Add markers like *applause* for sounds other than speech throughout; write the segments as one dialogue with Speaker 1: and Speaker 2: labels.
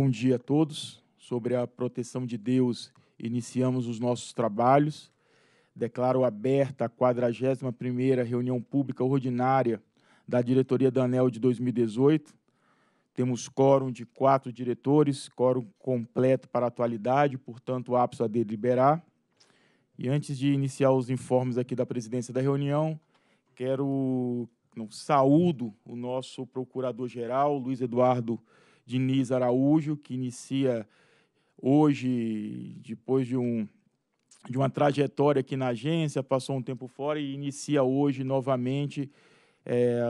Speaker 1: Bom dia a todos. Sobre a proteção de Deus, iniciamos os nossos trabalhos. Declaro aberta a 41ª reunião pública ordinária da diretoria da ANEL de 2018. Temos quórum de quatro diretores, quórum completo para a atualidade, portanto, apto a deliberar. E antes de iniciar os informes aqui da presidência da reunião, quero saúdo o nosso procurador-geral, Luiz Eduardo Diniz Araújo, que inicia hoje, depois de, um, de uma trajetória aqui na agência, passou um tempo fora e inicia hoje novamente é,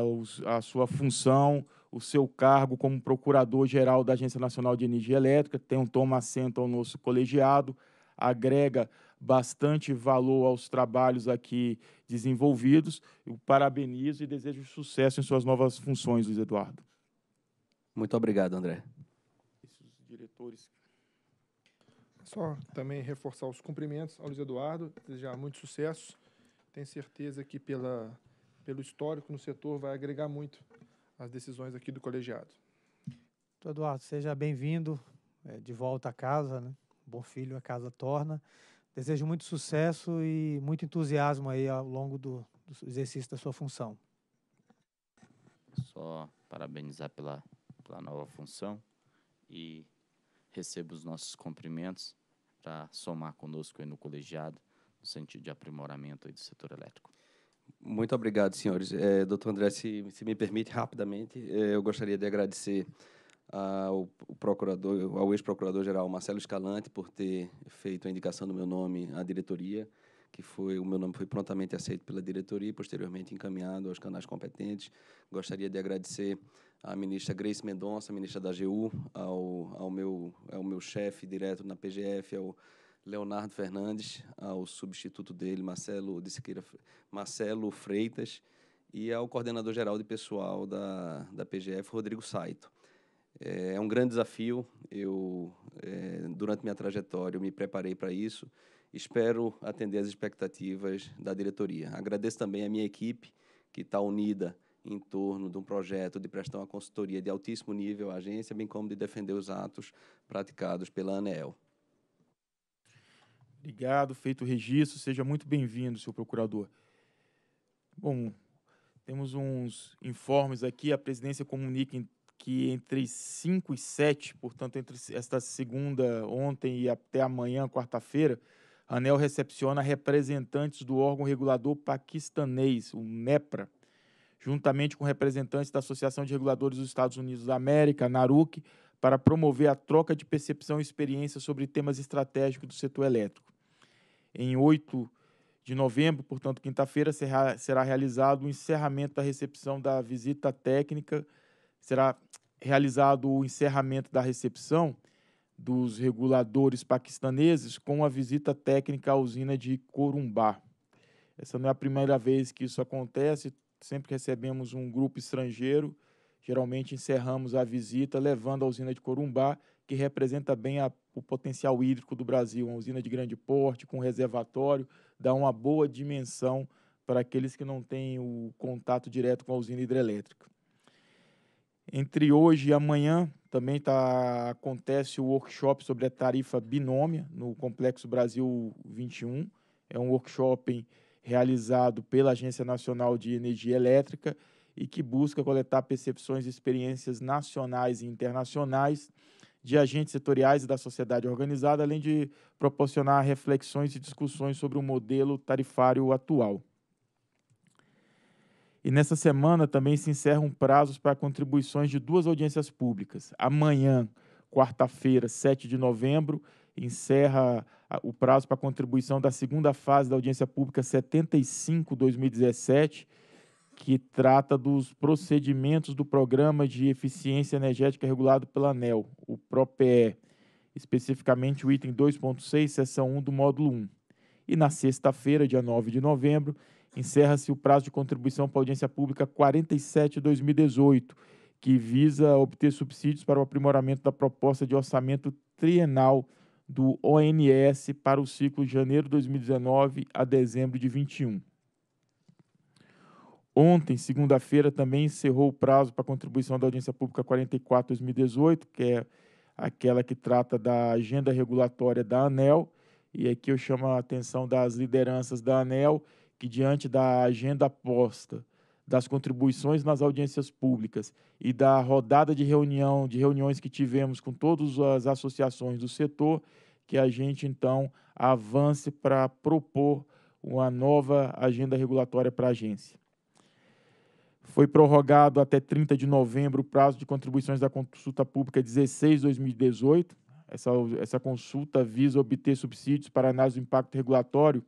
Speaker 1: a sua função, o seu cargo como Procurador-Geral da Agência Nacional de Energia Elétrica, tem um toma assento ao nosso colegiado, agrega bastante valor aos trabalhos aqui desenvolvidos. Eu parabenizo e desejo sucesso em suas novas funções, Luiz Eduardo. Muito obrigado, André. diretores.
Speaker 2: Só também reforçar os cumprimentos ao Luiz Eduardo, desejar muito sucesso. Tenho certeza que pela, pelo histórico no setor vai agregar muito às decisões aqui do colegiado.
Speaker 3: Eduardo, seja bem-vindo é, de volta à casa, né? Bom filho, a casa torna. Desejo muito sucesso e muito entusiasmo aí ao longo do, do exercício da sua função.
Speaker 4: Só parabenizar pela pela nova função e receba os nossos cumprimentos para somar conosco aí no colegiado, no sentido de aprimoramento aí do setor elétrico. Muito obrigado, senhores. É, doutor André, se, se me permite,
Speaker 5: rapidamente, é, eu gostaria de agradecer ao procurador, ao ex-procurador-geral Marcelo Escalante por ter feito a indicação do meu nome à diretoria que foi o meu nome foi prontamente aceito pela diretoria e posteriormente encaminhado aos canais competentes. Gostaria de agradecer à ministra Grace Mendonça, ministra da AGU, ao, ao meu, ao meu chefe direto na PGF, ao Leonardo Fernandes, ao substituto dele, Marcelo, de Siqueira, Marcelo Freitas, e ao coordenador-geral de pessoal da, da PGF, Rodrigo Saito. É, é um grande desafio. Eu, é, durante minha trajetória, eu me preparei para isso espero atender as expectativas da diretoria. Agradeço também a minha equipe, que está unida em torno de um projeto de prestar uma consultoria de altíssimo nível à agência, bem como de defender os atos praticados
Speaker 1: pela ANEEL. Obrigado, feito o registro. Seja muito bem-vindo, senhor procurador. Bom, temos uns informes aqui. A presidência comunica que entre 5 e 7, portanto, entre esta segunda, ontem e até amanhã, quarta-feira, ANEL recepciona representantes do órgão regulador paquistanês, o NEPRA, juntamente com representantes da Associação de Reguladores dos Estados Unidos da América, NARUC, para promover a troca de percepção e experiência sobre temas estratégicos do setor elétrico. Em 8 de novembro, portanto, quinta-feira, será, será realizado o encerramento da recepção da visita técnica, será realizado o encerramento da recepção dos reguladores paquistaneses com a visita técnica à usina de Corumbá. Essa não é a primeira vez que isso acontece, sempre que recebemos um grupo estrangeiro, geralmente encerramos a visita levando a usina de Corumbá, que representa bem a, o potencial hídrico do Brasil, uma usina de grande porte, com reservatório, dá uma boa dimensão para aqueles que não têm o contato direto com a usina hidrelétrica. Entre hoje e amanhã também tá, acontece o workshop sobre a tarifa binômia no Complexo Brasil 21. É um workshop realizado pela Agência Nacional de Energia Elétrica e que busca coletar percepções e experiências nacionais e internacionais de agentes setoriais e da sociedade organizada, além de proporcionar reflexões e discussões sobre o modelo tarifário atual. E nessa semana também se encerram prazos para contribuições de duas audiências públicas. Amanhã, quarta-feira, 7 de novembro, encerra o prazo para contribuição da segunda fase da audiência pública 75-2017, que trata dos procedimentos do Programa de Eficiência Energética regulado pela ANEL, o PROPE, especificamente o item 2.6, seção 1 do módulo 1. E na sexta-feira, dia 9 de novembro, encerra-se o prazo de contribuição para a audiência pública 47-2018, que visa obter subsídios para o aprimoramento da proposta de orçamento trienal do ONS para o ciclo de janeiro de 2019 a dezembro de 21. Ontem, segunda-feira, também encerrou o prazo para a contribuição da audiência pública 44-2018, que é aquela que trata da agenda regulatória da ANEL, e aqui eu chamo a atenção das lideranças da ANEL que, diante da agenda posta, das contribuições nas audiências públicas e da rodada de reunião, de reuniões que tivemos com todas as associações do setor, que a gente então avance para propor uma nova agenda regulatória para a agência. Foi prorrogado até 30 de novembro o prazo de contribuições da consulta pública 16/2018. Essa essa consulta visa obter subsídios para análise do impacto regulatório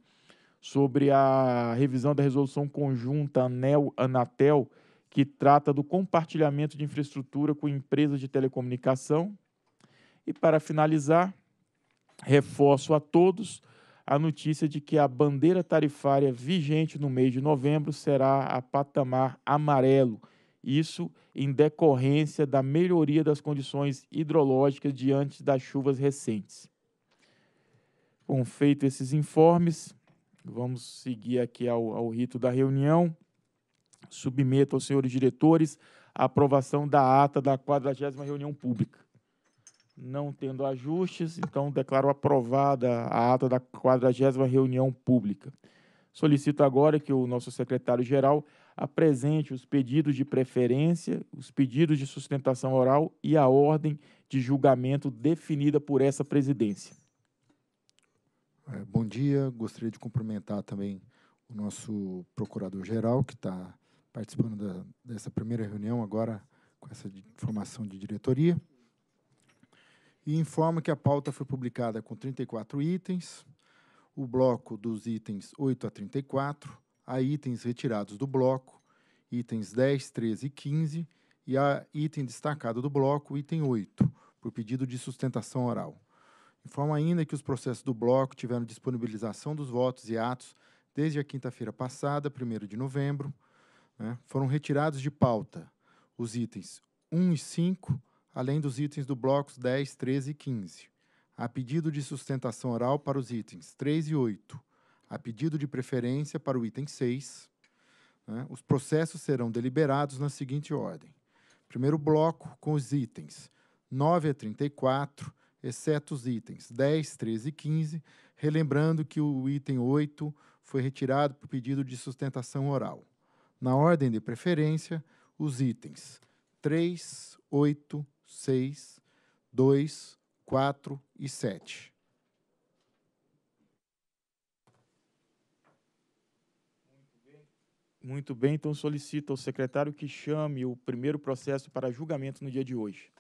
Speaker 1: sobre a revisão da resolução conjunta ANEL-Anatel, que trata do compartilhamento de infraestrutura com empresas de telecomunicação. E para finalizar, reforço a todos a notícia de que a bandeira tarifária vigente no mês de novembro será a patamar amarelo. Isso em decorrência da melhoria das condições hidrológicas diante das chuvas recentes. Com feito esses informes, Vamos seguir aqui ao, ao rito da reunião. Submeto aos senhores diretores a aprovação da ata da 40 reunião pública. Não tendo ajustes, então declaro aprovada a ata da 40 reunião pública. Solicito agora que o nosso secretário-geral apresente os pedidos de preferência, os pedidos de sustentação oral e a ordem de julgamento definida por essa presidência.
Speaker 6: É, bom dia. Gostaria de cumprimentar também o nosso procurador-geral, que está participando da, dessa primeira reunião agora com essa formação de diretoria. E informo que a pauta foi publicada com 34 itens, o bloco dos itens 8 a 34, há itens retirados do bloco, itens 10, 13 e 15, e há item destacado do bloco, item 8, por pedido de sustentação oral. Informa ainda que os processos do bloco tiveram disponibilização dos votos e atos desde a quinta-feira passada, 1 de novembro. Né, foram retirados de pauta os itens 1 e 5, além dos itens do bloco 10, 13 e 15. Há pedido de sustentação oral para os itens 3 e 8. Há pedido de preferência para o item 6. Né, os processos serão deliberados na seguinte ordem: primeiro bloco com os itens 9 a 34, exceto os itens 10, 13 e 15, relembrando que o item 8 foi retirado por pedido de sustentação oral. Na ordem de preferência, os itens 3, 8, 6, 2, 4 e 7.
Speaker 1: Muito bem, então solicito ao secretário que chame o primeiro processo para julgamento no dia de hoje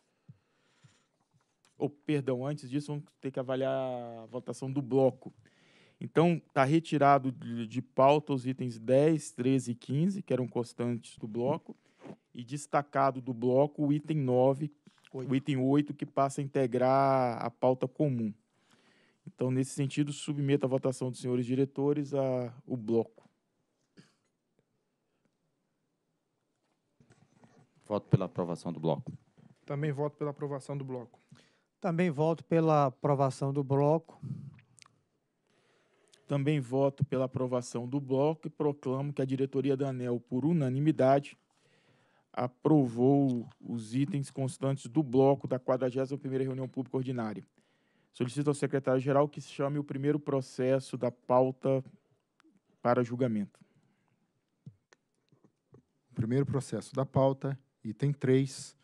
Speaker 1: ou perdão, antes disso, vamos ter que avaliar a votação do bloco. Então, está retirado de, de, pauta os itens 10, 13 e 15, que eram constantes do bloco, e destacado do bloco o item 9, 8. o item 8, que passa a integrar a pauta comum. Então, nesse sentido, submeto a votação dos senhores diretores a, o bloco. Voto pela aprovação do bloco.
Speaker 3: Também voto pela aprovação do bloco. Também voto pela aprovação do bloco.
Speaker 1: Também voto pela aprovação do bloco e proclamo que a diretoria da ANEL, por unanimidade, aprovou os itens constantes do bloco da 41ª reunião pública ordinária. Solicito ao secretário-geral que chame o primeiro processo da pauta para
Speaker 6: julgamento. Primeiro processo da pauta, item 3,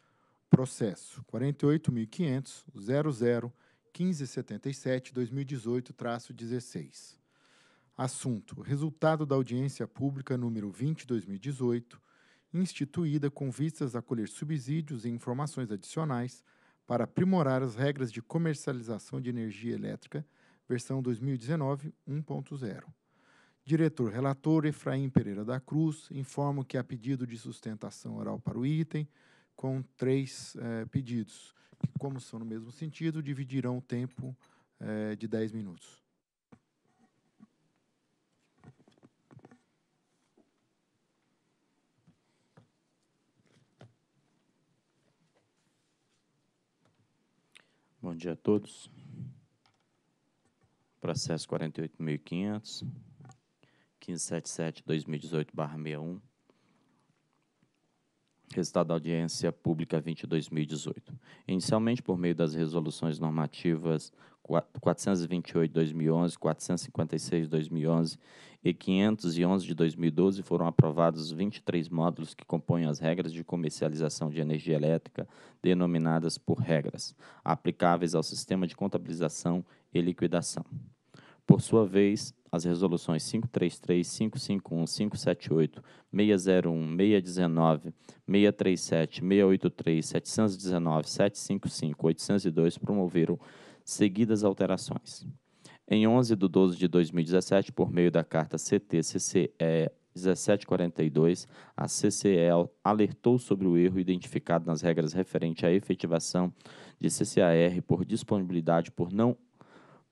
Speaker 6: Processo 48.500.00.1577.2018-16. Assunto: Resultado da audiência pública número 20/2018, instituída com vistas a colher subsídios e informações adicionais para aprimorar as regras de comercialização de energia elétrica, versão 2019 1.0. Diretor relator Efraim Pereira da Cruz informa que há pedido de sustentação oral para o item com três é, pedidos, que, como são no mesmo sentido, dividirão o tempo é, de 10 minutos.
Speaker 4: Bom dia a todos. Processo 48.500, 1577-2018-61, Resultado da audiência pública 20/2018. Inicialmente, por meio das resoluções normativas 428 de 2011, 456 de 2011 e 511 de 2012 foram aprovados 23 módulos que compõem as regras de comercialização de energia elétrica, denominadas por regras, aplicáveis ao sistema de contabilização e liquidação. Por sua vez, as resoluções 533, 551, 578, 601, 619, 637, 683, 719, 755, 802 promoveram seguidas alterações. Em 11 de 12 de 2017, por meio da carta CTCCE 1742, a CCE alertou sobre o erro identificado nas regras referente à efetivação de CCAR por disponibilidade por não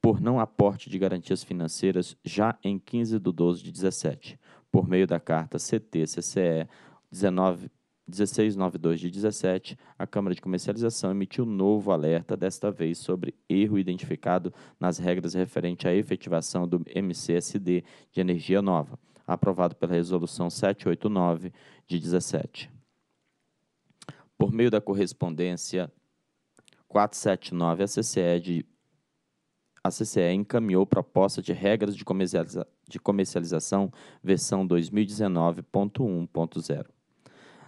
Speaker 4: por não aporte de garantias financeiras já em 15 de 12 de 17, por meio da carta CT-CCE 1692 de 17, a Câmara de Comercialização emitiu novo alerta, desta vez sobre erro identificado nas regras referente à efetivação do MCSD de energia nova, aprovado pela Resolução 789 de 17. Por meio da correspondência 479 a CCE de a CCE encaminhou proposta de regras de, comercializa de comercialização versão 2019.1.0.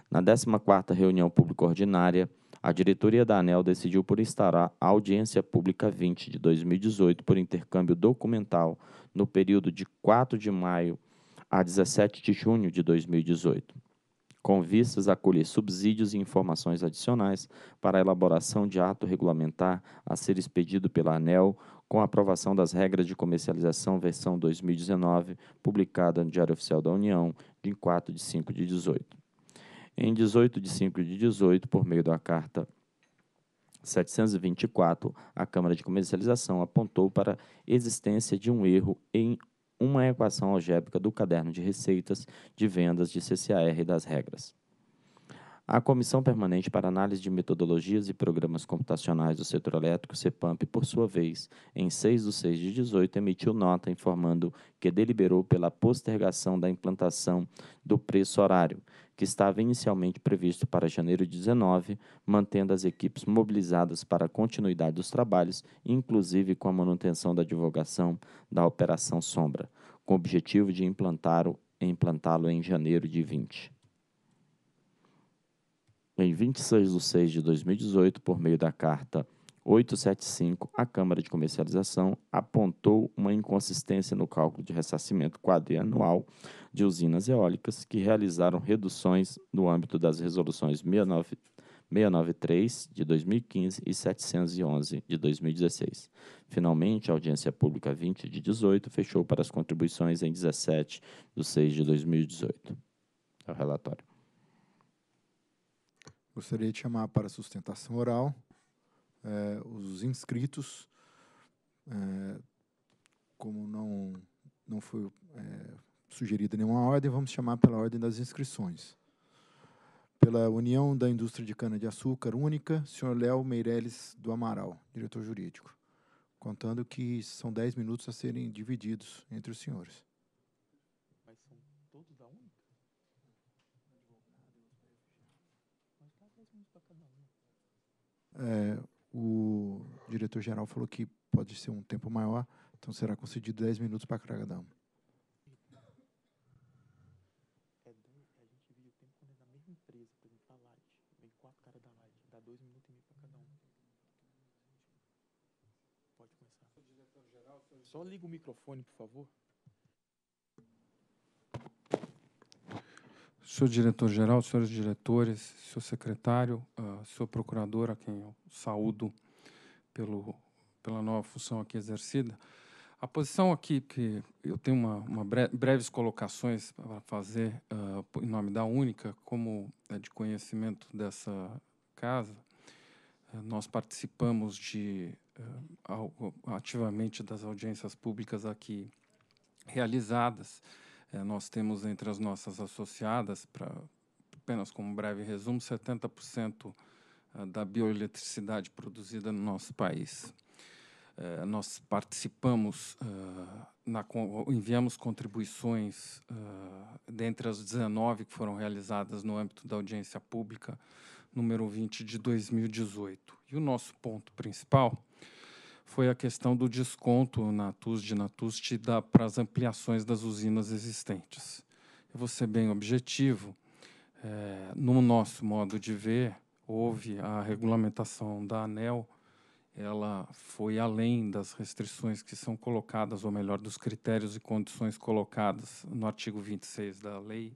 Speaker 4: Na 14ª reunião pública ordinária, a diretoria da ANEL decidiu por instaurar a audiência pública 20 de 2018 por intercâmbio documental no período de 4 de maio a 17 de junho de 2018, com vistas a colher subsídios e informações adicionais para a elaboração de ato regulamentar a ser expedido pela ANEL com a aprovação das regras de comercialização versão 2019, publicada no Diário Oficial da União, em 4 de 5 de 18. Em 18 de 5 de 18, por meio da Carta 724, a Câmara de Comercialização apontou para a existência de um erro em uma equação algébrica do caderno de receitas de vendas de CCAR e das regras. A Comissão Permanente para Análise de Metodologias e Programas Computacionais do Setor Elétrico, CEPAMP, por sua vez, em 6 de 6 de 18, emitiu nota informando que deliberou pela postergação da implantação do preço horário, que estava inicialmente previsto para janeiro de 19, mantendo as equipes mobilizadas para a continuidade dos trabalhos, inclusive com a manutenção da divulgação da Operação Sombra, com o objetivo de implantá-lo em janeiro de 20 em 26 de 6 de 2018, por meio da Carta 875, a Câmara de Comercialização apontou uma inconsistência no cálculo de ressarcimento quadrianual de usinas eólicas que realizaram reduções no âmbito das resoluções 69, 693 de 2015 e 711 de 2016. Finalmente, a audiência pública 20 de 18 fechou para as contribuições em 17 de 6 de 2018. É o relatório.
Speaker 6: Gostaria de chamar para sustentação oral é, os inscritos. É, como não, não foi é, sugerida nenhuma ordem, vamos chamar pela ordem das inscrições. Pela União da Indústria de Cana-de-Açúcar Única, senhor Léo Meireles do Amaral, diretor jurídico. Contando que são 10 minutos a serem divididos entre os senhores. É, o diretor-geral falou que pode ser um tempo maior, então será concedido 10 minutos para é é cada um.
Speaker 1: Só liga o microfone, por favor.
Speaker 7: senhor diretor-geral, senhores diretores, senhor secretário, uh, senhor procurador, a quem eu saúdo pelo, pela nova função aqui exercida. A posição aqui, que eu tenho uma, uma bre breves colocações para fazer uh, em nome da Única, como é de conhecimento dessa casa, eh, nós participamos de eh, ativamente das audiências públicas aqui realizadas é, nós temos entre as nossas associadas, pra, apenas como um breve resumo, 70% ah, da bioeletricidade produzida no nosso país. É, nós participamos, uh, na, enviamos contribuições uh, dentre as 19 que foram realizadas no âmbito da audiência pública número 20 de 2018. E o nosso ponto principal foi a questão do desconto na TUS de Natust para as ampliações das usinas existentes. Eu vou ser bem objetivo. É, no nosso modo de ver, houve a regulamentação da ANEL, ela foi além das restrições que são colocadas, ou melhor, dos critérios e condições colocadas no artigo 26 da lei.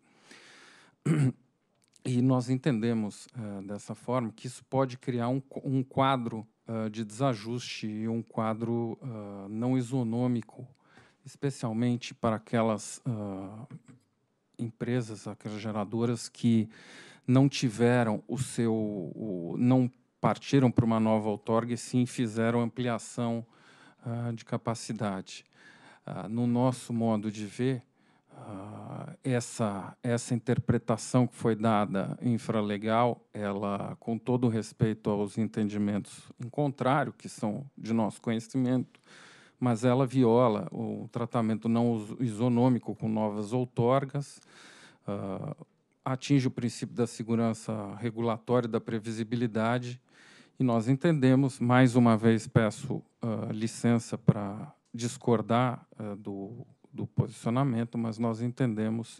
Speaker 7: E nós entendemos é, dessa forma que isso pode criar um, um quadro ah, de desajuste e um quadro uh, não isonômico, especialmente para aquelas uh, empresas, aquelas geradoras que não tiveram o seu, o, não partiram para uma nova outorga e sim fizeram ampliação de capacidade. no nosso modo de ver, ah, essa, essa interpretação que foi dada infralegal, ela, com todo respeito aos entendimentos em contrário, que são de nosso conhecimento, mas ela viola o tratamento não isonômico com novas outorgas, uh, atinge o princípio da segurança regulatória e da previsibilidade, e nós entendemos, mais uma vez peço uh, licença para discordar uh, do do posicionamento, mas nós entendemos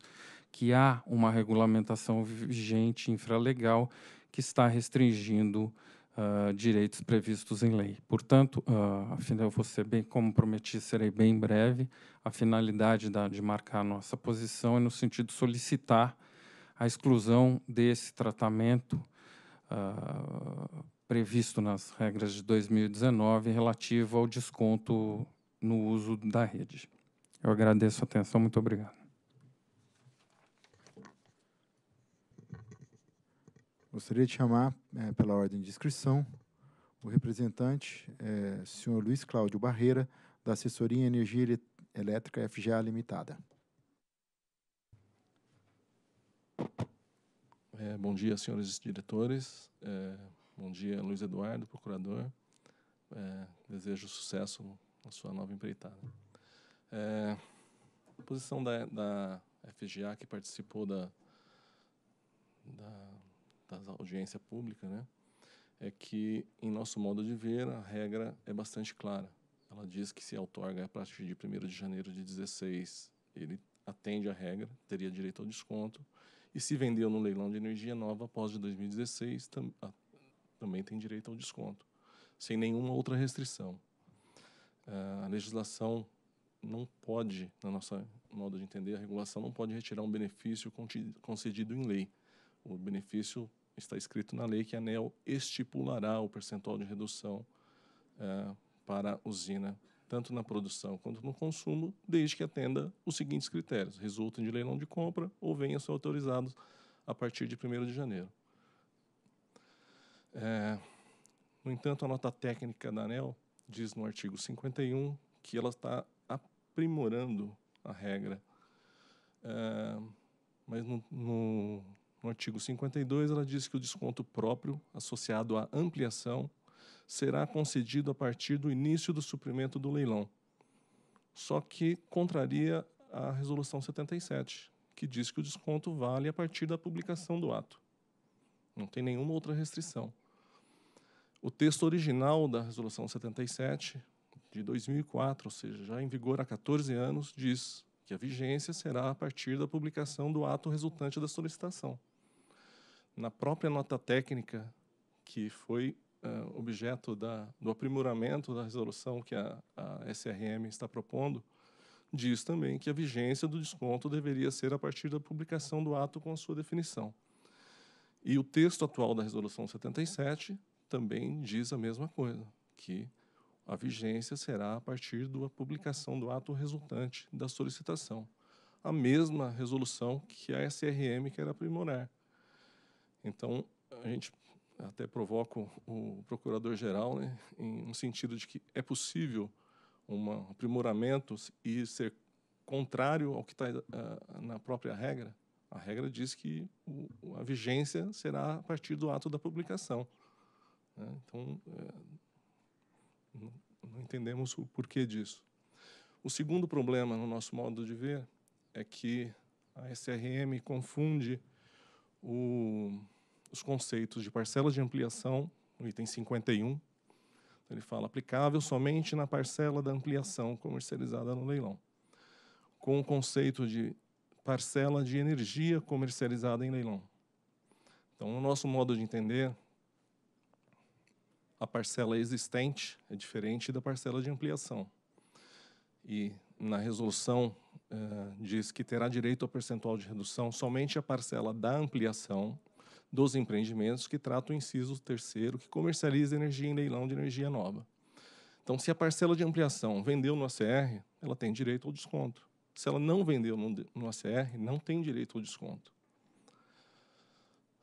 Speaker 7: que há uma regulamentação vigente infralegal que está restringindo uh, direitos previstos em lei. Portanto, uh, afinal, eu vou ser bem, como prometi, serei bem breve. A finalidade da, de marcar a nossa posição é no sentido de solicitar a exclusão desse tratamento uh, previsto nas regras de 2019 relativo ao desconto no uso da rede. Eu agradeço a atenção, muito obrigado. Gostaria de chamar,
Speaker 6: é, pela ordem de inscrição, o representante, é, senhor Luiz Cláudio Barreira, da Assessoria Energia Elétrica FGA Limitada. É,
Speaker 8: bom dia, senhores diretores. É, bom dia, Luiz Eduardo, procurador. É, desejo sucesso na sua nova empreitada. É, a posição da, da FGA, que participou da, da, da audiência pública, né, é que, em nosso modo de ver, a regra é bastante clara. Ela diz que se outorga é a partir de 1 de janeiro de 16, ele atende à regra, teria direito ao desconto. E se vendeu no leilão de energia nova após de 2016, tam, a, também tem direito ao desconto, sem nenhuma outra restrição. É, a legislação não pode, na nossa modo de entender, a regulação não pode retirar um benefício concedido em lei. O benefício está escrito na lei que a ANEL estipulará o percentual de redução eh, para a usina, tanto na produção quanto no consumo, desde que atenda os seguintes critérios: resultem de leilão de compra ou venham a ser autorizados a partir de 1 de janeiro. É, no entanto, a nota técnica da ANEL diz no artigo 51 que ela está aprimorando a regra. É, mas no, no, no artigo 52, ela diz que o desconto próprio, associado à ampliação, será concedido a partir do início do suprimento do leilão. Só que contraria a Resolução 77, que diz que o desconto vale a partir da publicação do ato. Não tem nenhuma outra restrição. O texto original da Resolução 77 de 2004, ou seja, já em vigor há 14 anos, diz que a vigência será a partir da publicação do ato resultante da solicitação. Na própria nota técnica, que foi uh, objeto da, do aprimoramento da resolução que a, a SRM está propondo, diz também que a vigência do desconto deveria ser a partir da publicação do ato com a sua definição. E o texto atual da Resolução 77 também diz a mesma coisa, que a vigência será a partir da publicação do ato resultante da solicitação. A mesma resolução que a SRM quer aprimorar. Então, a gente até provoca o procurador-geral né, em um sentido de que é possível um aprimoramento e ser contrário ao que está uh, na própria regra. A regra diz que o, a vigência será a partir do ato da publicação. Né? Então, uh, não entendemos o porquê disso. O segundo problema, no nosso modo de ver, é que a SRM confunde o, os conceitos de parcela de ampliação, no item 51. Então, ele fala aplicável somente na parcela da ampliação comercializada no leilão, com o conceito de parcela de energia comercializada em leilão. Então, no nosso modo de entender, a parcela existente é diferente da parcela de ampliação. E na resolução uh, diz que terá direito ao percentual de redução somente a parcela da ampliação dos empreendimentos que trata o inciso terceiro que comercializa energia em leilão de energia nova. Então, se a parcela de ampliação vendeu no ACR, ela tem direito ao desconto. Se ela não vendeu no, no ACR, não tem direito ao desconto.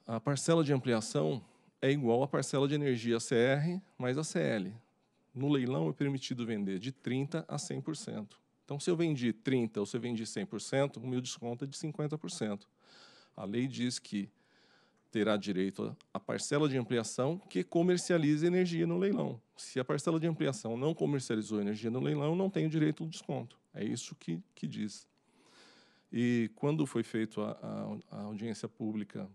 Speaker 8: A parcela de ampliação é igual à parcela de energia CR mais a CL. No leilão é permitido vender de 30% a 100%. Então, se eu vendi 30% ou se eu vendi 100%, o meu desconto é de 50%. A lei diz que terá direito à parcela de ampliação que comercialize energia no leilão. Se a parcela de ampliação não comercializou energia no leilão, não tem o direito ao desconto. É isso que, que diz. E quando foi feita a, a, audiência pública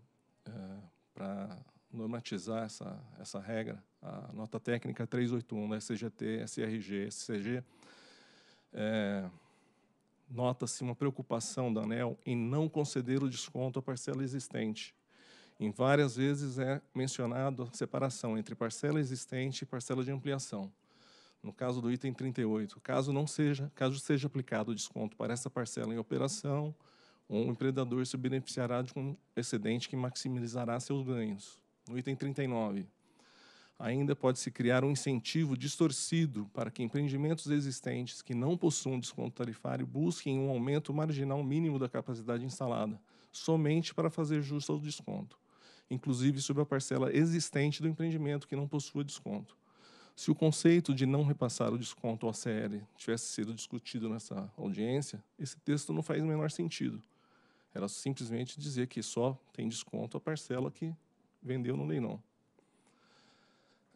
Speaker 8: é, eh, para normatizar essa, essa regra, a nota técnica 381 da SGT, SRG, SCG, é, nota-se uma preocupação da ANEL em não conceder o desconto à parcela existente. Em várias vezes é mencionado a separação entre parcela existente e parcela de ampliação. No caso do item 38, caso não seja, caso seja aplicado o desconto para essa parcela em operação, um empreendedor se beneficiará de um excedente que maximizará seus ganhos no item 39. Ainda pode-se criar um incentivo distorcido para que empreendimentos existentes que não possuam desconto tarifário busquem um aumento marginal mínimo da capacidade instalada, somente para fazer justo ao desconto, inclusive sobre a parcela existente do empreendimento que não possua desconto. Se o conceito de não repassar o desconto ao ACL tivesse sido discutido nessa audiência, esse texto não faz o menor sentido. Era simplesmente dizer que só tem desconto a parcela que vendeu no leilão.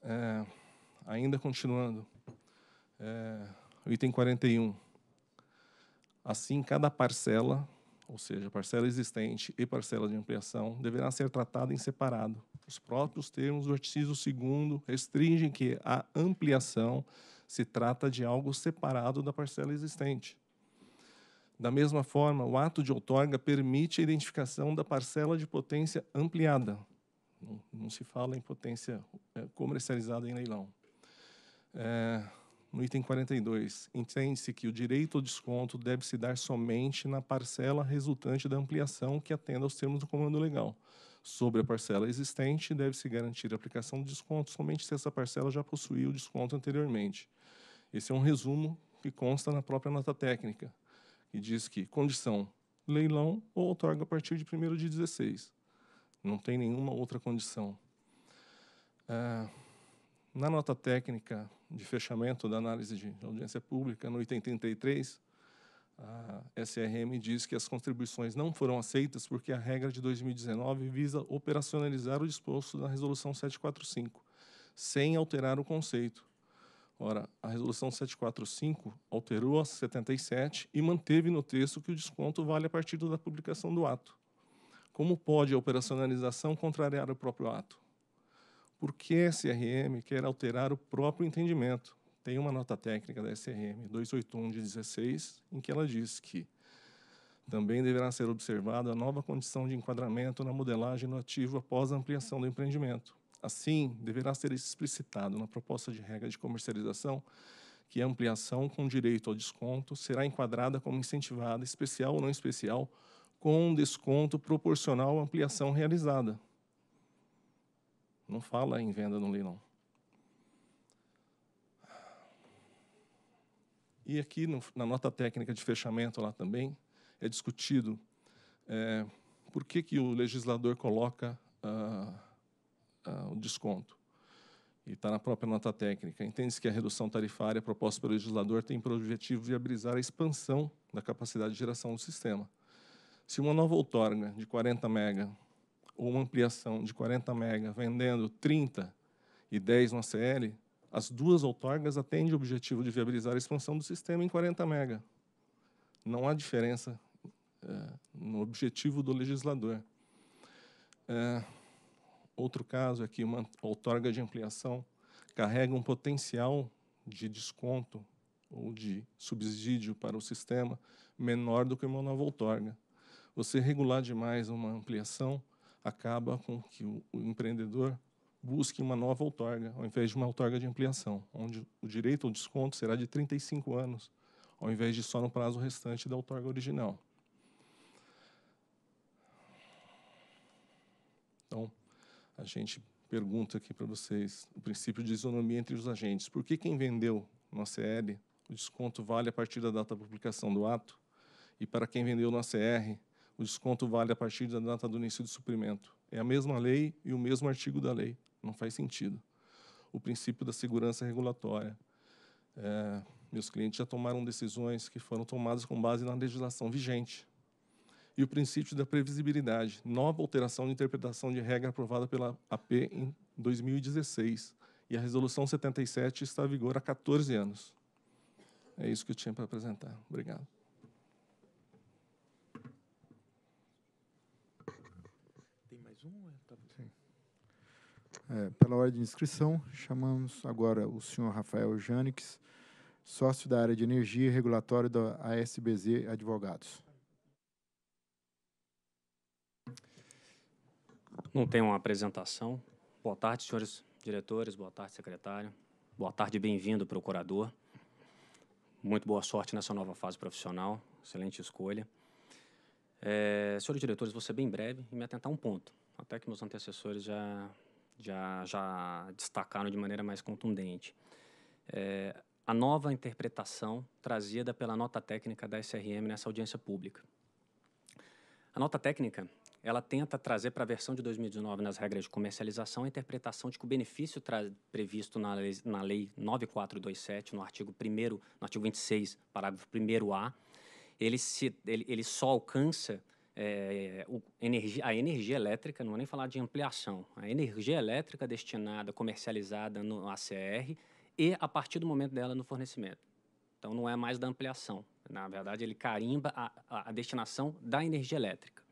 Speaker 8: É, ainda continuando, é, item 41. Assim, cada parcela, ou seja, parcela existente e parcela de ampliação, deverá ser tratada em separado. Os próprios termos do artigo 2 restringem que a ampliação se trata de algo separado da parcela existente. Da mesma forma, o ato de outorga permite a identificação da parcela de potência ampliada, não, não se fala em potência é, comercializada em leilão. É, no item 42, entende-se que o direito ao desconto deve se dar somente na parcela resultante da ampliação que atenda aos termos do comando legal. Sobre a parcela existente, deve-se garantir a aplicação do desconto somente se essa parcela já possuía o desconto anteriormente. Esse é um resumo que consta na própria nota técnica, que diz que condição leilão ou outorga a partir de 1 de 16 não tem nenhuma outra condição. É, na nota técnica de fechamento da análise de audiência pública, no item 33, a SRM diz que as contribuições não foram aceitas porque a regra de 2019 visa operacionalizar o disposto na Resolução 745, sem alterar o conceito. Ora, a Resolução 745 alterou a 77 e manteve no texto que o desconto vale a partir da publicação do ato. Como pode a operacionalização contrariar o próprio ato? Por que a SRM quer alterar o próprio entendimento? Tem uma nota técnica da SRM 281 de 16 em que ela diz que também deverá ser observada a nova condição de enquadramento na modelagem no ativo após a ampliação do empreendimento. Assim, deverá ser explicitado na proposta de regra de comercialização que a ampliação com direito ao desconto será enquadrada como incentivada especial ou não especial com desconto proporcional à ampliação realizada. Não fala em venda no leilão. E aqui no, na nota técnica de fechamento lá também é discutido é, por que, que o legislador coloca ah, ah, o desconto. E está na própria nota técnica. Entende-se que a redução tarifária proposta pelo legislador tem por objetivo viabilizar a expansão da capacidade de geração do sistema se uma nova outorga de 40 mega ou uma ampliação de 40 mega vendendo 30 e 10 no ACL, as duas outorgas atendem o objetivo de viabilizar a expansão do sistema em 40 mega. Não há diferença é, no objetivo do legislador. É, outro caso é que uma outorga de ampliação carrega um potencial de desconto ou de subsídio para o sistema menor do que uma nova outorga. Você regular demais uma ampliação acaba com que o, empreendedor busque uma nova outorga, ao invés de uma outorga de ampliação, onde o direito ao desconto será de 35 anos, ao invés de só no prazo restante da outorga original. Então, a gente pergunta aqui para vocês o princípio de isonomia entre os agentes. Por que quem vendeu no ACL o desconto vale a partir da data da publicação do ato e para quem vendeu no ACR o desconto vale a partir da data do início do suprimento. É a mesma lei e o mesmo artigo da lei. Não faz sentido. O princípio da segurança regulatória. É, meus clientes já tomaram decisões que foram tomadas com base na legislação vigente. E o princípio da previsibilidade. Nova alteração de interpretação de regra aprovada pela AP em 2016. E a resolução 77 está em vigor há 14 anos. É isso que eu tinha para apresentar. Obrigado.
Speaker 6: É, pela ordem de inscrição, chamamos agora o senhor Rafael Janix, sócio da área de energia e regulatório da ASBZ Advogados.
Speaker 9: Não tem uma apresentação. Boa tarde, senhores diretores, boa tarde, secretário. Boa tarde, bem-vindo, procurador. Muito boa sorte nessa nova fase profissional, excelente escolha. É, senhores diretores, vou ser bem breve e me atentar um ponto, até que meus antecessores já já, já destacaram de maneira mais contundente. É, a nova interpretação trazida pela nota técnica da SRM nessa audiência pública. A nota técnica ela tenta trazer para a versão de 2019 nas regras de comercialização a interpretação de que o benefício previsto na lei, na lei 9427, no artigo 1 no artigo 26, parágrafo 1 A, ele, se, ele, ele só alcança é, o, a energia elétrica, não vou nem falar de ampliação, a energia elétrica destinada, comercializada no ACR e a partir do momento dela no fornecimento. Então não é mais da ampliação. Na verdade, ele carimba a, a, destinação da energia elétrica.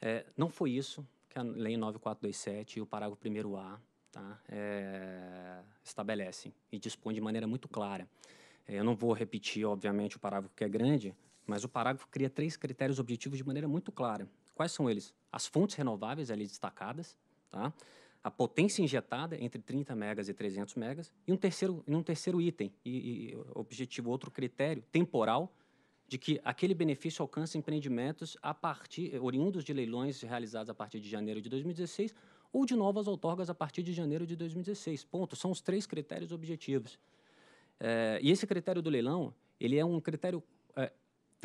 Speaker 9: É, não foi isso que a Lei 9427 e o parágrafo 1A tá, é, estabelecem e dispõe de maneira muito clara. É, eu não vou repetir, obviamente, o parágrafo que é grande, mas o parágrafo cria três critérios objetivos de maneira muito clara. Quais são eles? As fontes renováveis ali destacadas, tá? a potência injetada entre 30 megas e 300 megas e um terceiro, um terceiro item e, e objetivo outro critério temporal de que aquele benefício alcance empreendimentos a partir oriundos de leilões realizados a partir de janeiro de 2016 ou de novas outorgas a partir de janeiro de 2016. Ponto. São os três critérios objetivos. É, e esse critério do leilão, ele é um critério é,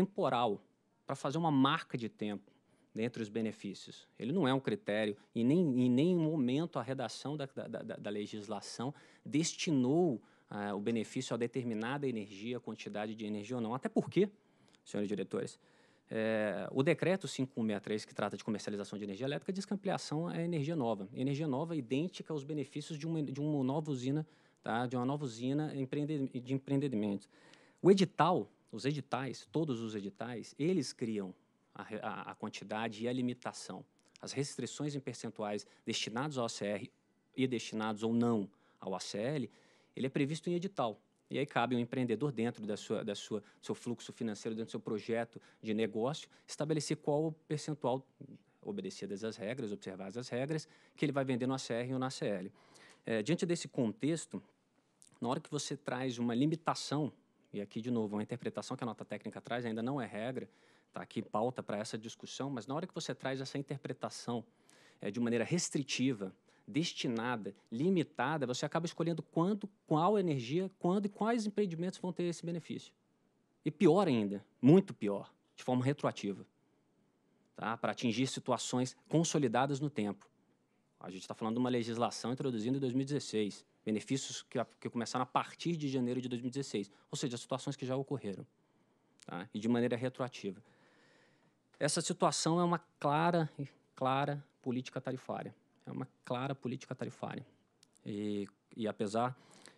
Speaker 9: temporal, para fazer uma marca de tempo dentre os benefícios. Ele não é um critério, e nem, em nenhum momento a redação da, da, da, da legislação destinou ah, o benefício a determinada energia, quantidade de energia ou não. Até porque, senhores diretores, é, o decreto 563, que trata de comercialização de energia elétrica, diz que ampliação é energia nova. Energia nova é idêntica aos benefícios de uma, de uma nova usina, tá? de uma nova usina de empreendimento. O edital os editais, todos os editais, eles criam a, a, a quantidade e a limitação. As restrições em percentuais destinados ao ACR e destinados ou não ao ACL, ele é previsto em edital. E aí cabe um empreendedor dentro da sua, da sua seu fluxo financeiro, dentro do seu projeto de negócio, estabelecer qual o percentual obedecidas as regras, observadas as regras, que ele vai vender no ACR ou no ACL. É, eh, diante desse contexto, na hora que você traz uma limitação e aqui de novo, uma interpretação que a nota técnica traz ainda não é regra, tá? que pauta para essa discussão, mas na hora que você traz essa interpretação é, de maneira restritiva, destinada, limitada, você acaba escolhendo quando, qual energia, quando e quais empreendimentos vão ter esse benefício. E pior ainda, muito pior, de forma retroativa, tá? para atingir situações consolidadas no tempo. A gente está falando de uma legislação introduzida em 2016 benefícios que, que começaram a partir de janeiro de 2016, ou seja, situações que já ocorreram, tá? e de maneira retroativa. Essa situação é uma clara, clara política tarifária. É uma clara política tarifária. E, e apesar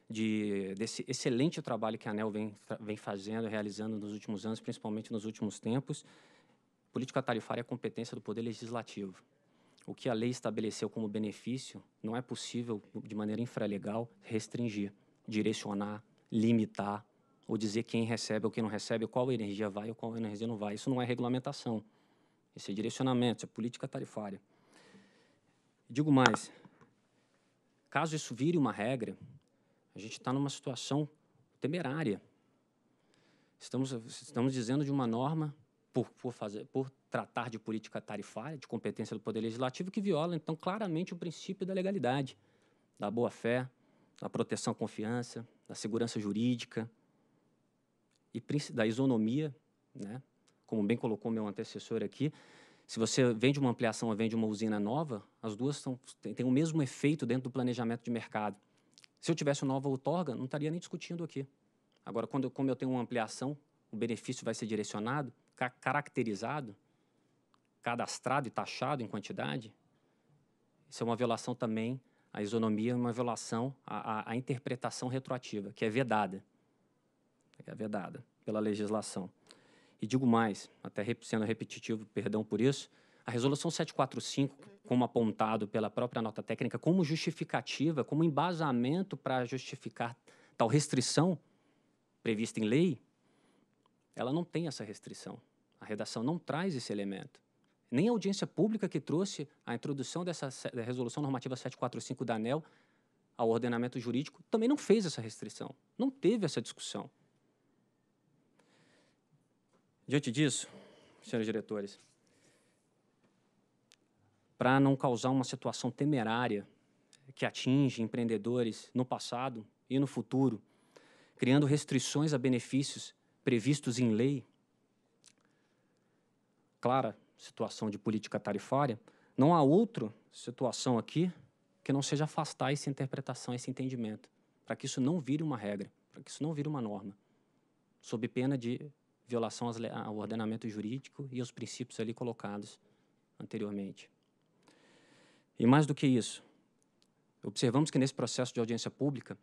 Speaker 9: de, desse excelente trabalho que a ANEL vem, vem fazendo, realizando nos últimos anos, principalmente nos últimos tempos, política tarifária é competência do Poder Legislativo o que a lei estabeleceu como benefício, não é possível, de maneira infralegal, restringir, direcionar, limitar, ou dizer quem recebe ou quem não recebe, qual energia vai ou qual energia não vai. Isso não é regulamentação. Isso é direcionamento, isso é política tarifária. Digo mais, caso isso vire uma regra, a gente está numa situação temerária. Estamos, estamos dizendo de uma norma por, por, fazer, por tratar de política tarifária, de competência do Poder Legislativo, que viola, então, claramente o princípio da legalidade, da boa-fé, da proteção à confiança, da segurança jurídica e da isonomia, né? como bem colocou meu antecessor aqui, se você vende uma ampliação ou vende uma usina nova, as duas são, têm o mesmo efeito dentro do planejamento de mercado. Se eu tivesse uma nova outorga, não estaria nem discutindo aqui. Agora, quando, como eu tenho uma ampliação, o benefício vai ser direcionado, caracterizado, cadastrado e taxado em quantidade, isso é uma violação também à isonomia, uma violação à, à, à interpretação retroativa, que é vedada. É vedada pela legislação. E digo mais, até sendo repetitivo, perdão por isso, a resolução 745, como apontado pela própria nota técnica, como justificativa, como embasamento para justificar tal restrição prevista em lei, ela não tem essa restrição. A redação não traz esse elemento. Nem a audiência pública que trouxe a introdução dessa da resolução normativa 745 da ANEL ao ordenamento jurídico também não fez essa restrição, não teve essa discussão. Diante disso, senhores diretores, para não causar uma situação temerária que atinge empreendedores no passado e no futuro, criando restrições a benefícios previstos em lei, clara situação de política tarifária, não há outra situação aqui que não seja afastar essa interpretação, esse entendimento, para que isso não vire uma regra, para que isso não vire uma norma, sob pena de violação ao ordenamento jurídico e aos princípios ali colocados anteriormente. E mais do que isso, observamos que nesse processo de audiência pública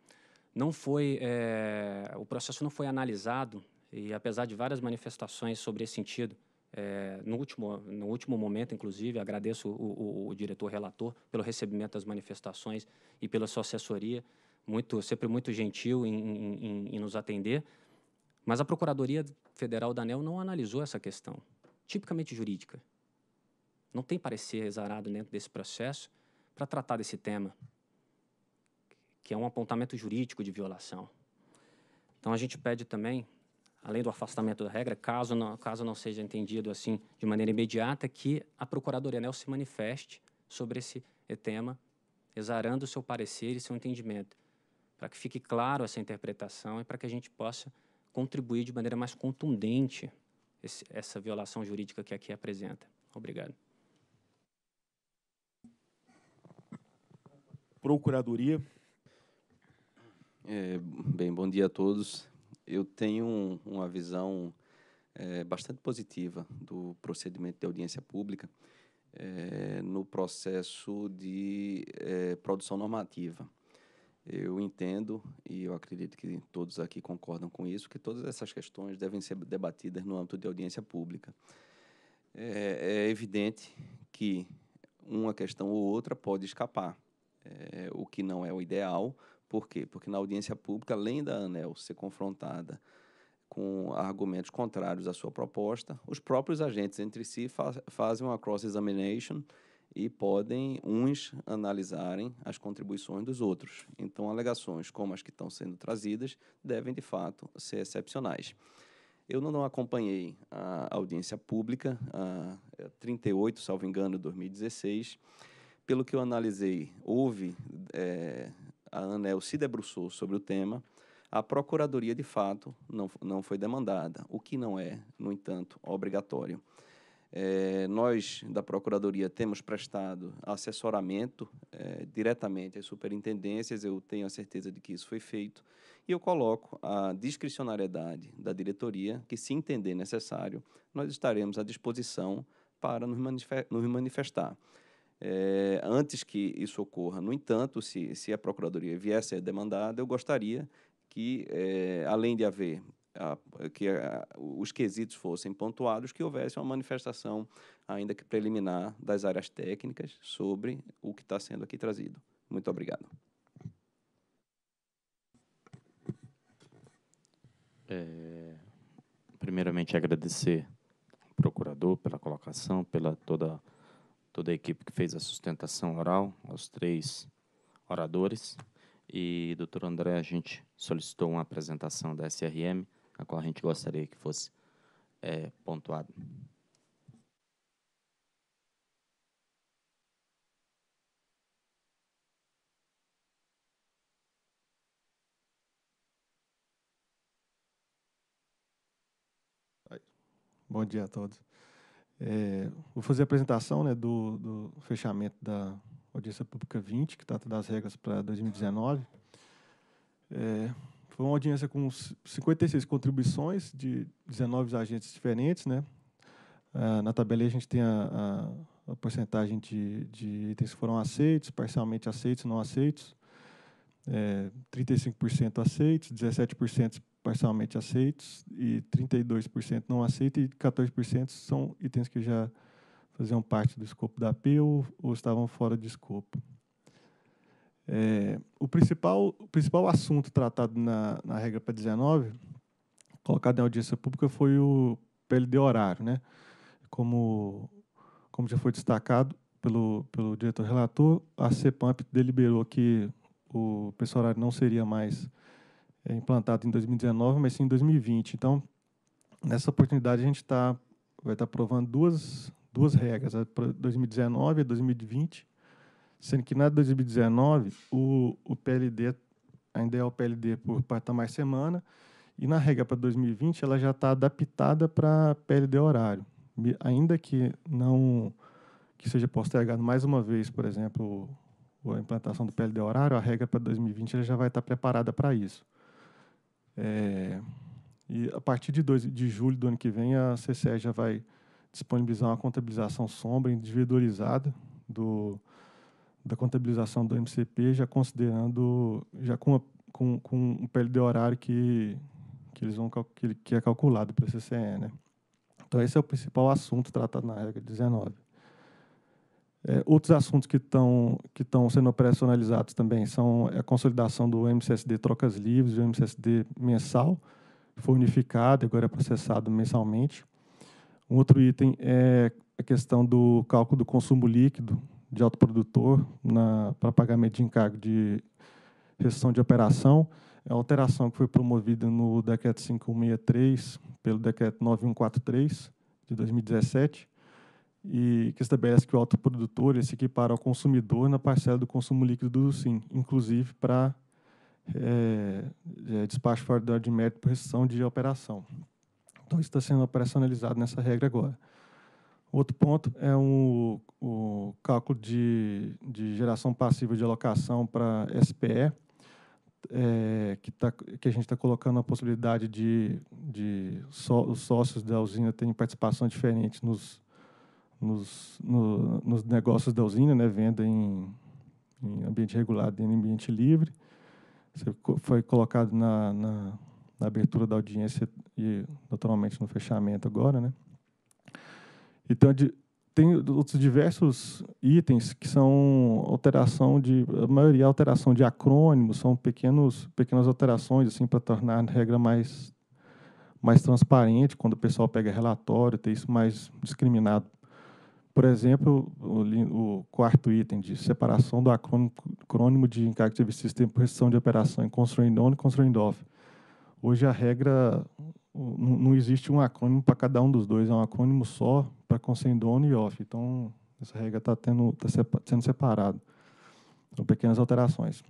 Speaker 9: não foi é, o processo não foi analisado e apesar de várias manifestações sobre esse sentido é, no, último, no último momento, inclusive, agradeço o, o, o diretor relator pelo recebimento das manifestações e pela sua assessoria, muito, sempre muito gentil em, em, em nos atender. Mas a Procuradoria Federal da ANEL não analisou essa questão, tipicamente jurídica. Não tem parecer exarado dentro desse processo para tratar desse tema, que é um apontamento jurídico de violação. Então, a gente pede também além do afastamento da regra, caso não, caso não seja entendido assim de maneira imediata, que a Procuradoria-Anel se manifeste sobre esse tema, exarando o seu parecer e seu entendimento, para que fique claro essa interpretação e para que a gente possa contribuir de maneira mais contundente esse, essa violação jurídica que aqui é apresenta. Obrigado. Procuradoria.
Speaker 5: É, bem, bom dia a todos eu tenho uma visão é, bastante positiva do procedimento de audiência pública é, no processo de é, produção normativa. Eu entendo, e eu acredito que todos aqui concordam com isso, que todas essas questões devem ser debatidas no âmbito de audiência pública. É, é evidente que uma questão ou outra pode escapar, é, o que não é o ideal, por quê? Porque na audiência pública, além da ANEL ser confrontada com argumentos contrários à sua proposta, os próprios agentes entre si fa fazem uma cross-examination e podem uns analisarem as contribuições dos outros. Então, alegações como as que estão sendo trazidas devem, de fato, ser excepcionais. Eu não acompanhei a audiência pública, a 38, é, salvo engano, 2016. Pelo que eu analisei, houve é, a ANEL se debruçou sobre o tema, a procuradoria de fato não, não foi demandada, o que não é, no entanto, obrigatório. É, nós, da Procuradoria, temos prestado assessoramento é, diretamente às superintendências, eu tenho a certeza de que isso foi feito, e eu coloco a discricionariedade da diretoria, que, se entender necessário, nós estaremos à disposição para nos, manif nos manifestar é, antes que isso ocorra. No entanto, se, se a Procuradoria viesse a demandada, eu gostaria que, é, além de haver a, que a, os quesitos fossem pontuados, que houvesse uma manifestação, ainda que preliminar, das áreas técnicas sobre o que está sendo aqui trazido. Muito obrigado.
Speaker 4: É, primeiramente, agradecer ao procurador pela colocação, pela toda a toda a equipe que fez a sustentação oral, aos três oradores. E, doutor André, a gente solicitou uma apresentação da SRM, a qual a gente gostaria que fosse é, pontuada.
Speaker 10: Bom dia a todos. É, vou fazer a apresentação né, do, do, fechamento da audiência pública 20, que trata das regras para 2019. É, foi uma audiência com 56 contribuições de 19 agentes diferentes. Né? Ah, na tabela a gente tem a, a, a porcentagem de, de, itens que foram aceitos, parcialmente aceitos, não aceitos. É, 35% aceitos, 17% parcialmente aceitos e 32% não aceitam e 14% são itens que já faziam parte do escopo da AP ou, ou estavam fora de escopo. É, o, principal, o principal assunto tratado na, na regra para 19, colocado em audiência pública, foi o PLD horário. Né? Como, como já foi destacado pelo, pelo diretor relator, a CEPAMP deliberou que o pessoal horário não seria mais é, implantado em 2019, mas sim em 2020. Então, nessa oportunidade, a gente tá, vai estar tá aprovando duas, duas regras, a né? 2019 e a 2020, sendo que na 2019 o, o PLD ainda é o PLD por patamar semana, e na regra para 2020 ela já está adaptada para PLD horário, ainda que não que seja postergado mais uma vez, por exemplo, a implantação do PLD horário, a regra para 2020 ela já vai estar tá preparada para isso. É, e a partir de, 2 de julho do ano que vem, a CCE já vai disponibilizar uma contabilização sombra individualizada do, da contabilização do MCP, já considerando, já com, a, com, com um PLD horário que, que, eles vão, que, que é calculado para a CCE. Né? Então, esse é o principal assunto tratado na regra 19. É, outros assuntos que estão que estão sendo operacionalizados também são a consolidação do MCSD trocas livres, o MCSD mensal, foi unificado, agora é processado mensalmente. Um outro item é a questão do cálculo do consumo líquido de autoprodutor para pagamento de encargo de restrição de operação. É a alteração que foi promovida no decreto 563 pelo decreto 9143 de 2017 e que estabelece que o autoprodutor se equipara ao consumidor na parcela do consumo líquido do SIM, inclusive para é, é, despacho fora da de mérito por restrição de operação. Então, isso está sendo operacionalizado nessa regra agora. Outro ponto é um, o cálculo de, de geração passiva de alocação para SPE, é, eh, que, tá, que a gente está colocando a possibilidade de, de só, os sócios da usina terem participação diferente nos, nos, no, nos negócios da usina, né? Venda em, em ambiente regulado e em ambiente livre. Você foi colocado na, na, na abertura da audiência e, naturalmente, no fechamento agora, né? Então, é de, tem outros diversos itens que são alteração de a maioria é alteração de acrônimos são pequenos pequenas alterações assim para tornar a regra mais mais transparente quando o pessoal pega relatório ter isso mais discriminado por exemplo, o, o quarto item de separação do acrônimo de Interactive System por restrição de operação em constraint on e constraint off. Hoje a regra não existe um acrônimo para cada um dos dois, é um acrônimo só para constraint on e off. Então essa regra está tá, tá sendo separada. São então, pequenas alterações.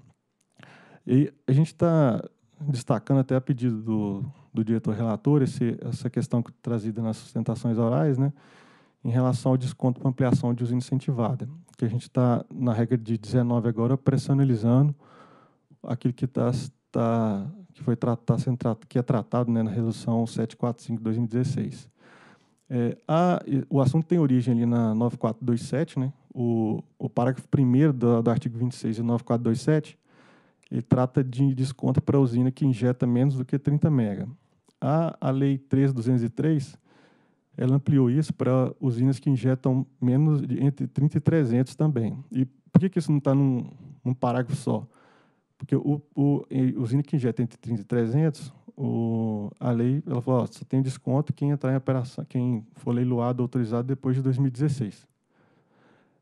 Speaker 10: E a gente está destacando até a pedido do, do diretor relator esse, essa questão trazida nas sustentações orais, né? em relação ao desconto para ampliação de uso incentivada, que a gente está, na regra de 19 agora, pressionalizando aquilo que está tá, que foi tá sendo, que é tratado né, na resolução 745 de 2016. É, o assunto tem origem ali na 9427, né? O, o parágrafo 1 do, do artigo 26 e 9427, ele trata de desconto para a usina que injeta menos do que 30 mega. A, a Lei 3.203 ela ampliou isso para usinas que injetam menos de entre 30 e 300 também. E por que, que isso não está num, num, parágrafo só? Porque o, o usina que injeta entre 30 e 300, o, a lei ela falou, ó, só tem desconto quem entrar em operação, quem for leiloado autorizado depois de 2016.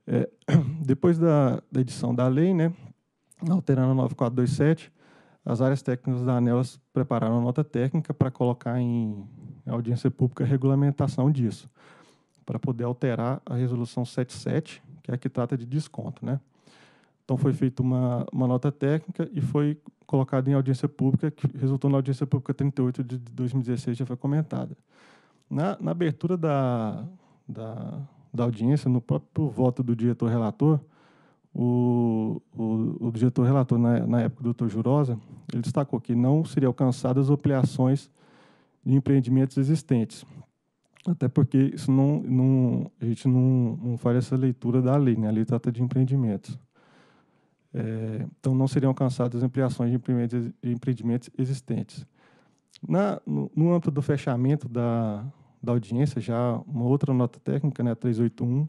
Speaker 10: É, *clears throat* depois da, da, edição da lei, né, alterando a 9427, as áreas técnicas da ANEL prepararam a nota técnica para colocar em a audiência pública, a regulamentação disso, para poder alterar a resolução 77, que é a que trata de desconto, né? Então foi feita uma, uma nota técnica e foi colocada em audiência pública, que resultou na audiência pública 38 de 2016, já foi comentada. Na, na abertura da, da, da, audiência, no próprio voto do diretor-relator, o, o, o diretor-relator, na, na época do doutor Jurosa, ele destacou que não seriam alcançadas ampliações de empreendimentos existentes. Até porque isso não, não, a gente não, não faz essa leitura da lei, né? a lei trata de empreendimentos. É, então, não seriam alcançadas ampliações de empreendimentos existentes. Na, no, no, âmbito do fechamento da, da audiência, já uma outra nota técnica, né, 381,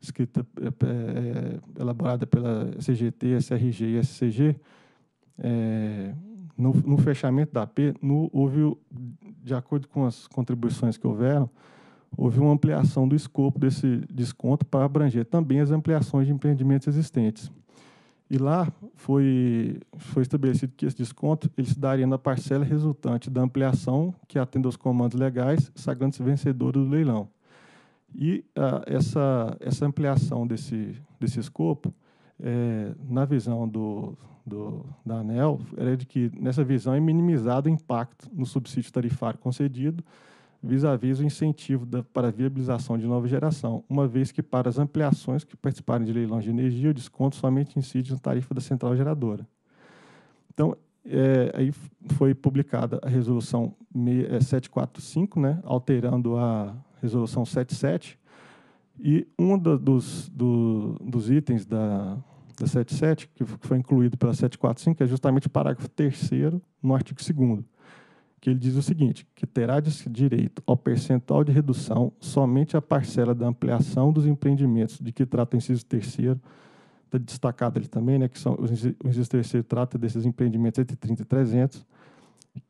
Speaker 10: escrita, é, é, elaborada pela CGT, SRG e SCG, é, no, no fechamento da P, no, houve, de acordo com as contribuições que houveram, houve uma ampliação do escopo desse desconto para abranger também as ampliações de empreendimentos existentes. E lá foi, foi estabelecido que esse desconto ele se daria na parcela resultante da ampliação que atende aos comandos legais, sagrando-se vencedora do leilão. E ah, essa, essa ampliação desse, desse escopo é, na visão do, do, da ANEL, era de que nessa visão é minimizado o impacto no subsídio tarifário concedido vis-à-vis -vis o incentivo da, para a viabilização de nova geração, uma vez que para as ampliações que participarem de leilão de energia, o desconto somente incide na tarifa da central geradora. Então, é, aí foi publicada a resolução 745, é, né, alterando a resolução 77, e um dos, do, dos itens da, da 77, que foi incluído pela 745, é justamente o parágrafo 3 no artigo 2 que ele diz o seguinte, que terá direito ao percentual de redução somente a parcela da ampliação dos empreendimentos de que trata o inciso terceiro, está destacado ali também, né, que são, o inciso terceiro trata desses empreendimentos entre 30 e 300,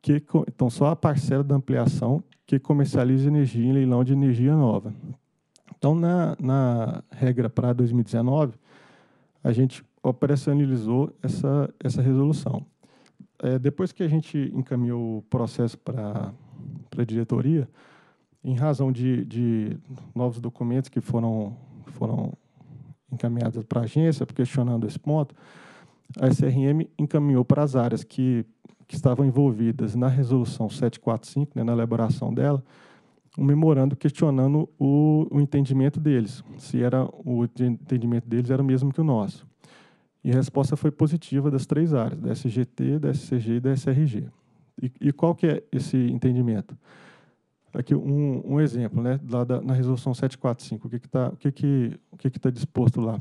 Speaker 10: que, então só a parcela da ampliação que comercializa energia em leilão de energia nova. Então, na, na regra para 2019, a gente operacionalizou essa, essa resolução. É, depois que a gente encaminhou o processo para a diretoria, em razão de, de novos documentos que foram, foram encaminhados para a agência, questionando esse ponto, a SRM encaminhou para as áreas que, que estavam envolvidas na resolução 745, né, na elaboração dela, um memorando questionando o, o entendimento deles, se era o entendimento deles era o mesmo que o nosso. E a resposta foi positiva das três áreas, da SGT, da SCG e da SRG. E, e qual que é esse entendimento? Aqui um, um exemplo, né, lá da, na resolução 745, o que está que, que o que que, tá disposto lá?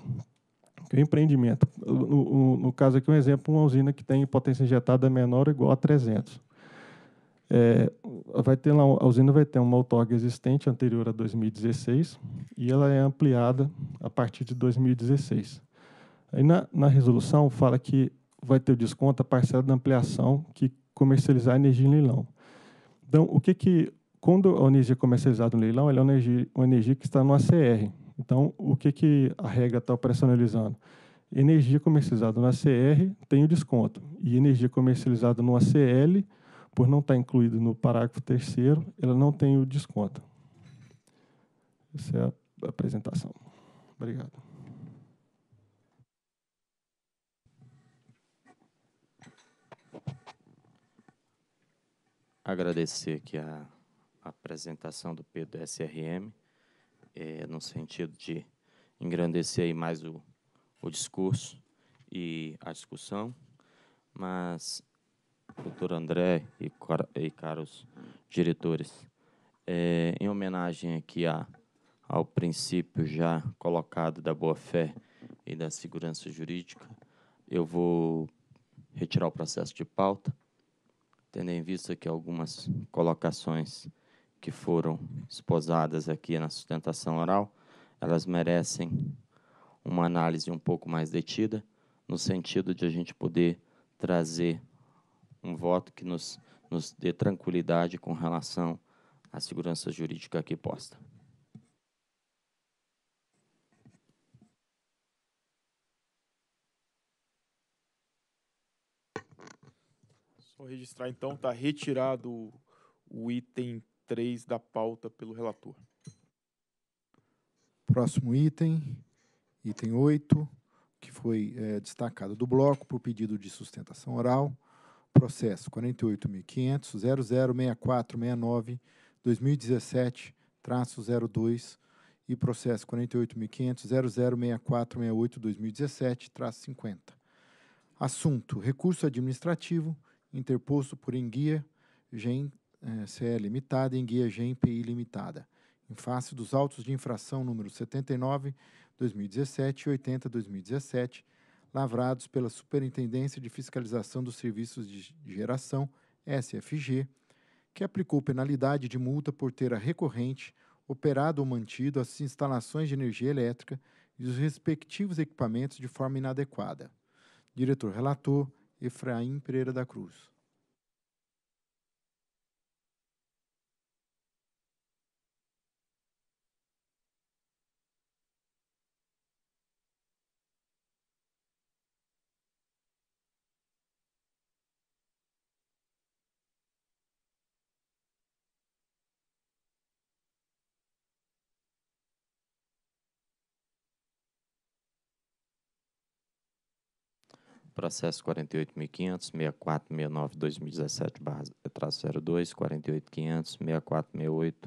Speaker 10: Que é empreendimento. No, no, no caso aqui, um exemplo, uma usina que tem potência injetada menor ou igual a 300. É, vai ter lá, a usina vai ter uma outorga existente anterior a 2016 e ela é ampliada a partir de 2016. Aí na, na resolução fala que vai ter o desconto a parcela da ampliação que comercializar energia em leilão. Então, o que que quando a energia é comercializada no leilão, ela é uma energia, uma energia que está no ACR. Então, o que que a regra está operacionalizando? Energia comercializada no ACR tem o desconto e energia comercializada no ACL por não estar tá incluído no parágrafo terceiro, ela não tem o desconto. Essa é a apresentação.
Speaker 4: Obrigado. Agradecer aqui a, apresentação do Pedro SRM, é, no sentido de engrandecer mais o, o discurso e a discussão, mas doutor André e, e caros diretores, é, em homenagem aqui a, ao princípio já colocado da boa-fé e da segurança jurídica, eu vou retirar o processo de pauta, tendo em vista que algumas colocações que foram esposadas aqui na sustentação oral, elas merecem uma análise um pouco mais detida, no sentido de a gente poder trazer um voto que nos, nos dê tranquilidade com relação à segurança jurídica aqui posta.
Speaker 1: Só registrar então, está retirado o item 3 da pauta pelo relator.
Speaker 6: Próximo item, item 8, que foi é, destacado do bloco por pedido de sustentação oral processo 48.500.006469-2017-02 e processo 48.500.006468-2017-50. Assunto: recurso administrativo interposto por Enguia GEM eh, CE Limitada e Enguia GEM PI Limitada, em face dos autos de infração número 79 2017 e 80 2017 lavrados pela Superintendência de Fiscalização dos Serviços de Geração, SFG, que aplicou penalidade de multa por ter a recorrente operado ou mantido as instalações de energia elétrica e os respectivos equipamentos de forma inadequada. Diretor relator Efraim Pereira da Cruz.
Speaker 4: processo 48.500.6469-2017-02,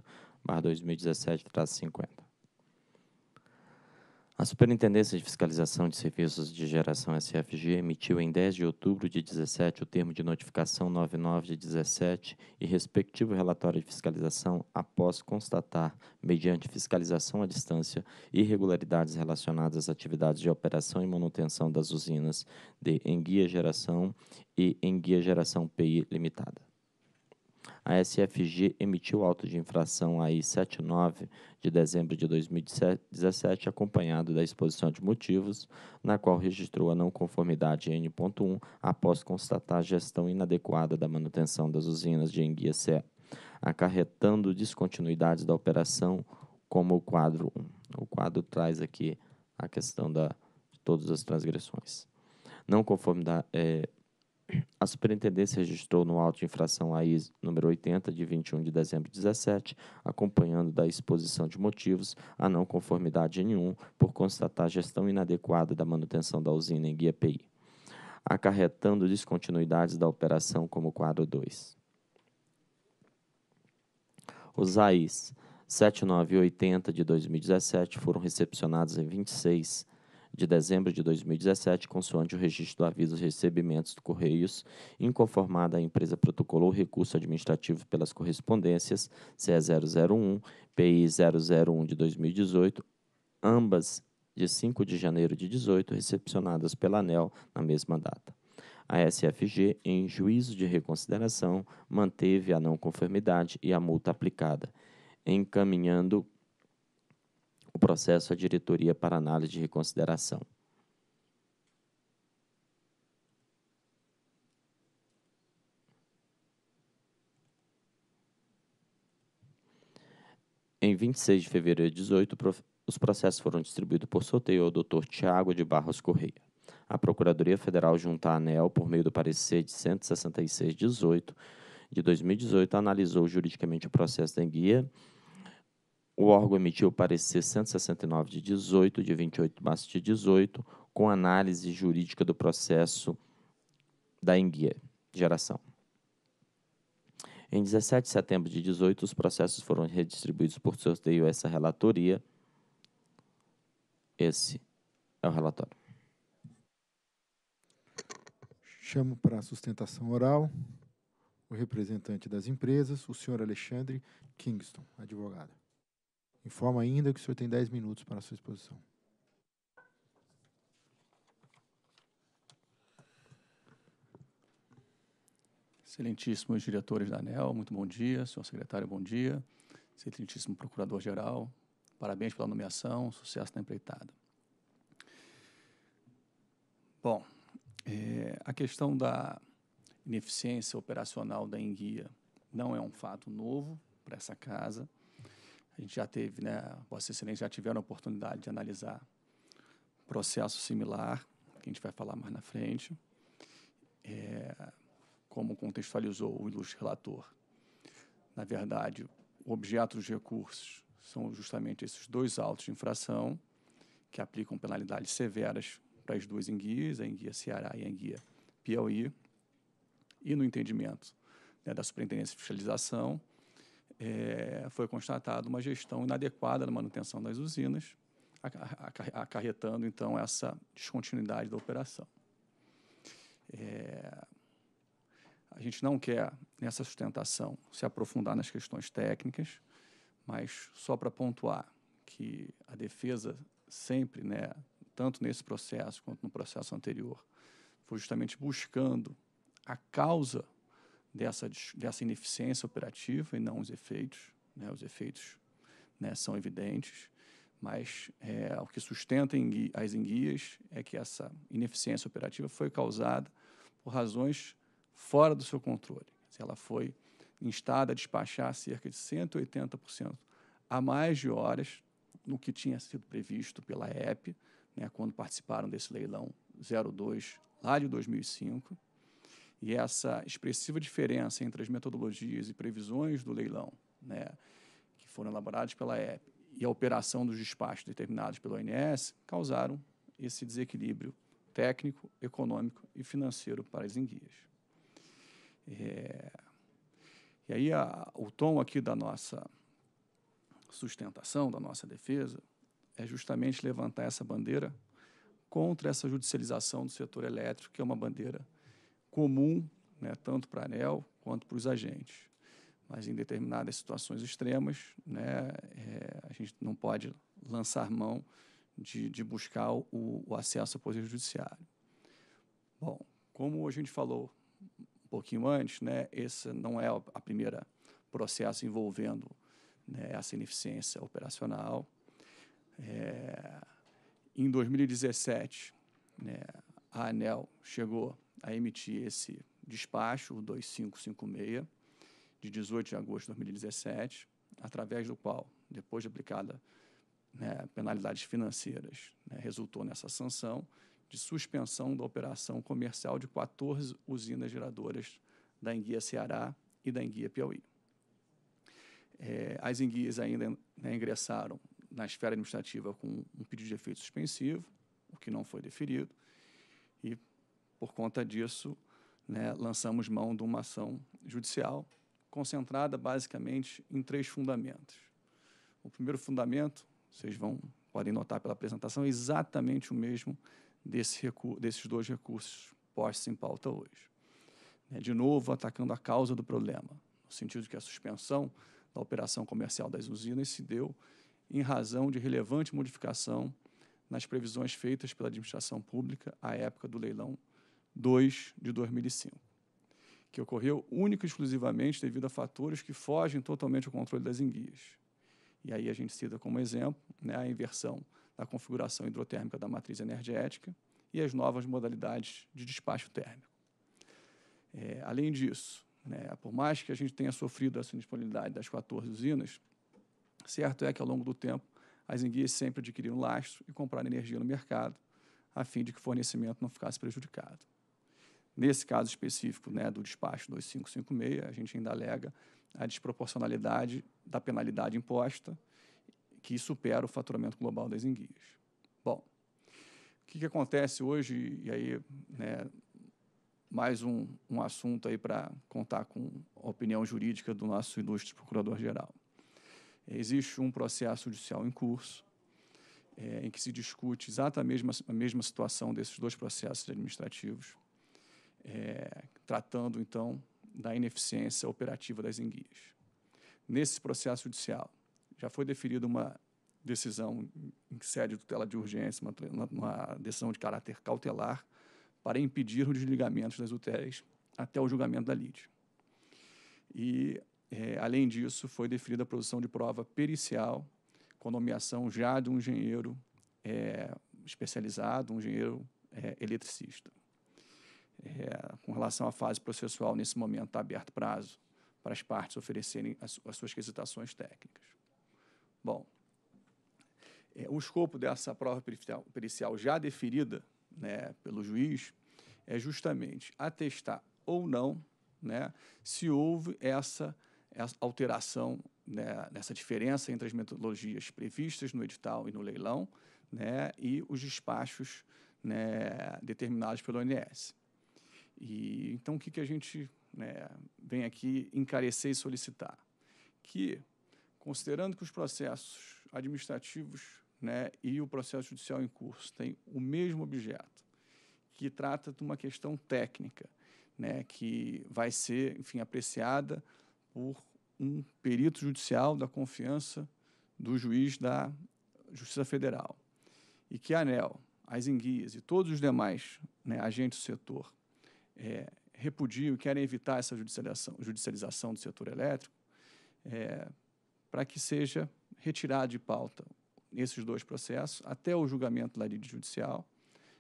Speaker 4: 48.500.6468-2017-50. A Superintendência de Fiscalização de Serviços de Geração SFG emitiu em 10 de outubro de 2017 o termo de notificação 99 de 17 e respectivo relatório de fiscalização após constatar, mediante fiscalização à distância, irregularidades relacionadas às atividades de operação e manutenção das usinas de Enguia Geração e Enguia Geração PI Limitada a SFG emitiu auto de infração AI 79 de dezembro de 2017, acompanhado da exposição de motivos, na qual registrou a não conformidade N.1 após constatar gestão inadequada da manutenção das usinas de Enguia CE, acarretando descontinuidades da operação, como o quadro 1. O quadro traz aqui a questão da, de todas as transgressões. Não conformidade. Eh, a Superintendência registrou no auto de infração Ais número 80, de 21 de dezembro de 2017, acompanhando da exposição de motivos a não conformidade nenhum por constatar gestão inadequada da manutenção da usina em guia PI, acarretando descontinuidades da operação como quadro 2. Os AIS 7980 de 2017 foram recepcionados em 26 de dezembro de 2017, consoante o registro do aviso de recebimentos do Correios, inconformada a empresa protocolou recurso administrativo pelas correspondências c 001 PI 001 de 2018, ambas de 5 de janeiro de 18, recepcionadas pela ANEL na mesma data. A SFG, em juízo de reconsideração, manteve a não conformidade e a multa aplicada, encaminhando o processo à diretoria para análise de reconsideração. Em 26 de fevereiro de 2018, os processos foram distribuídos por sorteio ao Dr. Tiago de Barros Correia. A Procuradoria Federal junta à ANEL, por meio do parecer de 166-18 de 2018, analisou juridicamente o processo da enguia o órgão emitiu parecer 169 de 18, de 28 de março de 18, com análise jurídica do processo da enguia geração. Em 17 de setembro de 18, os processos foram redistribuídos por sorteio a essa relatoria. Esse é o relatório.
Speaker 6: Chamo para a sustentação oral o representante das empresas, o senhor Alexandre Kingston, advogado. Informa ainda que o senhor tem 10 minutos para a sua exposição.
Speaker 11: Excelentíssimos diretores da ANEL, muito bom dia. Senhor secretário, bom dia. Excelentíssimo procurador-geral, parabéns pela nomeação, sucesso na empreitada. Bom, é, a questão da ineficiência operacional da Enguia não é um fato novo para essa casa. A gente já teve, né, Vossa Excelência já tiveram a oportunidade de analisar processo similar, que a gente vai falar mais na frente, é, como contextualizou o ilustre relator. Na verdade, o objeto dos recursos são justamente esses dois autos de infração, que aplicam penalidades severas para as duas enguias, a enguia Ceará e a enguia Piauí, e no entendimento né, da Superintendência de Fiscalização, é, foi constatada uma gestão inadequada na manutenção das usinas, acarretando então essa descontinuidade da operação. É, a gente não quer, nessa sustentação, se aprofundar nas questões técnicas, mas só para pontuar que a defesa sempre, né, tanto nesse processo quanto no processo anterior, foi justamente buscando a causa dessa, dessa ineficiência operativa e não os efeitos. Né? Os efeitos né, são evidentes, mas é, o que sustenta as enguias é que essa ineficiência operativa foi causada por razões fora do seu controle. Ela foi instada a despachar cerca de 180% a mais de horas no que tinha sido previsto pela EP, né, quando participaram desse leilão 02 lá de 2005 e essa expressiva diferença entre as metodologias e previsões do leilão, né, que foram elaboradas pela EP, e a operação dos despachos determinados pelo ONS, causaram esse desequilíbrio técnico, econômico e financeiro para as enguias. É... E aí a, o tom aqui da nossa sustentação, da nossa defesa, é justamente levantar essa bandeira contra essa judicialização do setor elétrico, que é uma bandeira comum, né, tanto para a ANEL quanto para os agentes. Mas em determinadas situações extremas, né, é, a gente não pode lançar mão de, de buscar o, o, acesso ao Poder Judiciário. Bom, como a gente falou um pouquinho antes, né, esse não é a primeira processo envolvendo né, essa ineficiência operacional. É, em 2017, né, a ANEL chegou a emitir esse despacho, o 2556, de 18 de agosto de 2017, através do qual, depois de aplicada né, penalidades financeiras, né, resultou nessa sanção de suspensão da operação comercial de 14 usinas geradoras da Enguia Ceará e da Enguia Piauí. É, as enguias ainda né, ingressaram na esfera administrativa com um pedido de efeito suspensivo, o que não foi deferido, por conta disso, né, lançamos mão de uma ação judicial concentrada basicamente em três fundamentos. O primeiro fundamento, vocês vão podem notar pela apresentação, é exatamente o mesmo desse desses dois recursos postos em pauta hoje. Né, de novo, atacando a causa do problema, no sentido de que a suspensão da operação comercial das usinas se deu em razão de relevante modificação nas previsões feitas pela administração pública à época do leilão 2 de 2005, que ocorreu única e exclusivamente devido a fatores que fogem totalmente ao controle das enguias. E aí a gente cita como exemplo né, a inversão da configuração hidrotérmica da matriz energética e as novas modalidades de despacho térmico. É, além disso, né, por mais que a gente tenha sofrido essa indisponibilidade das 14 usinas, certo é que ao longo do tempo as enguias sempre adquiriram lastro e compraram energia no mercado, a fim de que o fornecimento não ficasse prejudicado. Nesse caso específico né, do despacho 2556, a gente ainda alega a desproporcionalidade da penalidade imposta, que supera o faturamento global das enguias. Bom, o que, que acontece hoje, e aí né, mais um, um assunto aí para contar com a opinião jurídica do nosso ilustre procurador-geral. É, existe um processo judicial em curso, é, em que se discute exatamente a mesma, a mesma situação desses dois processos administrativos, é, tratando então da ineficiência operativa das enguias. Nesse processo judicial, já foi deferida uma decisão em sede de tutela de urgência, uma, uma, decisão de caráter cautelar, para impedir o desligamento das UTEs até o julgamento da lide. E, é, além disso, foi deferida a produção de prova pericial, com nomeação já de um engenheiro é, especializado, um engenheiro é, eletricista é, com relação à fase processual, nesse momento está aberto prazo para as partes oferecerem as, as suas quesitações técnicas. Bom, é, o escopo dessa prova pericial, pericial já deferida né, pelo juiz é justamente atestar ou não né, se houve essa, essa alteração, né, nessa diferença entre as metodologias previstas no edital e no leilão né, e os despachos né, determinados pelo ONS. E então o que, que a gente né, vem aqui encarecer e solicitar? Que, considerando que os processos administrativos né, e o processo judicial em curso têm o mesmo objeto, que trata de uma questão técnica, né, que vai ser, enfim, apreciada por um perito judicial da confiança do juiz da Justiça Federal. E que a ANEL, as enguias e todos os demais né, agentes do setor é, repudiam e querem evitar essa judicialização, judicialização do setor elétrico, é, para que seja retirado de pauta esses dois processos até o julgamento da lide judicial,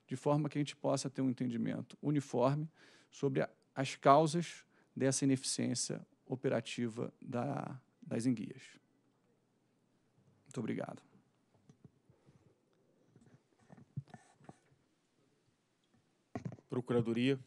Speaker 11: de forma que a gente possa ter um entendimento uniforme sobre a, as causas dessa ineficiência operativa da, das enguias.
Speaker 1: Muito obrigado. Procuradoria.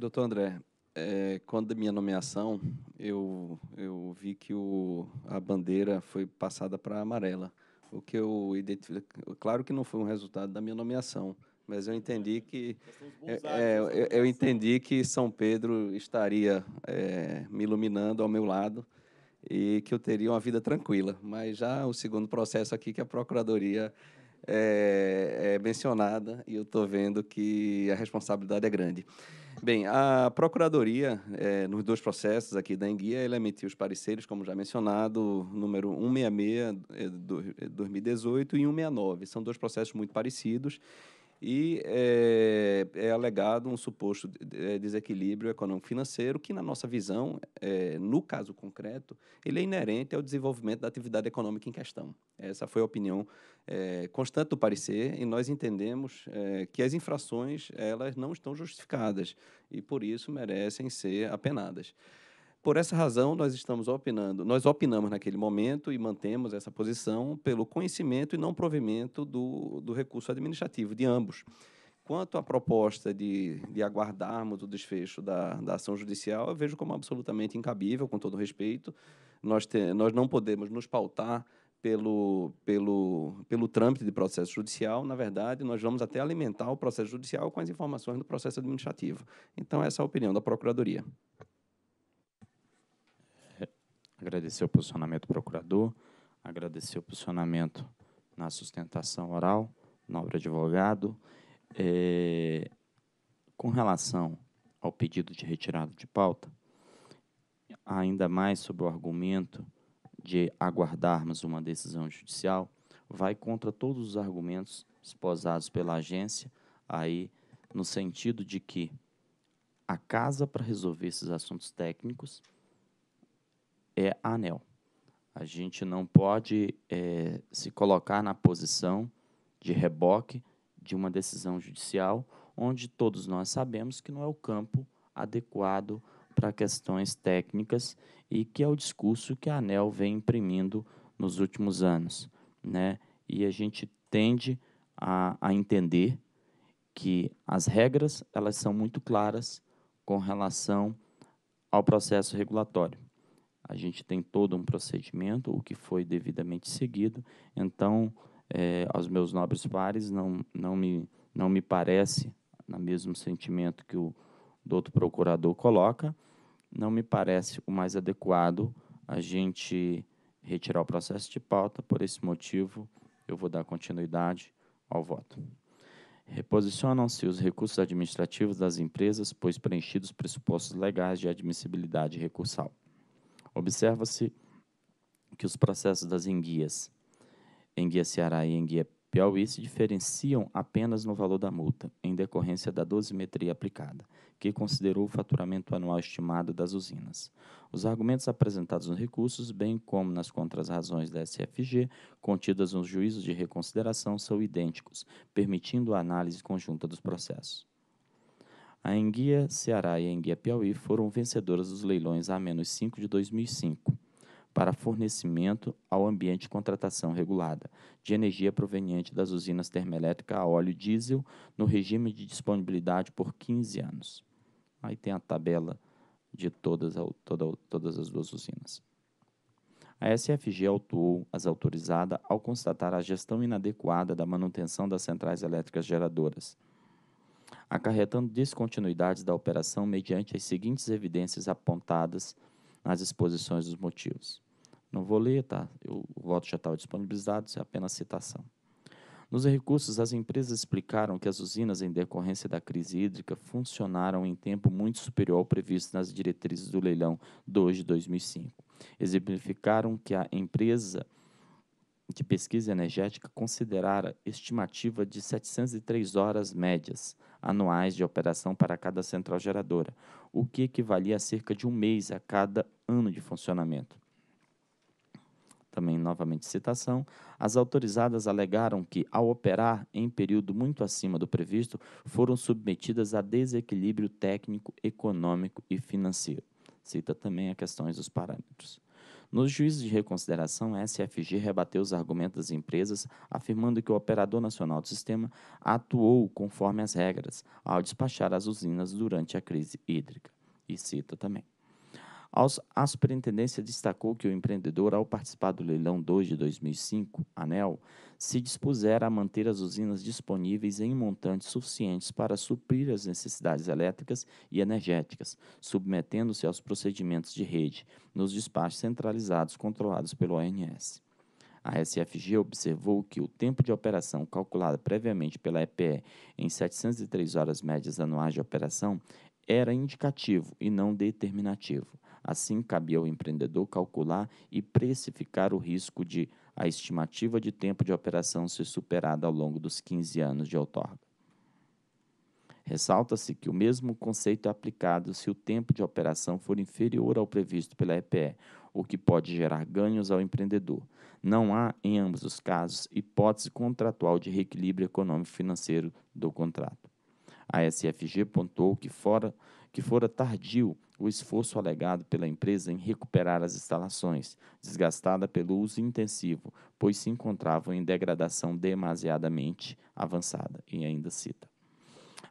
Speaker 5: Doutor André, é, quando a minha nomeação, eu, eu vi que o, a bandeira foi passada para amarela. O que eu identifico, claro que não foi um resultado da minha nomeação, mas eu entendi que é, né, é, eu, entendi que São Pedro estaria é, me iluminando ao meu lado e que eu teria uma vida tranquila. Mas já o segundo processo aqui que a procuradoria é, é mencionada e eu estou vendo que a responsabilidade é grande. Bem, a Procuradoria, é, nos dois processos aqui da Enguia, ela emitiu os pareceres, como já mencionado, número 166, 2018 eh, eh, e 169. São dois processos muito parecidos e é, é, alegado um suposto desequilíbrio econômico-financeiro que, na nossa visão, é, no caso concreto, ele é inerente ao desenvolvimento da atividade econômica em questão. Essa foi a opinião é, constante do parecer e nós entendemos que as infrações elas não estão justificadas e, por isso, merecem ser apenadas. Por essa razão, nós estamos opinando, nós opinamos naquele momento e mantemos essa posição pelo conhecimento e não provimento do, do recurso administrativo de ambos. Quanto à proposta de, de aguardarmos o desfecho da, da ação judicial, eu vejo como absolutamente incabível, com todo respeito. Nós, te, nós não podemos nos pautar pelo, pelo, pelo trâmite de processo judicial, na verdade, nós vamos até alimentar o processo judicial com as informações do processo administrativo. Então, essa é a opinião da Procuradoria
Speaker 4: agradecer o posicionamento do procurador, agradecer o posicionamento na sustentação oral, nobre advogado. É, com relação ao pedido de retirada de pauta, ainda mais sobre o argumento de aguardarmos uma decisão judicial, vai contra todos os argumentos esposados pela agência, aí no sentido de que a casa para resolver esses assuntos técnicos é anel. A gente não pode é, se colocar na posição de reboque de uma decisão judicial, onde todos nós sabemos que não é o campo adequado para questões técnicas e que é o discurso que a ANEL vem imprimindo nos últimos anos. Né? E a gente tende a, a entender que as regras elas são muito claras com relação ao processo regulatório a gente tem todo um procedimento, o que foi devidamente seguido. Então, é, aos meus nobres pares, não, não, me, não me parece, no mesmo sentimento que o doutor procurador coloca, não me parece o mais adequado a gente retirar o processo de pauta. Por esse motivo, eu vou dar continuidade ao voto. Reposicionam-se os recursos administrativos das empresas, pois preenchidos pressupostos legais de admissibilidade recursal. Observa-se que os processos das enguias, enguia Ceará e enguia Piauí, se diferenciam apenas no valor da multa, em decorrência da dosimetria aplicada, que considerou o faturamento anual estimado das usinas. Os argumentos apresentados nos recursos, bem como nas contrarrazões da SFG, contidas nos juízos de reconsideração, são idênticos, permitindo a análise conjunta dos processos. A Enguia Ceará e a Enguia Piauí foram vencedoras dos leilões A-5 de 2005 para fornecimento ao ambiente de contratação regulada de energia proveniente das usinas termoelétricas a óleo e diesel no regime de disponibilidade por 15 anos. Aí tem a tabela de todas, toda, todas as duas usinas. A SFG autuou as autorizadas ao constatar a gestão inadequada da manutenção das centrais elétricas geradoras acarretando descontinuidades da operação mediante as seguintes evidências apontadas nas exposições dos motivos. Não vou ler, tá? o voto já estava tá disponibilizado, isso é apenas citação. Nos recursos, as empresas explicaram que as usinas, em decorrência da crise hídrica, funcionaram em tempo muito superior ao previsto nas diretrizes do leilão 2 de 2005. Exemplificaram que a empresa de pesquisa energética considerara estimativa de 703 horas médias anuais de operação para cada central geradora, o que equivalia a cerca de um mês a cada ano de funcionamento. Também, novamente citação, as autorizadas alegaram que, ao operar em período muito acima do previsto, foram submetidas a desequilíbrio técnico, econômico e financeiro. Cita também a questões dos parâmetros. Nos juízes de reconsideração, a SFG rebateu os argumentos das empresas, afirmando que o operador nacional do sistema atuou conforme as regras ao despachar as usinas durante a crise hídrica. E cita também. A superintendência destacou que o empreendedor, ao participar do leilão 2 de 2005, ANEL, se dispuser a manter as usinas disponíveis em montantes suficientes para suprir as necessidades elétricas e energéticas, submetendo-se aos procedimentos de rede nos despachos centralizados controlados pelo ONS. A SFG observou que o tempo de operação calculado previamente pela EPE em 703 horas médias anuais de operação era indicativo e não determinativo. Assim, cabia ao empreendedor calcular e precificar o risco de a estimativa de tempo de operação ser superada ao longo dos 15 anos de outorga. Ressalta-se que o mesmo conceito é aplicado se o tempo de operação for inferior ao previsto pela EPE, o que pode gerar ganhos ao empreendedor. Não há, em ambos os casos, hipótese contratual de reequilíbrio econômico-financeiro do contrato. A SFG pontuou que, fora, que fora tardio o esforço alegado pela empresa em recuperar as instalações, desgastada pelo uso intensivo, pois se encontravam em degradação demasiadamente avançada, e ainda cita.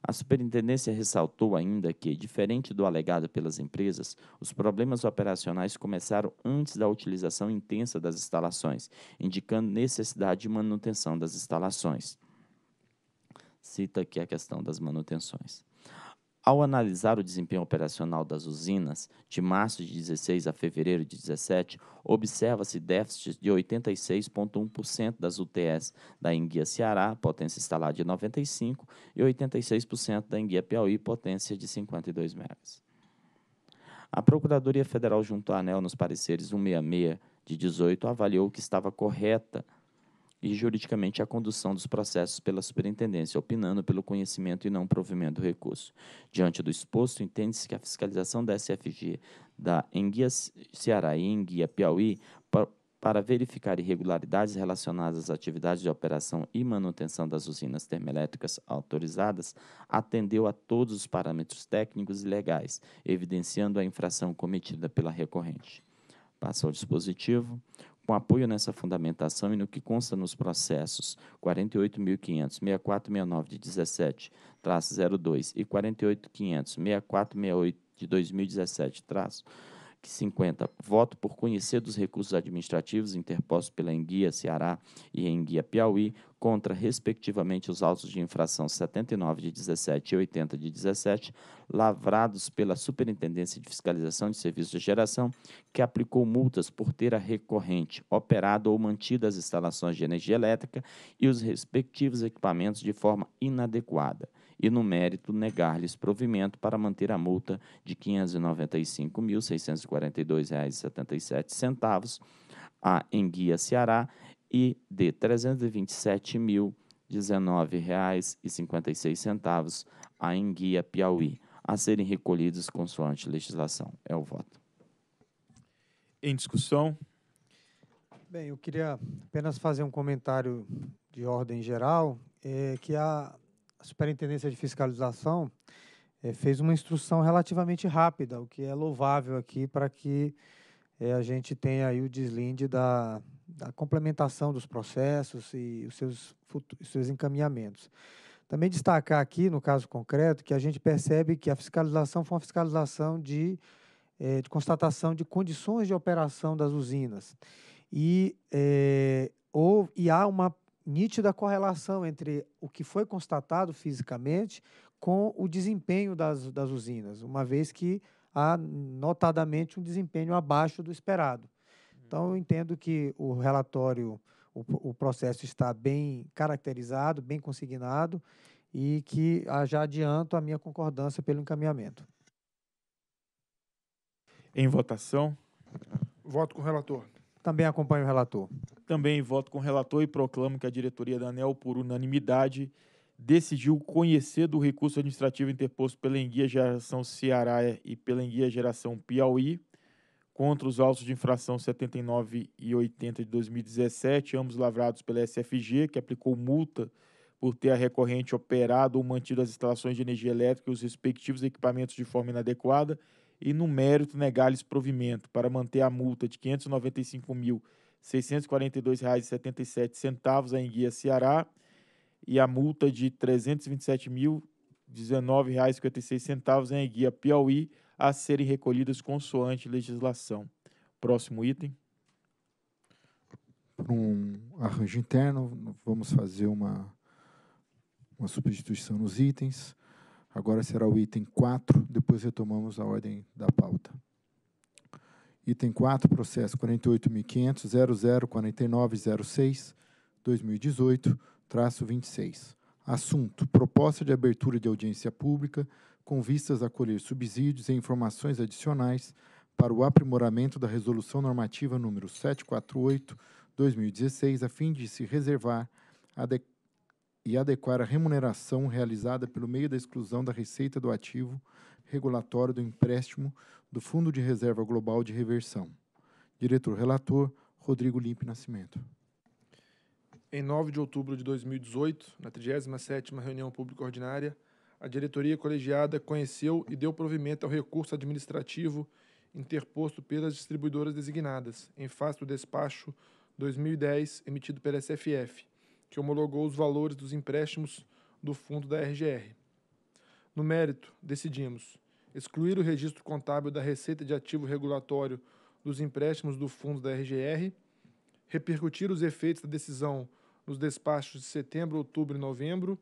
Speaker 4: A superintendência ressaltou ainda que, diferente do alegado pelas empresas, os problemas operacionais começaram antes da utilização intensa das instalações, indicando necessidade de manutenção das instalações. Cita aqui a questão das manutenções. Ao analisar o desempenho operacional das usinas, de março de 16 a fevereiro de 17, observa-se déficit de 86,1% das UTS da Enguia Ceará, potência instalada de 95, e 86% da Enguia Piauí, potência de 52 MW. A Procuradoria Federal, junto à ANEL, nos pareceres 166 de 18, avaliou que estava correta e juridicamente a condução dos processos pela superintendência, opinando pelo conhecimento e não provimento do recurso. Diante do exposto, entende-se que a fiscalização da SFG da Enguia Ceará e Enguia Piauí para verificar irregularidades relacionadas às atividades de operação e manutenção das usinas termoelétricas autorizadas, atendeu a todos os parâmetros técnicos e legais, evidenciando a infração cometida pela recorrente. Passa ao dispositivo. Com apoio nessa fundamentação e no que consta nos processos 48.500-6469 de 17, traço 02 e 48500 de 2017, traço 50. Voto por conhecer dos recursos administrativos interpostos pela Enguia Ceará e Enguia Piauí contra, respectivamente, os autos de infração 79 de 17 e 80 de 17, lavrados pela Superintendência de Fiscalização de Serviços de Geração, que aplicou multas por ter a recorrente operado ou mantido as instalações de energia elétrica e os respectivos equipamentos de forma inadequada e, no mérito, negar-lhes provimento para manter a multa de R$ 595.642,77 a Enguia Ceará e de R$ 327.019,56 a Enguia Piauí, a serem recolhidos consoante legislação. É o voto.
Speaker 1: Em discussão.
Speaker 3: Bem, eu queria apenas fazer um comentário de ordem geral, é que a a Superintendência de Fiscalização é, fez uma instrução relativamente rápida, o que é louvável aqui para que é, a gente tenha aí o deslinde da, da complementação dos processos e os seus, os seus encaminhamentos. Também destacar aqui, no caso concreto, que a gente percebe que a fiscalização foi uma fiscalização de, é, de constatação de condições de operação das usinas. E, é, ou, e há uma nítida correlação entre o que foi constatado fisicamente com o desempenho das, das usinas, uma vez que há notadamente um desempenho abaixo do esperado. Então, eu entendo que o relatório, o, o processo está bem caracterizado, bem consignado e que ah, já adianto a minha concordância pelo encaminhamento.
Speaker 1: Em votação.
Speaker 3: Voto com o relator. Também acompanho o relator.
Speaker 1: Também voto com o relator e proclamo que a diretoria da ANEL, por unanimidade, decidiu conhecer do recurso administrativo interposto pela Enguia Geração Ceará e pela Enguia Geração Piauí contra os autos de infração 79 e 80 de 2017, ambos lavrados pela SFG, que aplicou multa por ter a recorrente operado ou mantido as instalações de energia elétrica e os respectivos equipamentos de forma inadequada e, no mérito, negar-lhes provimento para manter a multa de R$ 595.642,77 a Enguia Ceará e a multa de R$ 327.019,56 em Enguia Piauí a serem recolhidas consoante legislação. Próximo item.
Speaker 6: Por um arranjo interno, vamos fazer uma, uma substituição nos itens. Agora será o item 4, depois retomamos a ordem da pauta. Item 4, processo 48.500.004906-2018-26. Assunto: Proposta de abertura de audiência pública com vistas a colher subsídios e informações adicionais para o aprimoramento da Resolução Normativa número 748/2016, a fim de se reservar adequadamente e adequar a remuneração realizada pelo meio da exclusão da receita do ativo regulatório do empréstimo do Fundo de Reserva Global de Reversão. Diretor relator Rodrigo Limpe Nascimento.
Speaker 2: Em 9 de outubro de 2018, na 37ª reunião pública ordinária, a diretoria colegiada conheceu e deu provimento ao recurso administrativo interposto pelas distribuidoras designadas em face do despacho 2010 emitido pela SFF, que homologou os valores dos empréstimos do fundo da RGR. No mérito, decidimos excluir o registro contábil da receita de ativo regulatório dos empréstimos do fundo da RGR, repercutir os efeitos da decisão nos despachos de setembro, outubro e novembro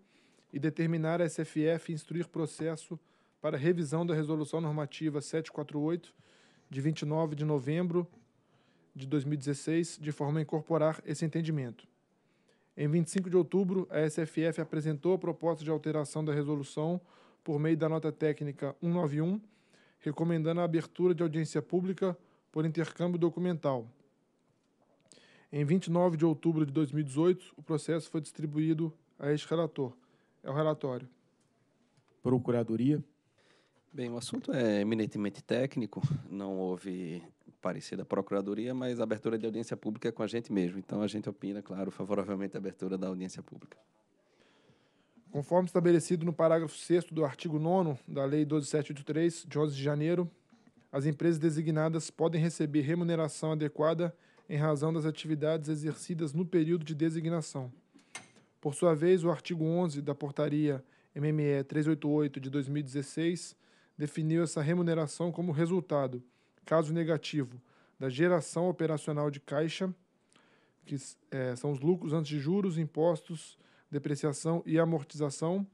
Speaker 2: e determinar a SFF instruir processo para revisão da Resolução Normativa 748, de 29 de novembro de 2016, de forma a incorporar esse entendimento. Em 25 de outubro, a SFF apresentou a proposta de alteração da resolução por meio da nota técnica 191, recomendando a abertura de audiência pública por intercâmbio documental. Em 29 de outubro de 2018, o processo foi distribuído a este relator. É o relatório.
Speaker 1: Procuradoria.
Speaker 2: Bem, o assunto é
Speaker 5: eminentemente técnico, não houve parecer da Procuradoria, mas a abertura de audiência pública é com a gente mesmo. Então, a gente opina, claro, favoravelmente a abertura da audiência pública.
Speaker 2: Conforme estabelecido no parágrafo 6 do artigo 9 da Lei 12783, de 11 de janeiro, as empresas designadas podem receber remuneração adequada em razão das atividades exercidas no período de designação. Por sua vez, o artigo 11 da Portaria MME 388 de 2016 definiu essa remuneração como resultado caso negativo da geração operacional de caixa, que é, são os lucros antes de juros, impostos, depreciação e amortização,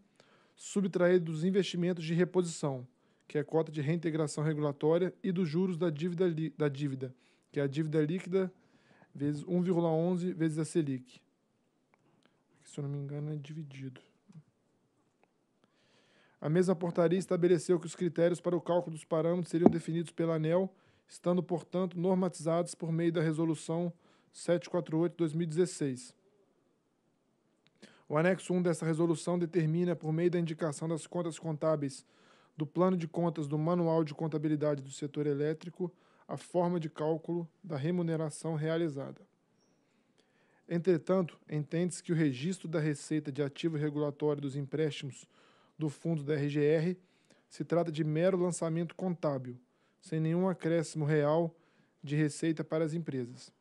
Speaker 2: subtraído dos investimentos de reposição, que é a cota de reintegração regulatória, e dos juros da dívida, da dívida que é a dívida líquida vezes 1,11 vezes a Selic. Aqui, se eu não me engano, é dividido. A mesma portaria estabeleceu que os critérios para o cálculo dos parâmetros seriam definidos pela ANEL estando, portanto, normatizados por meio da Resolução 748-2016. O anexo 1 dessa resolução determina, por meio da indicação das contas contábeis do plano de contas do Manual de Contabilidade do Setor Elétrico, a forma de cálculo da remuneração realizada. Entretanto, entende-se que o registro da receita de ativo regulatório dos empréstimos do fundo da RGR se trata de mero lançamento contábil sem nenhum acréscimo real de receita para as empresas.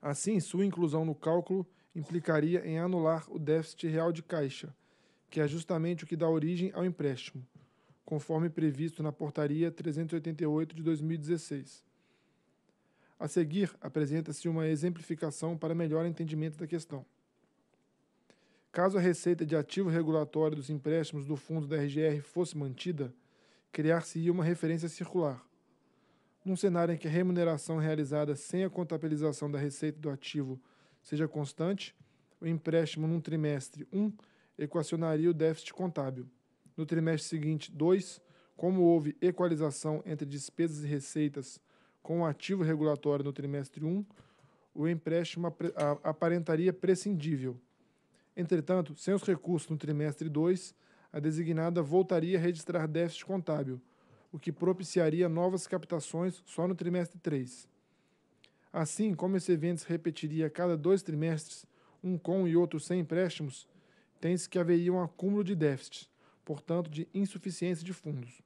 Speaker 2: Assim, sua inclusão no cálculo implicaria em anular o déficit real de caixa, que é justamente o que dá origem ao empréstimo, conforme previsto na Portaria 388 de 2016. A seguir, apresenta-se uma exemplificação para melhor entendimento da questão. Caso a receita de ativo regulatório dos empréstimos do fundo da RGR fosse mantida, criar-se-ia uma referência circular. Num cenário em que a remuneração realizada sem a contabilização da receita do ativo seja constante, o empréstimo num trimestre 1 um, equacionaria o déficit contábil. No trimestre seguinte, 2, como houve equalização entre despesas e receitas com o ativo regulatório no trimestre 1, um, o empréstimo ap aparentaria prescindível. Entretanto, sem os recursos no trimestre 2, a designada voltaria a registrar déficit contábil, o que propiciaria novas captações só no trimestre 3. Assim, como esse evento se repetiria a cada dois trimestres, um com e outro sem empréstimos, tem-se que haveria um acúmulo de déficit, portanto, de insuficiência de fundos.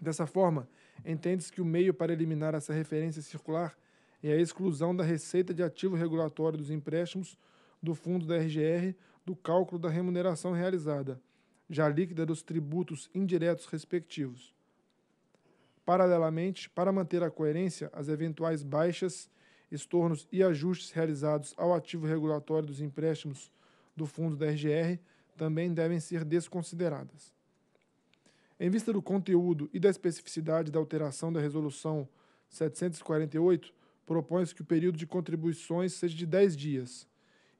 Speaker 2: Dessa forma, entende-se que o meio para eliminar essa referência circular é a exclusão da receita de ativo regulatório dos empréstimos do fundo da RGR do cálculo da remuneração realizada, já líquida dos tributos indiretos respectivos. Paralelamente, para manter a coerência, as eventuais baixas, estornos e ajustes realizados ao ativo regulatório dos empréstimos do fundo da RGR também devem ser desconsideradas. Em vista do conteúdo e da especificidade da alteração da Resolução 748, propõe-se que o período de contribuições seja de 10 dias,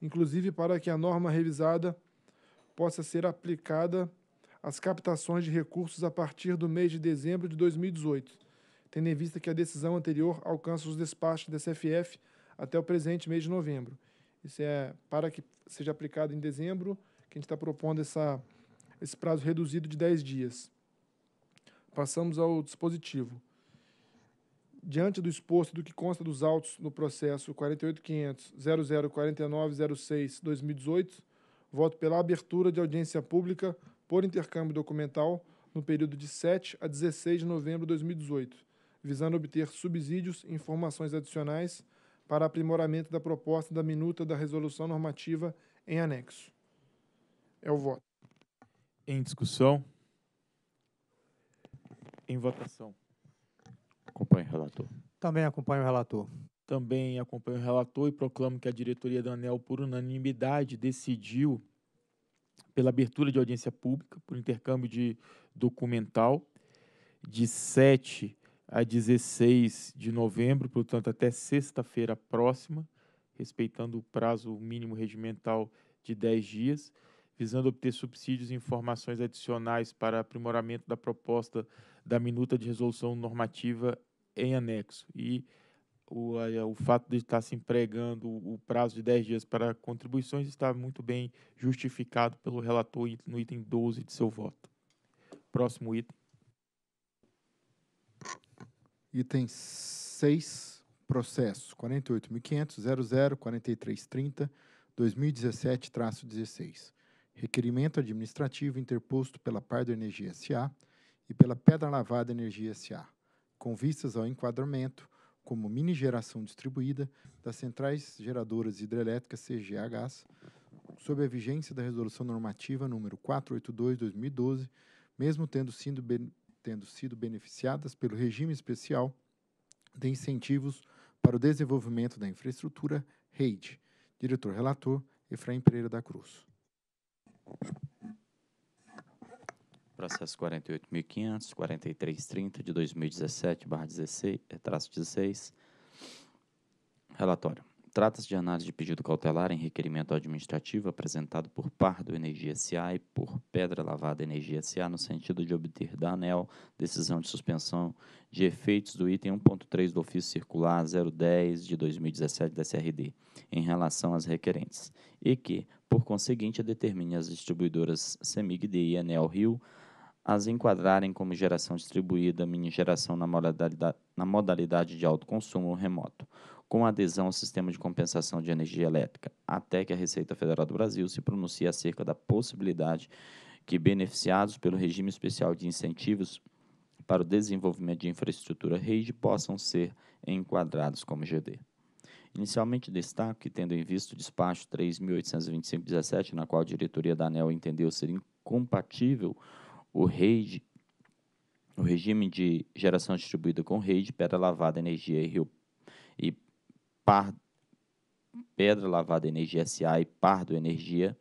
Speaker 2: inclusive para que a norma revisada possa ser aplicada às captações de recursos a partir do mês de dezembro de 2018, tendo em vista que a decisão anterior alcança os despachos da CFF até o presente mês de novembro. Isso é para que seja aplicado em dezembro, que a gente está propondo essa, esse prazo reduzido de 10 dias. Passamos ao dispositivo. Diante do exposto do que consta dos autos no processo 48500 2018 voto pela abertura de audiência pública por intercâmbio documental no período de 7 a 16 de novembro de 2018, visando obter subsídios e informações adicionais para aprimoramento da proposta da minuta da resolução normativa em anexo.
Speaker 1: É o voto. Em discussão. Em votação.
Speaker 4: Acompanhe o relator.
Speaker 1: Também acompanho o relator. Também acompanho o relator e proclamo que a diretoria da ANEL, por unanimidade, decidiu pela abertura de audiência pública, por intercâmbio de documental, de 7 a 16 de novembro, portanto, até sexta-feira próxima, respeitando o prazo mínimo regimental de 10 dias, visando obter subsídios e informações adicionais para aprimoramento da proposta da minuta de resolução normativa em anexo. E o, eh, o fato de estar se empregando o prazo de 10 dias para contribuições está muito bem justificado pelo relator no item 12 de seu voto. Próximo item.
Speaker 6: Item 6, processo 48.500.004330-2017-16. Requerimento administrativo interposto pela Pardo Energia S.A. e pela Pedra Lavada Energia S.A., com vistas ao enquadramento como mini geração distribuída das centrais geradoras hidrelétricas CGHs, sob a vigência da Resolução Normativa número 482/2012, mesmo tendo sido tendo sido beneficiadas pelo regime especial de incentivos para o desenvolvimento da infraestrutura REIT. Diretor relator Efraim Pereira da Cruz.
Speaker 4: Processo 48.500, de 2017, 16, é, traço 16. Relatório. Trata-se de análise de pedido cautelar em requerimento administrativo apresentado por Pardo Energia SA e por Pedra Lavada Energia SA no sentido de obter da ANEL decisão de suspensão de efeitos do item 1.3 do ofício circular 010 de 2017 da SRD em relação às requerentes e que, por conseguinte, determine as distribuidoras Semig e Anel Rio as enquadrarem como geração distribuída, mini geração na modalidade, na modalidade de autoconsumo remoto, com adesão ao sistema de compensação de energia elétrica, até que a Receita Federal do Brasil se pronuncie acerca da possibilidade que beneficiados pelo regime especial de incentivos para o desenvolvimento de infraestrutura rede possam ser enquadrados como GD. Inicialmente destaco que, tendo em vista o despacho 3.825-17, na qual a diretoria da ANEL entendeu ser incompatível o RAID, o regime de geração distribuída com RAID, pedra lavada, energia e e par, pedra lavada, energia SA e pardo energia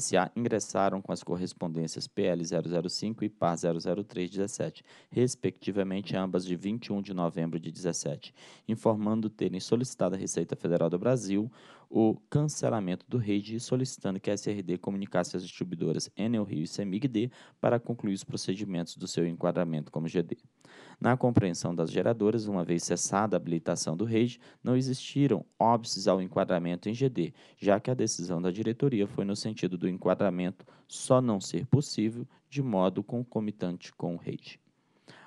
Speaker 4: SA ingressaram com as correspondências PL 005 e PAR 00317, respectivamente ambas de 21 de novembro de 17, informando terem solicitado à Receita Federal do Brasil o cancelamento do rede solicitando que a SRD comunicasse às distribuidoras Enel Rio e CEMIG-D para concluir os procedimentos do seu enquadramento como GD. Na compreensão das geradoras, uma vez cessada a habilitação do rede, não existiram óbices ao enquadramento em GD, já que a decisão da diretoria foi no sentido do enquadramento só não ser possível de modo concomitante com o rede.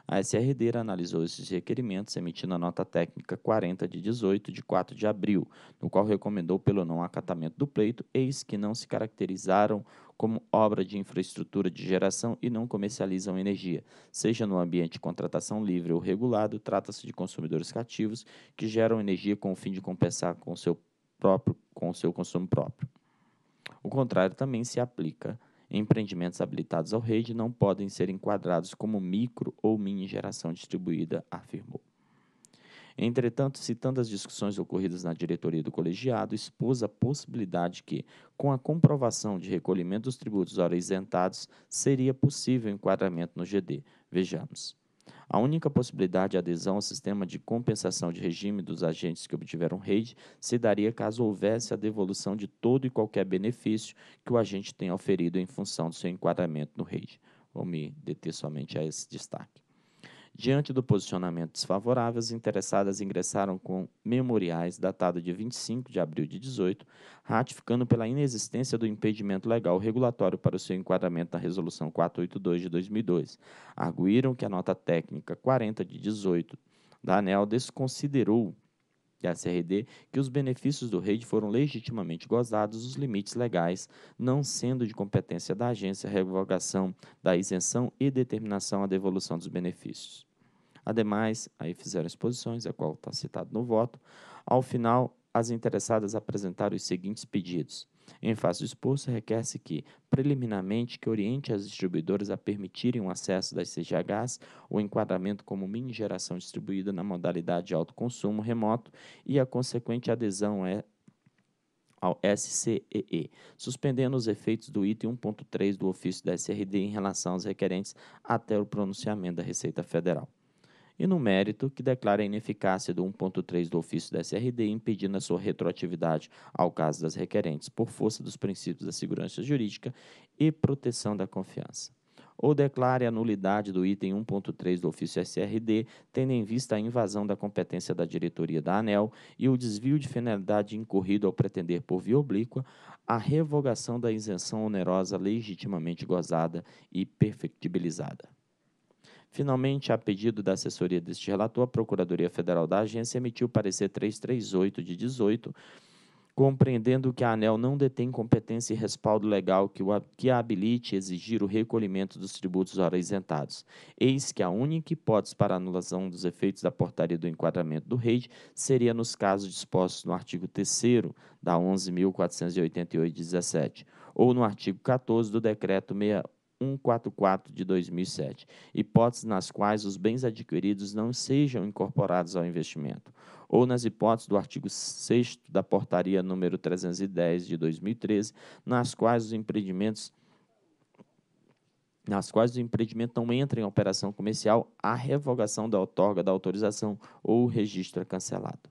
Speaker 4: A SRD analisou esses requerimentos, emitindo a nota técnica 40 de 18 de 4 de abril, no qual recomendou pelo não acatamento do pleito, eis que não se caracterizaram como obra de infraestrutura de geração e não comercializam energia. Seja no ambiente de contratação livre ou regulado, trata-se de consumidores cativos que geram energia com o fim de compensar com seu próprio com o seu consumo próprio. O contrário também se aplica Empreendimentos habilitados ao rede não podem ser enquadrados como micro ou mini geração distribuída, afirmou. Entretanto, citando as discussões ocorridas na diretoria do colegiado, expôs a possibilidade que, com a comprovação de recolhimento dos tributos ora isentados, seria possível enquadramento no GD. Vejamos. A única possibilidade de é adesão ao sistema de compensação de regime dos agentes que obtiveram rede se daria caso houvesse a devolução de todo e qualquer benefício que o agente tenha oferido em função do seu enquadramento no rede. Vou me deter somente a esse destaque. Diante do posicionamento desfavorável, as interessadas ingressaram com memoriais datados de 25 de abril de 18, ratificando pela inexistência do impedimento legal regulatório para o seu enquadramento na Resolução 482 de 2002. Arguíram que a nota técnica 40 de 18 da ANEL desconsiderou CRD que os benefícios do rede foram legitimamente gozados os limites legais, não sendo de competência da agência a revogação da isenção e determinação à devolução dos benefícios. Ademais, aí fizeram exposições, a qual está citado no voto. Ao final, as interessadas apresentaram os seguintes pedidos. Em face do exposto, requer-se que, preliminarmente, que oriente as distribuidoras a permitirem o acesso das CGHs, o enquadramento como mini geração distribuída na modalidade de autoconsumo remoto e a consequente adesão é ao SCEE, suspendendo os efeitos do item 1.3 do ofício da SRD em relação aos requerentes até o pronunciamento da Receita Federal e no mérito que declara a ineficácia do 1.3 do ofício da SRD, impedindo a sua retroatividade ao caso das requerentes, por força dos princípios da segurança jurídica e proteção da confiança. Ou declare a nulidade do item 1.3 do ofício SRD, tendo em vista a invasão da competência da diretoria da ANEL e o desvio de finalidade incorrido ao pretender por via oblíqua a revogação da isenção onerosa legitimamente gozada e perfectibilizada. Finalmente, a pedido da assessoria deste relator, a Procuradoria Federal da Agência emitiu parecer 338 de 18, compreendendo que a ANEL não detém competência e respaldo legal que, o, que a habilite exigir o recolhimento dos tributos ora isentados. Eis que a única hipótese para anulação dos efeitos da portaria do enquadramento do Rei seria nos casos dispostos no artigo 3 da 11.488-17 ou no artigo 14 do Decreto 68. 144 de 2007, hipóteses nas quais os bens adquiridos não sejam incorporados ao investimento, ou nas hipóteses do artigo 6 da Portaria número 310 de 2013, nas quais os empreendimentos nas quais o empreendimento não entra em operação comercial, a revogação da outorga da autorização ou o registro é cancelado.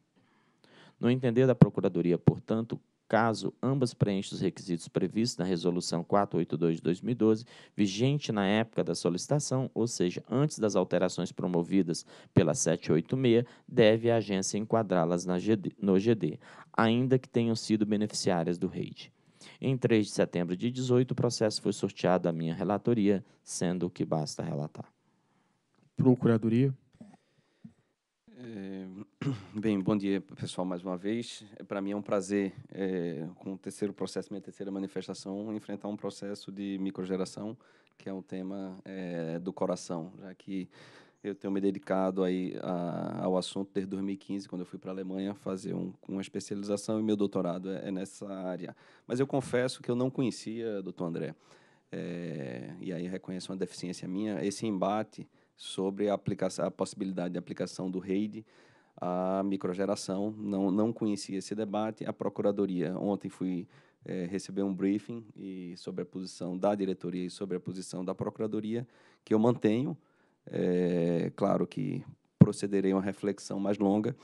Speaker 4: No entender da Procuradoria, portanto, caso ambas preenchem os requisitos previstos na Resolução 482 de 2012, vigente na época da solicitação, ou seja, antes das alterações promovidas pela 786, deve a agência enquadrá-las no GD, ainda que tenham sido beneficiárias do REID. Em 3 de setembro de 18, o processo foi sorteado à minha relatoria, sendo o que basta relatar. Procuradoria. É, *clears throat* bem, bom dia pessoal mais
Speaker 5: uma vez. Para mim é um prazer, é, com o terceiro processo, minha terceira manifestação, enfrentar um processo de microgeração, que é um tema é, do coração, já que eu tenho me dedicado aí a, ao assunto desde 2015, quando eu fui para a Alemanha fazer um, uma especialização e meu doutorado é, é, nessa área. Mas eu confesso que eu não conhecia, doutor André, e aí reconheço uma deficiência minha, esse embate sobre a, aplicação, a possibilidade de aplicação do REID à microgeração. Não, não conhecia esse debate. A Procuradoria, ontem fui é, receber um briefing e sobre a posição da diretoria e sobre a posição da Procuradoria, que eu mantenho. É, claro que procederei a uma reflexão mais longa,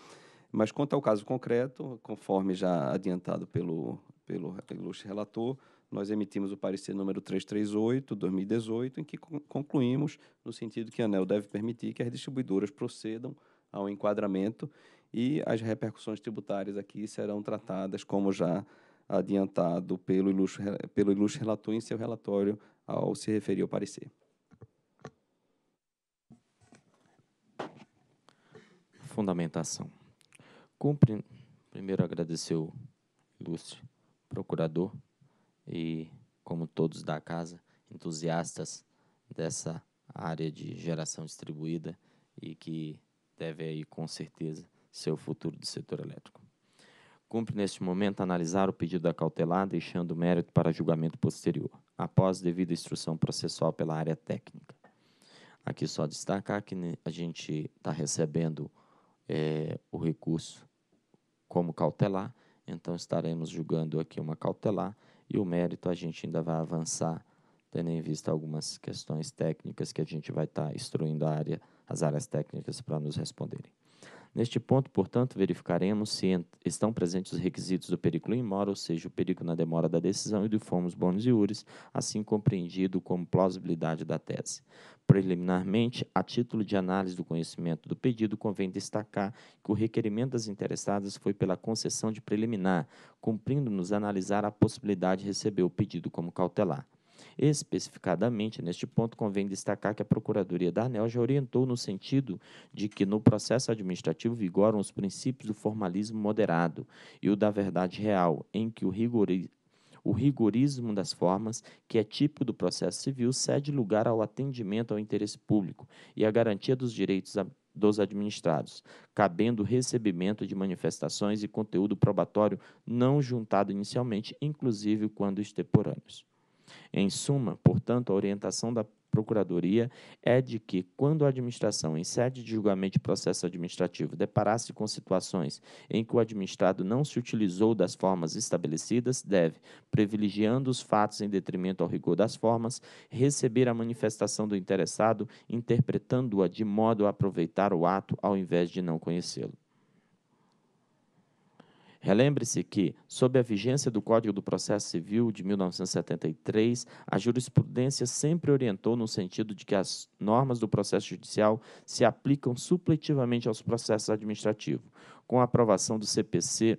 Speaker 5: mas quanto ao caso concreto, conforme já adiantado pelo, pelo ilustre relator, nós emitimos o parecer número 338, 2018, em que concluímos no sentido que a ANEL deve permitir que as distribuidoras procedam ao enquadramento e as repercussões tributárias aqui serão tratadas como já adiantado pelo ilustre, pelo ilustre relator em seu relatório ao se referir ao parecer.
Speaker 4: Fundamentação. Cumpre primeiro agradecer o ilustre procurador e, como todos da casa, entusiastas dessa área de geração distribuída e que deve aí, com certeza, ser o futuro do setor elétrico. Cumpre neste momento analisar o pedido da cautelar, deixando o mérito para julgamento posterior, após devida instrução processual pela área técnica. Aqui só destacar que né, a gente está recebendo é, o recurso como cautelar, então estaremos julgando aqui uma cautelar e o mérito a gente ainda vai avançar, tendo em vista algumas questões técnicas que a gente vai estar tá instruindo a área, as áreas técnicas para nos responderem. Neste ponto, portanto, verificaremos se estão presentes os requisitos do periculo in mora, ou seja, o perigo na demora da decisão e do fomos bônus e iures, assim compreendido como plausibilidade da tese. Preliminarmente, a título de análise do conhecimento do pedido, convém destacar que o requerimento das interessadas foi pela concessão de preliminar, cumprindo-nos analisar a possibilidade de receber o pedido como cautelar. Especificadamente, neste ponto, convém destacar que a Procuradoria da ANEL já orientou no sentido de que no processo administrativo vigoram os princípios do formalismo moderado e o da verdade real, em que o rigorismo o rigorismo das formas, que é típico do processo civil, cede lugar ao atendimento ao interesse público e à garantia dos direitos dos administrados, cabendo o recebimento de manifestações e conteúdo probatório não juntado inicialmente, inclusive quando extemporâneos. Em suma, portanto, a orientação da Procuradoria é de que, quando a administração, em sede de julgamento de processo administrativo, deparasse com situações em que o administrado não se utilizou das formas estabelecidas, deve, privilegiando os fatos em detrimento ao rigor das formas, receber a manifestação do interessado, interpretando-a de modo a aproveitar o ato ao invés de não conhecê-lo. Relembre-se que, sob a vigência do Código do Processo Civil de 1973, a jurisprudência sempre orientou no sentido de que as normas do processo judicial se aplicam supletivamente aos processos administrativos. Com a aprovação do CPC,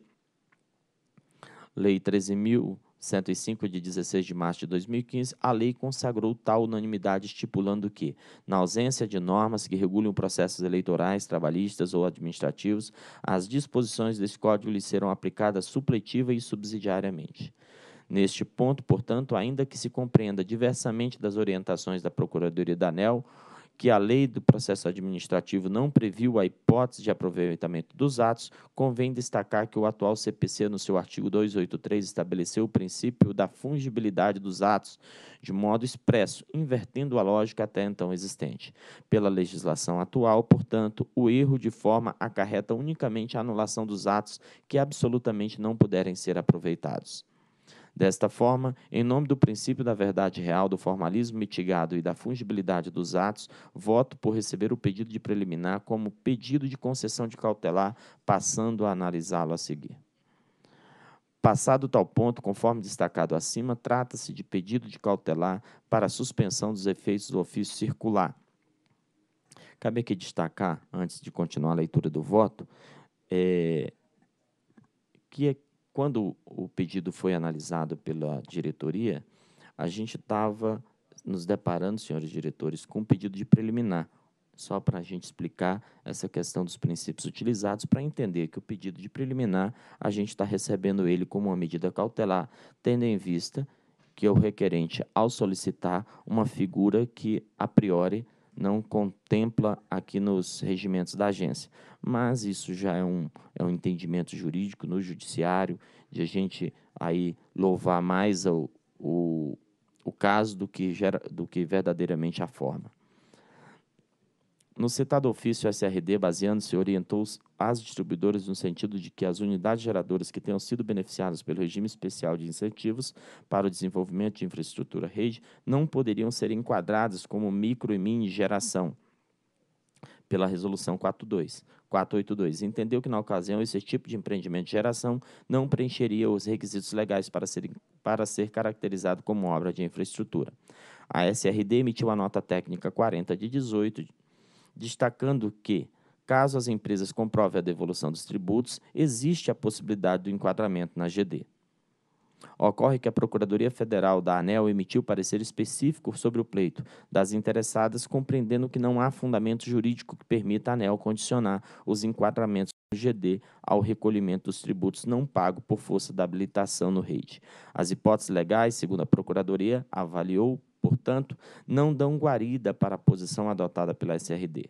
Speaker 4: Lei 13.000 105 de 16 de março de 2015, a lei consagrou tal unanimidade estipulando que, na ausência de normas que regulem processos eleitorais, trabalhistas ou administrativos, as disposições desse código lhe serão aplicadas supletiva e subsidiariamente. Neste ponto, portanto, ainda que se compreenda diversamente das orientações da Procuradoria da ANEL, que a lei do processo administrativo não previu a hipótese de aproveitamento dos atos, convém destacar que o atual CPC, no seu artigo 283, estabeleceu o princípio da fungibilidade dos atos de modo expresso, invertendo a lógica até então existente. Pela legislação atual, portanto, o erro de forma acarreta unicamente a anulação dos atos que absolutamente não puderem ser aproveitados. Desta forma, em nome do princípio da verdade real, do formalismo mitigado e da fungibilidade dos atos, voto por receber o pedido de preliminar como pedido de concessão de cautelar, passando a analisá-lo a seguir. Passado tal ponto, conforme destacado acima, trata-se de pedido de cautelar para suspensão dos efeitos do ofício circular. Cabe aqui destacar, antes de continuar a leitura do voto, é, que quando o pedido foi analisado pela diretoria, a gente estava nos deparando, senhores diretores, com um pedido de preliminar, só para a gente explicar essa questão dos princípios utilizados, para entender que o pedido de preliminar, a gente está recebendo ele como uma medida cautelar, tendo em vista que é o requerente, ao solicitar uma figura que, a priori, não contempla aqui nos regimentos da agência. Mas isso já é um, é um entendimento jurídico no judiciário, de a gente aí louvar mais o, o, o caso do que, gera, do que verdadeiramente a forma. No citado ofício, a SRD, baseando-se, orientou as distribuidoras no sentido de que as unidades geradoras que tenham sido beneficiadas pelo regime especial de incentivos para o desenvolvimento de infraestrutura rede não poderiam ser enquadradas como micro e mini geração pela resolução 42. 482. Entendeu que, na ocasião, esse tipo de empreendimento de geração não preencheria os requisitos legais para ser, para ser caracterizado como obra de infraestrutura. A SRD emitiu a nota técnica 40 de 18 destacando que, caso as empresas comprovem a devolução dos tributos, existe a possibilidade do enquadramento na GD. Ocorre que a Procuradoria Federal da ANEL emitiu parecer específico sobre o pleito das interessadas, compreendendo que não há fundamento jurídico que permita a ANEL condicionar os enquadramentos do GD ao recolhimento dos tributos não pago por força da habilitação no REIT. As hipóteses legais, segundo a Procuradoria, avaliou portanto, não dão guarida para a posição adotada pela SRD.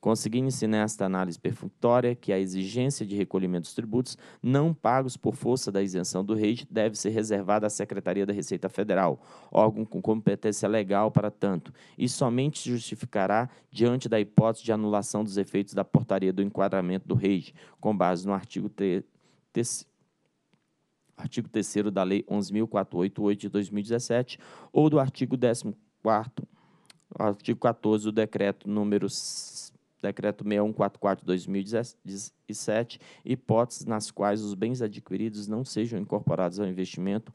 Speaker 4: Conseguindo-se nesta análise perfuntória que a exigência de recolhimento dos tributos não pagos por força da isenção do REIT deve ser reservada à Secretaria da Receita Federal, órgão com competência legal para tanto, e somente se justificará diante da hipótese de anulação dos efeitos da portaria do enquadramento do REIT, com base no artigo 3 artigo 3 da Lei 11.488 de 2017, ou do artigo 14 artigo 14 do Decreto número Decreto 6144/2017, hipóteses nas quais os bens adquiridos não sejam incorporados ao investimento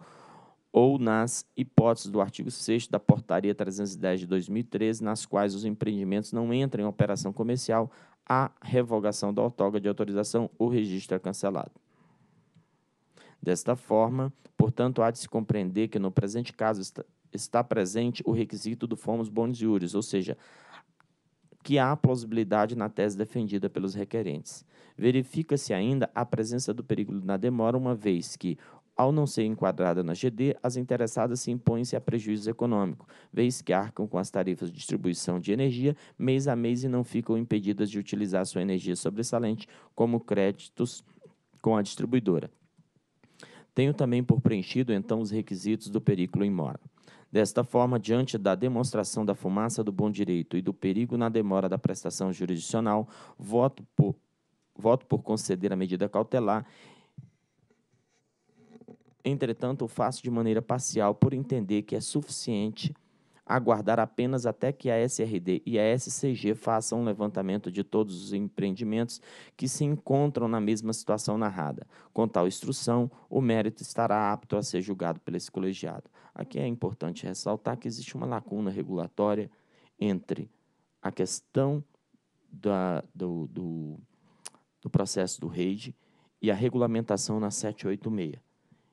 Speaker 4: ou nas hipóteses do artigo 6 da Portaria 310 de 2013, nas quais os empreendimentos não entram em operação comercial, a revogação da outorga de autorização, o registro é cancelado. Desta forma, portanto, há de se compreender que no presente caso está, está presente o requisito do fomos bons juris, ou seja, que há plausibilidade na tese defendida pelos requerentes. Verifica-se ainda a presença do perigo na demora, uma vez que, ao não ser enquadrada na GD, as interessadas se impõem-se a prejuízo econômico, vez que arcam com as tarifas de distribuição de energia mês a mês e não ficam impedidas de utilizar sua energia sobressalente como créditos com a distribuidora tenho também por preenchido então os requisitos do perículo em mora. Desta forma, diante da demonstração da fumaça do bom direito e do perigo na demora da prestação jurisdicional, voto por, voto por conceder a medida cautelar. Entretanto, o faço de maneira parcial por entender que é suficiente aguardar apenas até que a SRD e a SCG façam um levantamento de todos os empreendimentos que se encontram na mesma situação narrada. Com tal instrução, o mérito estará apto a ser julgado pelo esse colegiado. Aqui é importante ressaltar que existe uma lacuna regulatória entre a questão da, do, do, do processo do REID e a regulamentação na 786.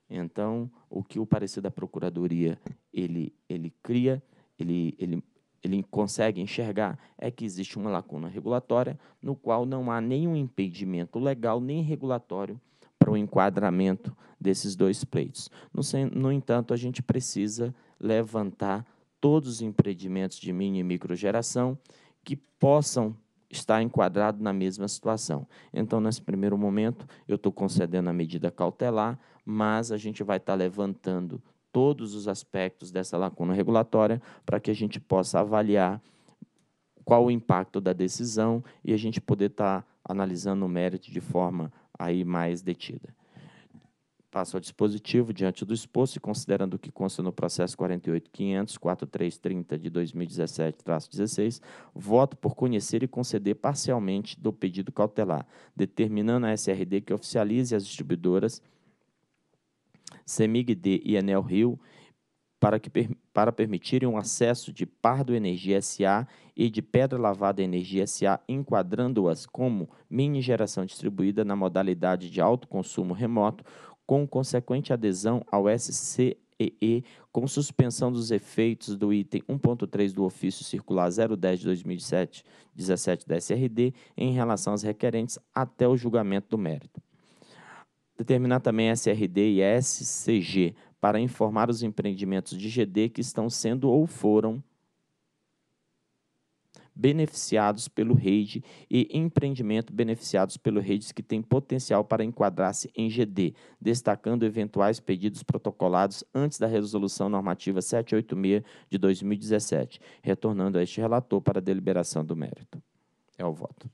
Speaker 4: Então, o que o parecer da Procuradoria ele, ele cria ele, ele, ele consegue enxergar é que existe uma lacuna regulatória no qual não há nenhum impedimento legal nem regulatório para o enquadramento desses dois pleitos. No, no entanto, a gente precisa levantar todos os empreendimentos de mini e microgeração que possam estar enquadrados na mesma situação. Então, nesse primeiro momento, eu estou concedendo a medida cautelar, mas a gente vai estar tá levantando todos os aspectos dessa lacuna regulatória para que a gente possa avaliar qual o impacto da decisão e a gente poder estar tá analisando o mérito de forma aí mais detida. Passo ao dispositivo diante do exposto e considerando que consta no processo 48.500.4330 de 2017-16, voto por conhecer e conceder parcialmente do pedido cautelar, determinando a SRD que oficialize as distribuidoras CEMIG-D e Enel Rio para, que, para permitirem o acesso de Pardo Energia SA e de Pedra Lavada Energia SA, enquadrando-as como mini geração distribuída na modalidade de autoconsumo remoto, com consequente adesão ao SC EE, com suspensão dos efeitos do item 1.3 do ofício circular 010 de 2017 17 da SRD em relação aos requerentes até o julgamento do mérito. Determinar também SRD e SCG para informar os empreendimentos de GD que estão sendo ou foram beneficiados pelo REID e empreendimento beneficiados pelo REID que tem potencial para enquadrar-se em GD, destacando eventuais pedidos protocolados antes da Resolução Normativa 786 de 2017, retornando a este relator para a deliberação do mérito.
Speaker 1: É o voto.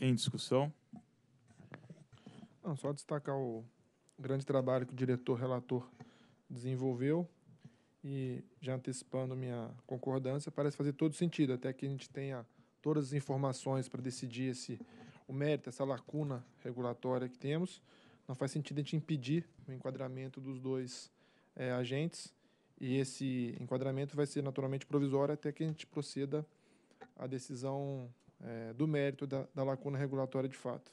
Speaker 1: Em discussão.
Speaker 2: Não, só destacar o grande trabalho que o diretor relator desenvolveu e já antecipando minha concordância, parece fazer todo sentido, até que a gente tenha todas as informações para decidir esse o mérito, essa lacuna regulatória que temos. Não faz sentido a gente impedir o enquadramento dos dois é, agentes e esse enquadramento vai ser naturalmente provisório até que a gente proceda à decisão é, do mérito da, da lacuna regulatória de fato.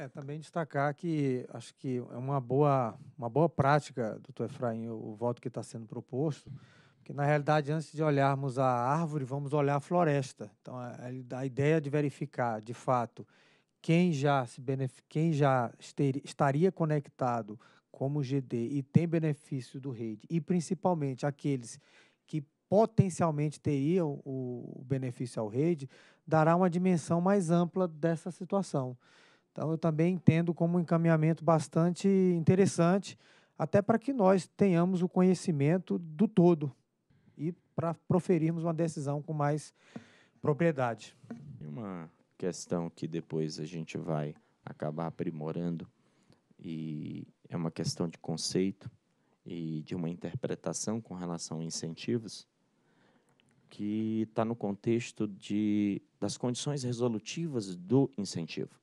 Speaker 3: É, também destacar que acho que é uma boa, uma boa prática, doutor Efraim, o, o voto que está sendo proposto, porque na realidade, antes de olharmos a árvore, vamos olhar a floresta. Então, a, a ideia de verificar, de fato, quem já, se quem já estaria conectado como GD e tem benefício do rede, e principalmente aqueles que potencialmente teriam o benefício ao rede, dará uma dimensão mais ampla dessa situação. Então, eu também entendo como um encaminhamento bastante interessante, até para que nós tenhamos o conhecimento do todo e para proferirmos uma decisão com mais propriedade. Uma
Speaker 4: questão que depois a gente vai acabar aprimorando e é uma questão de conceito e de uma interpretação com relação a incentivos que está no contexto de, das condições resolutivas do incentivo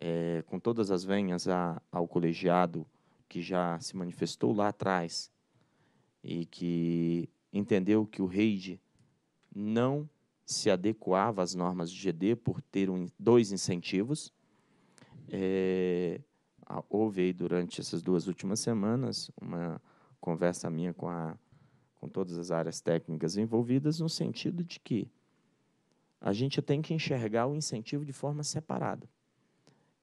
Speaker 4: é, com todas as venhas a, ao colegiado que já se manifestou lá atrás e que entendeu que o REID não se adequava às normas de GD por ter um, dois incentivos. É, houve aí durante essas duas últimas semanas uma conversa minha com, a, com todas as áreas técnicas envolvidas, no sentido de que a gente tem que enxergar o incentivo de forma separada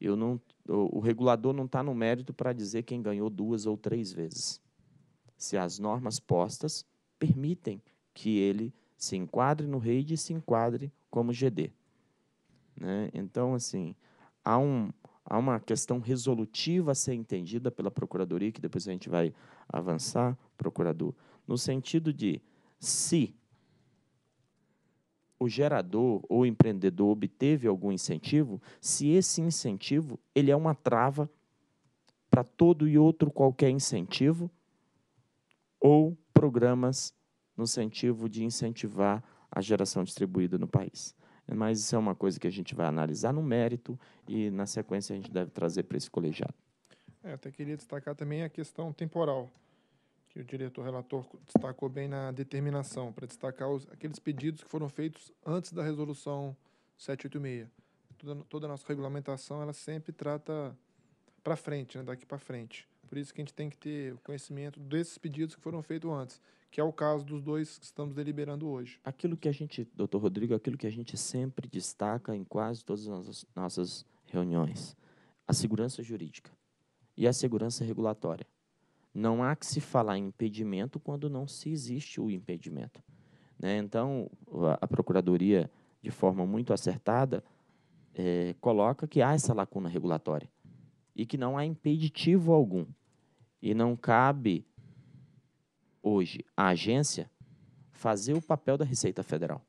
Speaker 4: eu não, o, o regulador não está no mérito para dizer quem ganhou duas ou três vezes. Se as normas postas permitem que ele se enquadre no REID e se enquadre como GD. Né? Então, assim, há, um, há uma questão resolutiva a ser entendida pela Procuradoria, que depois a gente vai avançar, procurador, no sentido de se o gerador ou o empreendedor obteve algum incentivo, se esse incentivo ele é uma trava para todo e outro qualquer incentivo ou programas no sentido de incentivar a geração distribuída no país. Mas isso é uma coisa que a gente vai analisar no mérito e na sequência a gente deve trazer para esse colegiado.
Speaker 2: É, até queria destacar também a questão temporal que o diretor relator destacou bem na determinação, para destacar os, aqueles pedidos que foram feitos antes da resolução 786. Toda, toda a nossa regulamentação ela sempre trata para frente, né, daqui para frente. Por isso que a gente tem que ter o conhecimento desses pedidos que foram feitos antes, que é o caso dos dois que estamos deliberando hoje. Aquilo que a gente,
Speaker 4: doutor Rodrigo, aquilo que a gente sempre destaca em quase todas as nossas reuniões, a segurança jurídica e a segurança regulatória. Não há que se falar em impedimento quando não se existe o impedimento. Né? Então, a Procuradoria, de forma muito acertada, é, coloca que há essa lacuna regulatória e que não há impeditivo algum. E não cabe hoje à agência fazer o papel da Receita Federal.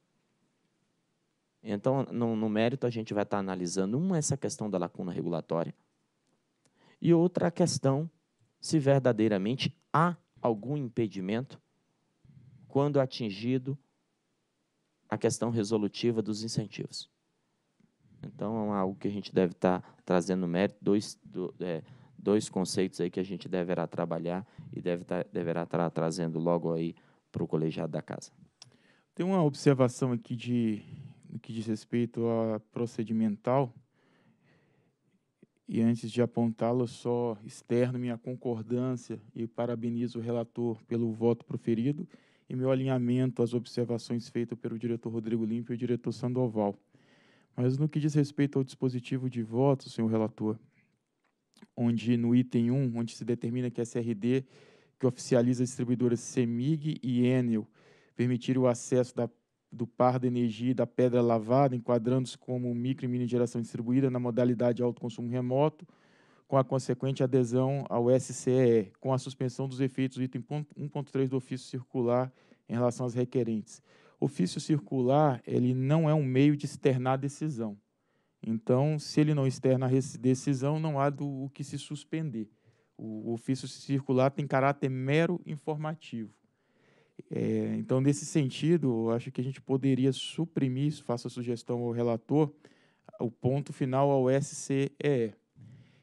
Speaker 4: Então, no, no mérito, a gente vai estar analisando, uma, essa questão da lacuna regulatória, e outra, a questão se verdadeiramente há algum impedimento quando atingido a questão resolutiva dos incentivos. Então, é algo que a gente deve estar tá trazendo mérito, dois, do, é, dois conceitos aí que a gente deverá trabalhar e deve tá, deverá estar trazendo logo aí para o colegiado da casa.
Speaker 1: Tem uma observação aqui de, no que diz respeito a procedimental, e antes de apontá-la, só externo minha concordância e parabenizo o relator pelo voto proferido e meu alinhamento às observações feitas pelo diretor Rodrigo Limpo e o diretor Sandoval. Mas no que diz respeito ao dispositivo de voto, senhor relator, onde no item 1, onde se determina que a SRD, que oficializa as distribuidoras CEMIG e Enel, permitir o acesso da do par da energia e da pedra lavada, enquadrando-se como micro e mini geração distribuída na modalidade de autoconsumo remoto, com a consequente adesão ao SCE, com a suspensão dos efeitos do item 1.3 do ofício circular em relação às requerentes. Ofício circular, ele não é um meio de externar a decisão. Então, se ele não externa a decisão, não há do o que se suspender. O ofício circular tem caráter mero informativo. É, então, nesse sentido, acho que a gente poderia suprimir, faço a sugestão ao relator, o ponto final ao SCE.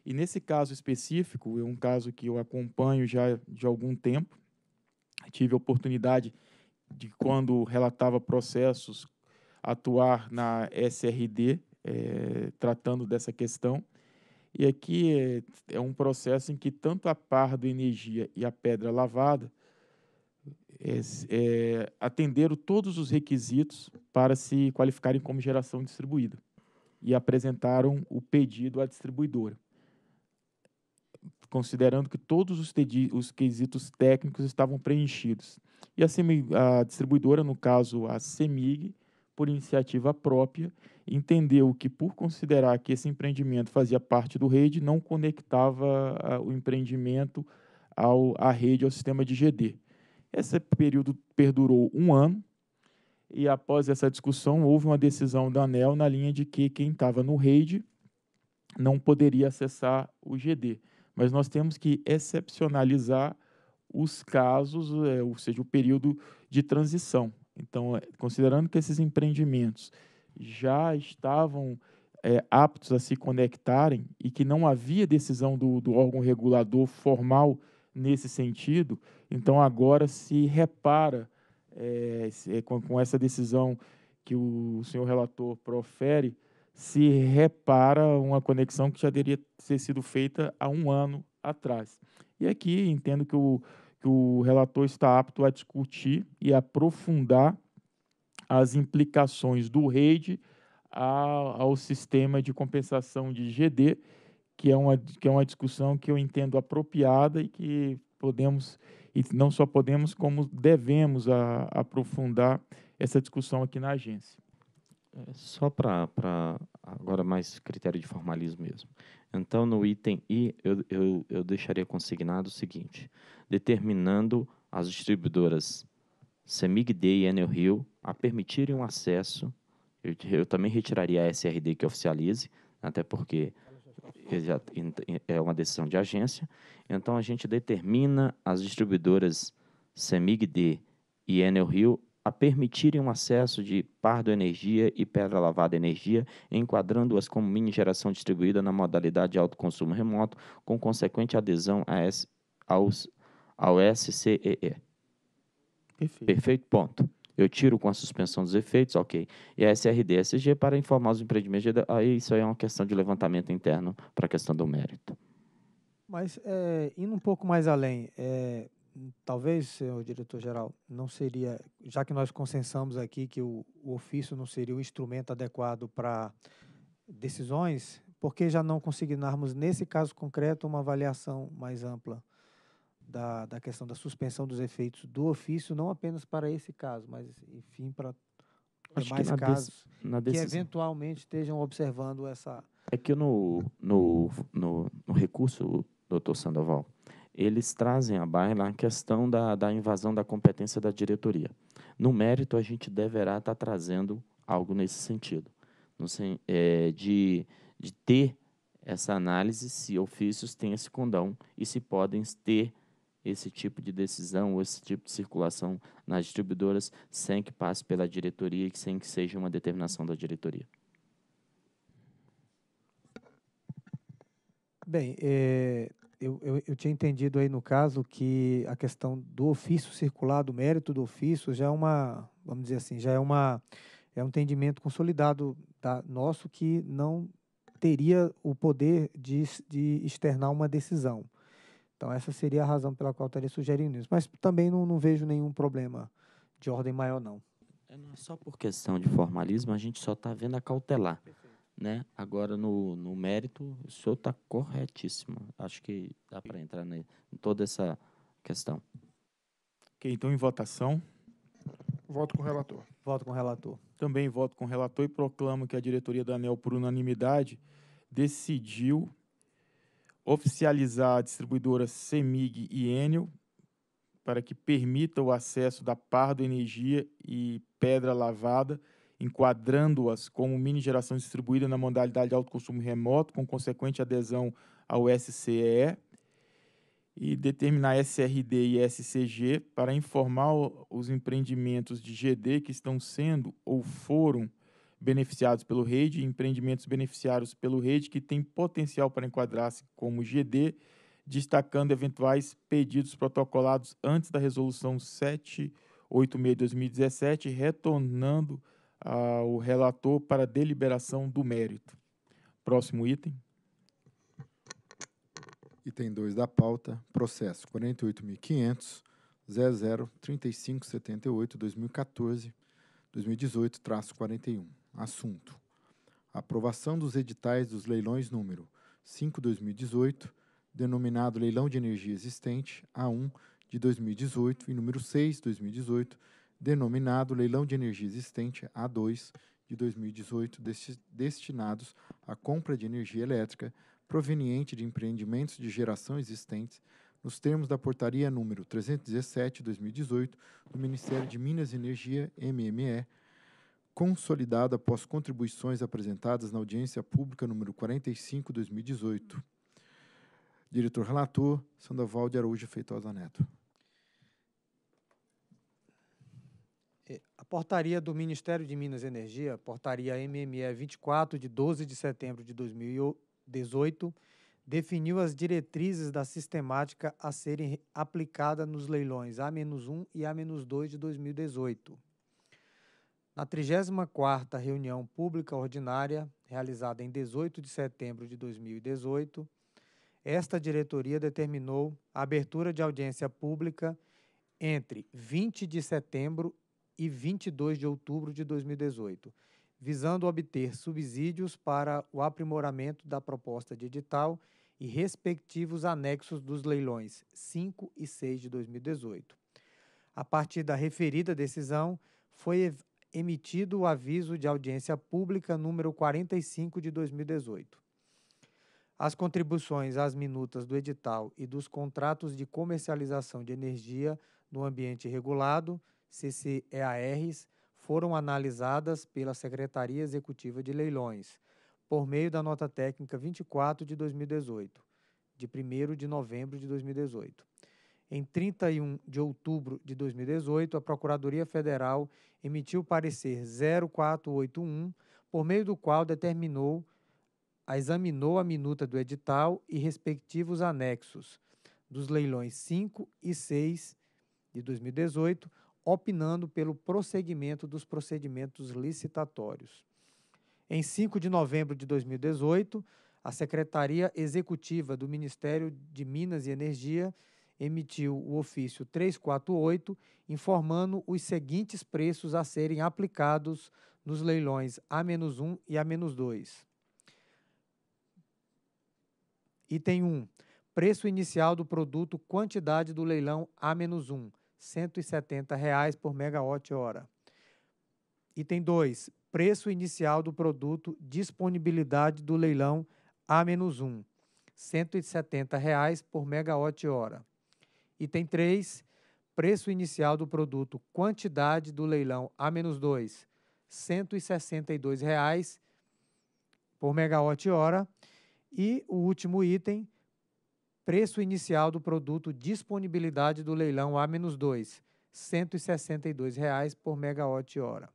Speaker 1: E nesse caso específico, é um caso que eu acompanho já de algum tempo, tive a oportunidade de, quando relatava processos, atuar na SRD, é, eh, tratando dessa questão. E aqui é, é, um processo em que tanto a par do energia e a pedra lavada é, é, atenderam todos os requisitos para se qualificarem como geração distribuída e apresentaram o pedido à distribuidora, considerando que todos os, os quesitos técnicos estavam preenchidos. E a, a distribuidora, no caso a CEMIG, por iniciativa própria, entendeu que, por considerar que esse empreendimento fazia parte do rede, não conectava a, ah, o empreendimento ao, à rede, ao sistema de GD. Esse período perdurou um ano e após essa discussão houve uma decisão da ANEL na linha de que quem estava no RAID não poderia acessar o GD. Mas nós temos que excepcionalizar os casos, é, ou seja, o período de transição. Então, é, considerando que esses empreendimentos já estavam é, aptos a se conectarem e que não havia decisão do, do órgão regulador formal nesse sentido, então agora se repara é, com, com, essa decisão que o senhor relator profere, se repara uma conexão que já deveria ter sido feita há um ano atrás. E aqui entendo que o, que o relator está apto a discutir e aprofundar as implicações do REID ao sistema de compensação de GD, que é, uma, que é uma discussão que eu entendo apropriada e que podemos e não só podemos, como devemos a, aprofundar essa discussão aqui na agência. É
Speaker 4: só para agora mais critério de formalismo mesmo. Então, no item I, eu, eu, eu deixaria consignado o seguinte: determinando as distribuidoras Semigd e Enel Rio a permitirem o acesso, eu, eu também retiraria a SRD que oficialize, até porque é uma decisão de agência, então a gente determina as distribuidoras CEMIG-D e Enel Rio a permitirem um acesso de Pardo Energia e Pedra Lavada Energia, enquadrando-as como mini geração distribuída na modalidade de autoconsumo remoto, com consequente adesão a S, aos, ao SCEE.
Speaker 12: Perfeito. Perfeito
Speaker 4: ponto. Eu tiro com a suspensão dos efeitos, ok. E a SRD e a SG para informar os empreendimentos. Aí isso aí é uma questão de levantamento interno para a questão do mérito.
Speaker 3: Mas é, indo um pouco mais além, é, talvez, senhor diretor-geral, não seria, já que nós consensamos aqui que o, o ofício não seria o instrumento adequado para decisões, por que já não consignarmos, nesse caso concreto, uma avaliação mais ampla? da, da questão da suspensão dos efeitos do ofício, não apenas para esse caso, mas, enfim, para demais casos que eventualmente estejam observando essa.
Speaker 4: É que no, no, no, no recurso, doutor Sandoval, eles trazem à baila a questão da, da invasão da competência da diretoria. No mérito, a gente deverá estar tá trazendo algo nesse sentido, no, é, de, de ter essa análise se ofícios têm esse condão e se podem ter esse tipo de decisão ou esse tipo de circulação nas distribuidoras sem que passe pela diretoria e sem que seja uma determinação da diretoria.
Speaker 3: Bem, é, eu, eu, eu, tinha entendido aí no caso que a questão do ofício circular, do mérito do ofício, já é uma, vamos dizer assim, já é uma é um entendimento consolidado tá, nosso que não teria o poder de, de externar uma decisão. Então, essa seria a razão pela qual eu estaria sugerindo isso. Mas também não, não vejo nenhum problema de ordem maior, não.
Speaker 4: É, não é só por questão de formalismo, a gente só está vendo a cautelar. Né? Agora, no, no mérito, o senhor está corretíssimo. Acho que dá para entrar em toda essa questão.
Speaker 1: Ok, então em votação. Voto com o relator. Voto com o relator. Também voto com o relator e proclamo que a diretoria da ANEL, por unanimidade, decidiu oficializar a distribuidora CEMIG e Enel para que permita o acesso da Pardo Energia e Pedra Lavada, enquadrando-as como mini geração distribuída na modalidade de autoconsumo remoto, com consequente adesão ao SCE e determinar SRD e SCG para informar os empreendimentos de GD que estão sendo ou foram beneficiados pelo rede empreendimentos beneficiários pelo rede que têm potencial para enquadrar-se como GD, destacando eventuais pedidos protocolados antes da Resolução 786-2017, retornando
Speaker 6: ao ah, relator para deliberação do mérito. Próximo item. Item 2 da pauta, processo 48.500, 003578, 2014, 2018, traço 41. Assunto: Aprovação dos editais dos leilões número 5/2018, denominado Leilão de Energia Existente A1 de 2018 e número 6/2018, denominado Leilão de Energia Existente A2 de 2018, destinados à compra de energia elétrica proveniente de empreendimentos de geração existentes nos termos da portaria número 317/2018 do Ministério de Minas e Energia (MME) consolidada após contribuições apresentadas na audiência pública número 45/2018. Diretor relator Sandoval de Araújo Feitosa Neto.
Speaker 3: É, a portaria do Ministério de Minas e Energia, portaria MME 24 de 12 de setembro de 2018, definiu as diretrizes da sistemática a serem aplicada nos leilões A-1 e A-2 de 2018. Na 34ª reunião pública ordinária, realizada em 18 de setembro de 2018, esta diretoria determinou a abertura de audiência pública entre 20 de setembro e 22 de outubro de 2018, visando obter subsídios para o aprimoramento da proposta de edital e respectivos anexos dos leilões 5 e 6 de 2018. A partir da referida decisão, foi emitido o aviso de audiência pública número 45 de 2018. As contribuições às minutas do edital e dos contratos de comercialização de energia no ambiente regulado, CCEARs, foram analisadas pela Secretaria Executiva de Leilões, por meio da nota técnica 24 de 2018, de 1 de novembro de 2018. Em 31 de outubro de 2018, a Procuradoria Federal emitiu parecer 0481, por meio do qual determinou, examinou a minuta do edital e respectivos anexos dos leilões 5 e 6 de 2018, opinando pelo prosseguimento dos procedimentos licitatórios. Em 5 de novembro de 2018, a Secretaria Executiva do Ministério de Minas e Energia emitiu o ofício 348, informando os seguintes preços a serem aplicados nos leilões A-1 e A-2. Item 1. Preço inicial do produto, quantidade do leilão A-1, R$ 170,00 por megawatt-hora. Item 2. Preço inicial do produto, disponibilidade do leilão A-1, R$ 170,00 por megawatt-hora. Item 3, preço inicial do produto, quantidade do leilão A-2, R$ 162,00 por megawatt-hora. E o último item, preço inicial do produto, disponibilidade do leilão A-2, R$ 162,00 por megawatt-hora.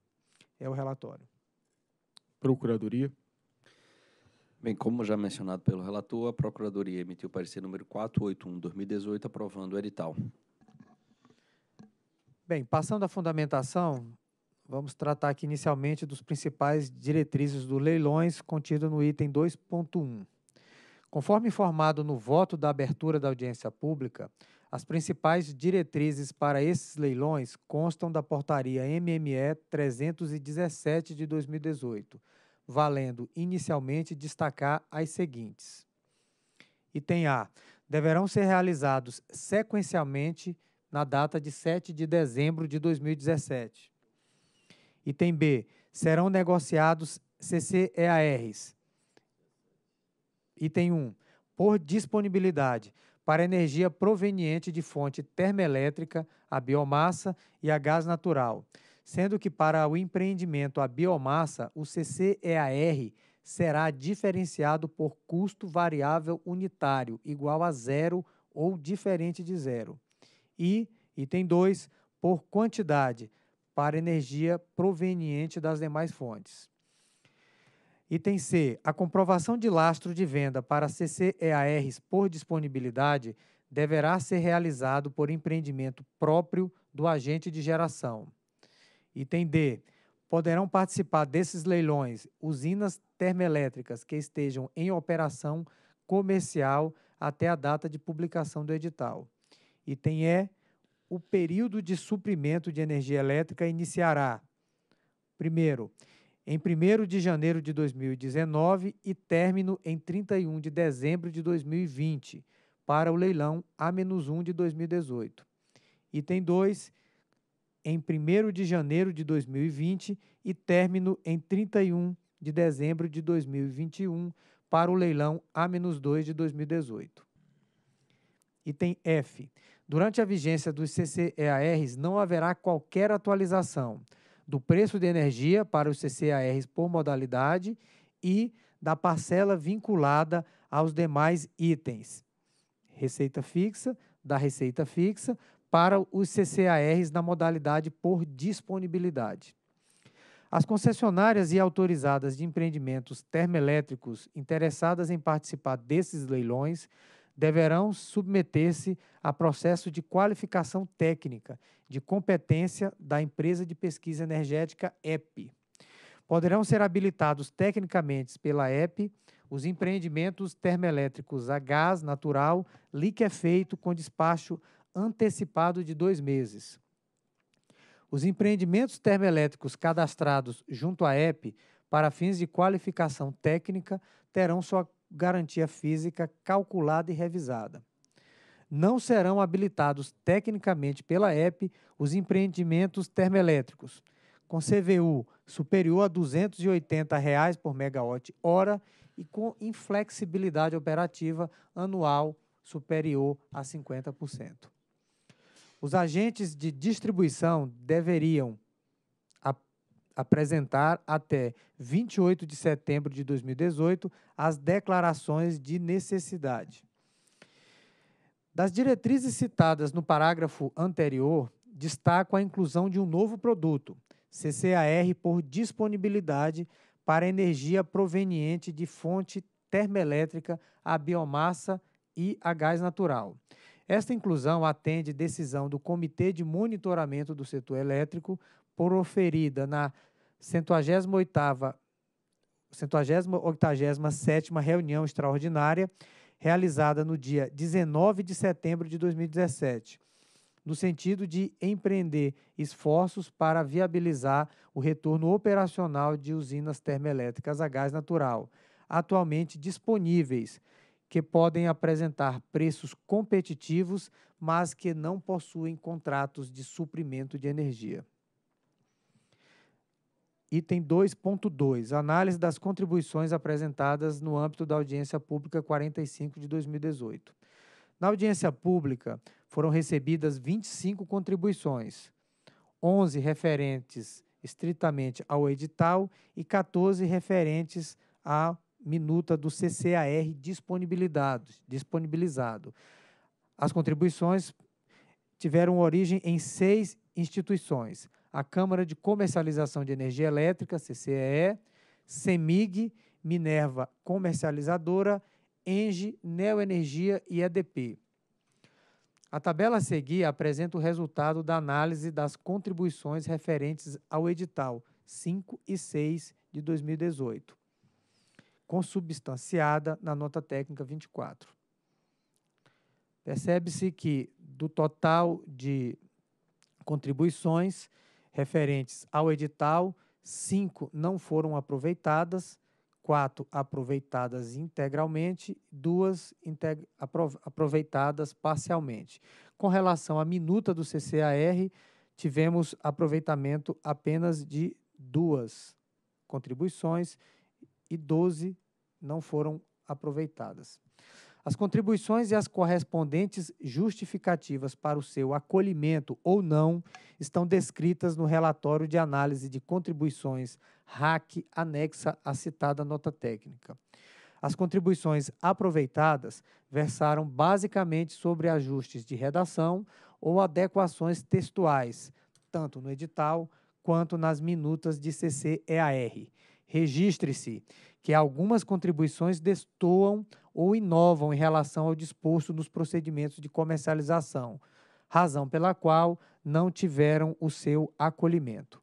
Speaker 3: É o relatório.
Speaker 5: Procuradoria. Bem, como já mencionado pelo relator, a Procuradoria emitiu parecer número 481-2018, aprovando o edital.
Speaker 3: Bem, passando à fundamentação, vamos tratar aqui inicialmente dos principais diretrizes do leilões contido no item 2.1. Conforme informado no voto da abertura da audiência pública, as principais diretrizes para esses leilões constam da portaria MME 317 de 2018 valendo inicialmente destacar as seguintes. Item A. Deverão ser realizados sequencialmente na data de 7 de dezembro de 2017. Item B. Serão negociados CCEARs. Item 1. Por disponibilidade para energia proveniente de fonte termoelétrica, a biomassa e a gás natural, sendo que para o empreendimento a biomassa, o CCEAR será diferenciado por custo variável unitário igual a zero ou diferente de zero. E, item 2, por quantidade para energia proveniente das demais fontes. Item C. A comprovação de lastro de venda para CCEARs por disponibilidade deverá ser realizado por empreendimento próprio do agente de geração. Item D. Poderão participar desses leilões usinas termoelétricas que estejam em operação comercial até a data de publicação do edital. Item E. O período de suprimento de energia elétrica iniciará, primeiro, em 1 de janeiro de 2019 e término em 31 de dezembro de 2020, para o leilão A-1 de 2018. Item 2 em 1 de janeiro de 2020 e término em 31 de dezembro de 2021 para o leilão A-2 de 2018. Item F. Durante a vigência dos CCEARs não haverá qualquer atualização do preço de energia para os CCARs por modalidade e da parcela vinculada aos demais itens. Receita fixa, da receita fixa para os CCARs na modalidade por disponibilidade. As concessionárias e autorizadas de empreendimentos termoelétricos interessadas em participar desses leilões deverão submeter-se a processo de qualificação técnica de competência da empresa de pesquisa energética EP. Poderão ser habilitados tecnicamente pela EP os empreendimentos termoelétricos a gás natural liquefeito com despacho antecipado de dois meses. Os empreendimentos termoelétricos cadastrados junto à EP para fins de qualificação técnica terão sua garantia física calculada e revisada. Não serão habilitados tecnicamente pela EP os empreendimentos termoelétricos com CVU superior a R$ 280 reais por megawatt-hora e com inflexibilidade operativa anual superior a 50%. Os agentes de distribuição deveriam ap apresentar até 28 de setembro de 2018 as declarações de necessidade. Das diretrizes citadas no parágrafo anterior, destaco a inclusão de um novo produto, CCAR por disponibilidade para energia proveniente de fonte termoelétrica a biomassa e a gás natural. Esta inclusão atende decisão do Comitê de Monitoramento do Setor Elétrico, proferida na 188ª 187 reunião extraordinária, realizada no dia 19 de setembro de 2017, no sentido de empreender esforços para viabilizar o retorno operacional de usinas termoelétricas a gás natural, atualmente disponíveis, que podem apresentar preços competitivos, mas que não possuem contratos de suprimento de energia. Item 2.2. Análise das contribuições apresentadas no âmbito da audiência pública 45 de 2018. Na audiência pública, foram recebidas 25 contribuições, 11 referentes estritamente ao edital e 14 referentes ao minuta do CCAR disponibilizado. As contribuições tiveram origem em seis instituições: a Câmara de Comercialização de Energia Elétrica, CCEE, CEMIG, Minerva Comercializadora, Enge, Neoenergia e EDP. A tabela a seguir apresenta o resultado da análise das contribuições referentes ao edital 5 e 6 de 2018 consubstanciada na nota técnica 24. Percebe-se que do total de contribuições referentes ao edital, cinco não foram aproveitadas, quatro aproveitadas integralmente, duas integ aproveitadas parcialmente. Com relação à minuta do CCAR, tivemos aproveitamento apenas de duas contribuições e 12 não foram aproveitadas. As contribuições e as correspondentes justificativas para o seu acolhimento ou não estão descritas no relatório de análise de contribuições RAC anexa à citada nota técnica. As contribuições aproveitadas versaram basicamente sobre ajustes de redação ou adequações textuais, tanto no edital quanto nas minutas de CCEAR Registre-se que algumas contribuições destoam ou inovam em relação ao disposto nos procedimentos de comercialização, razão pela qual não tiveram o seu acolhimento.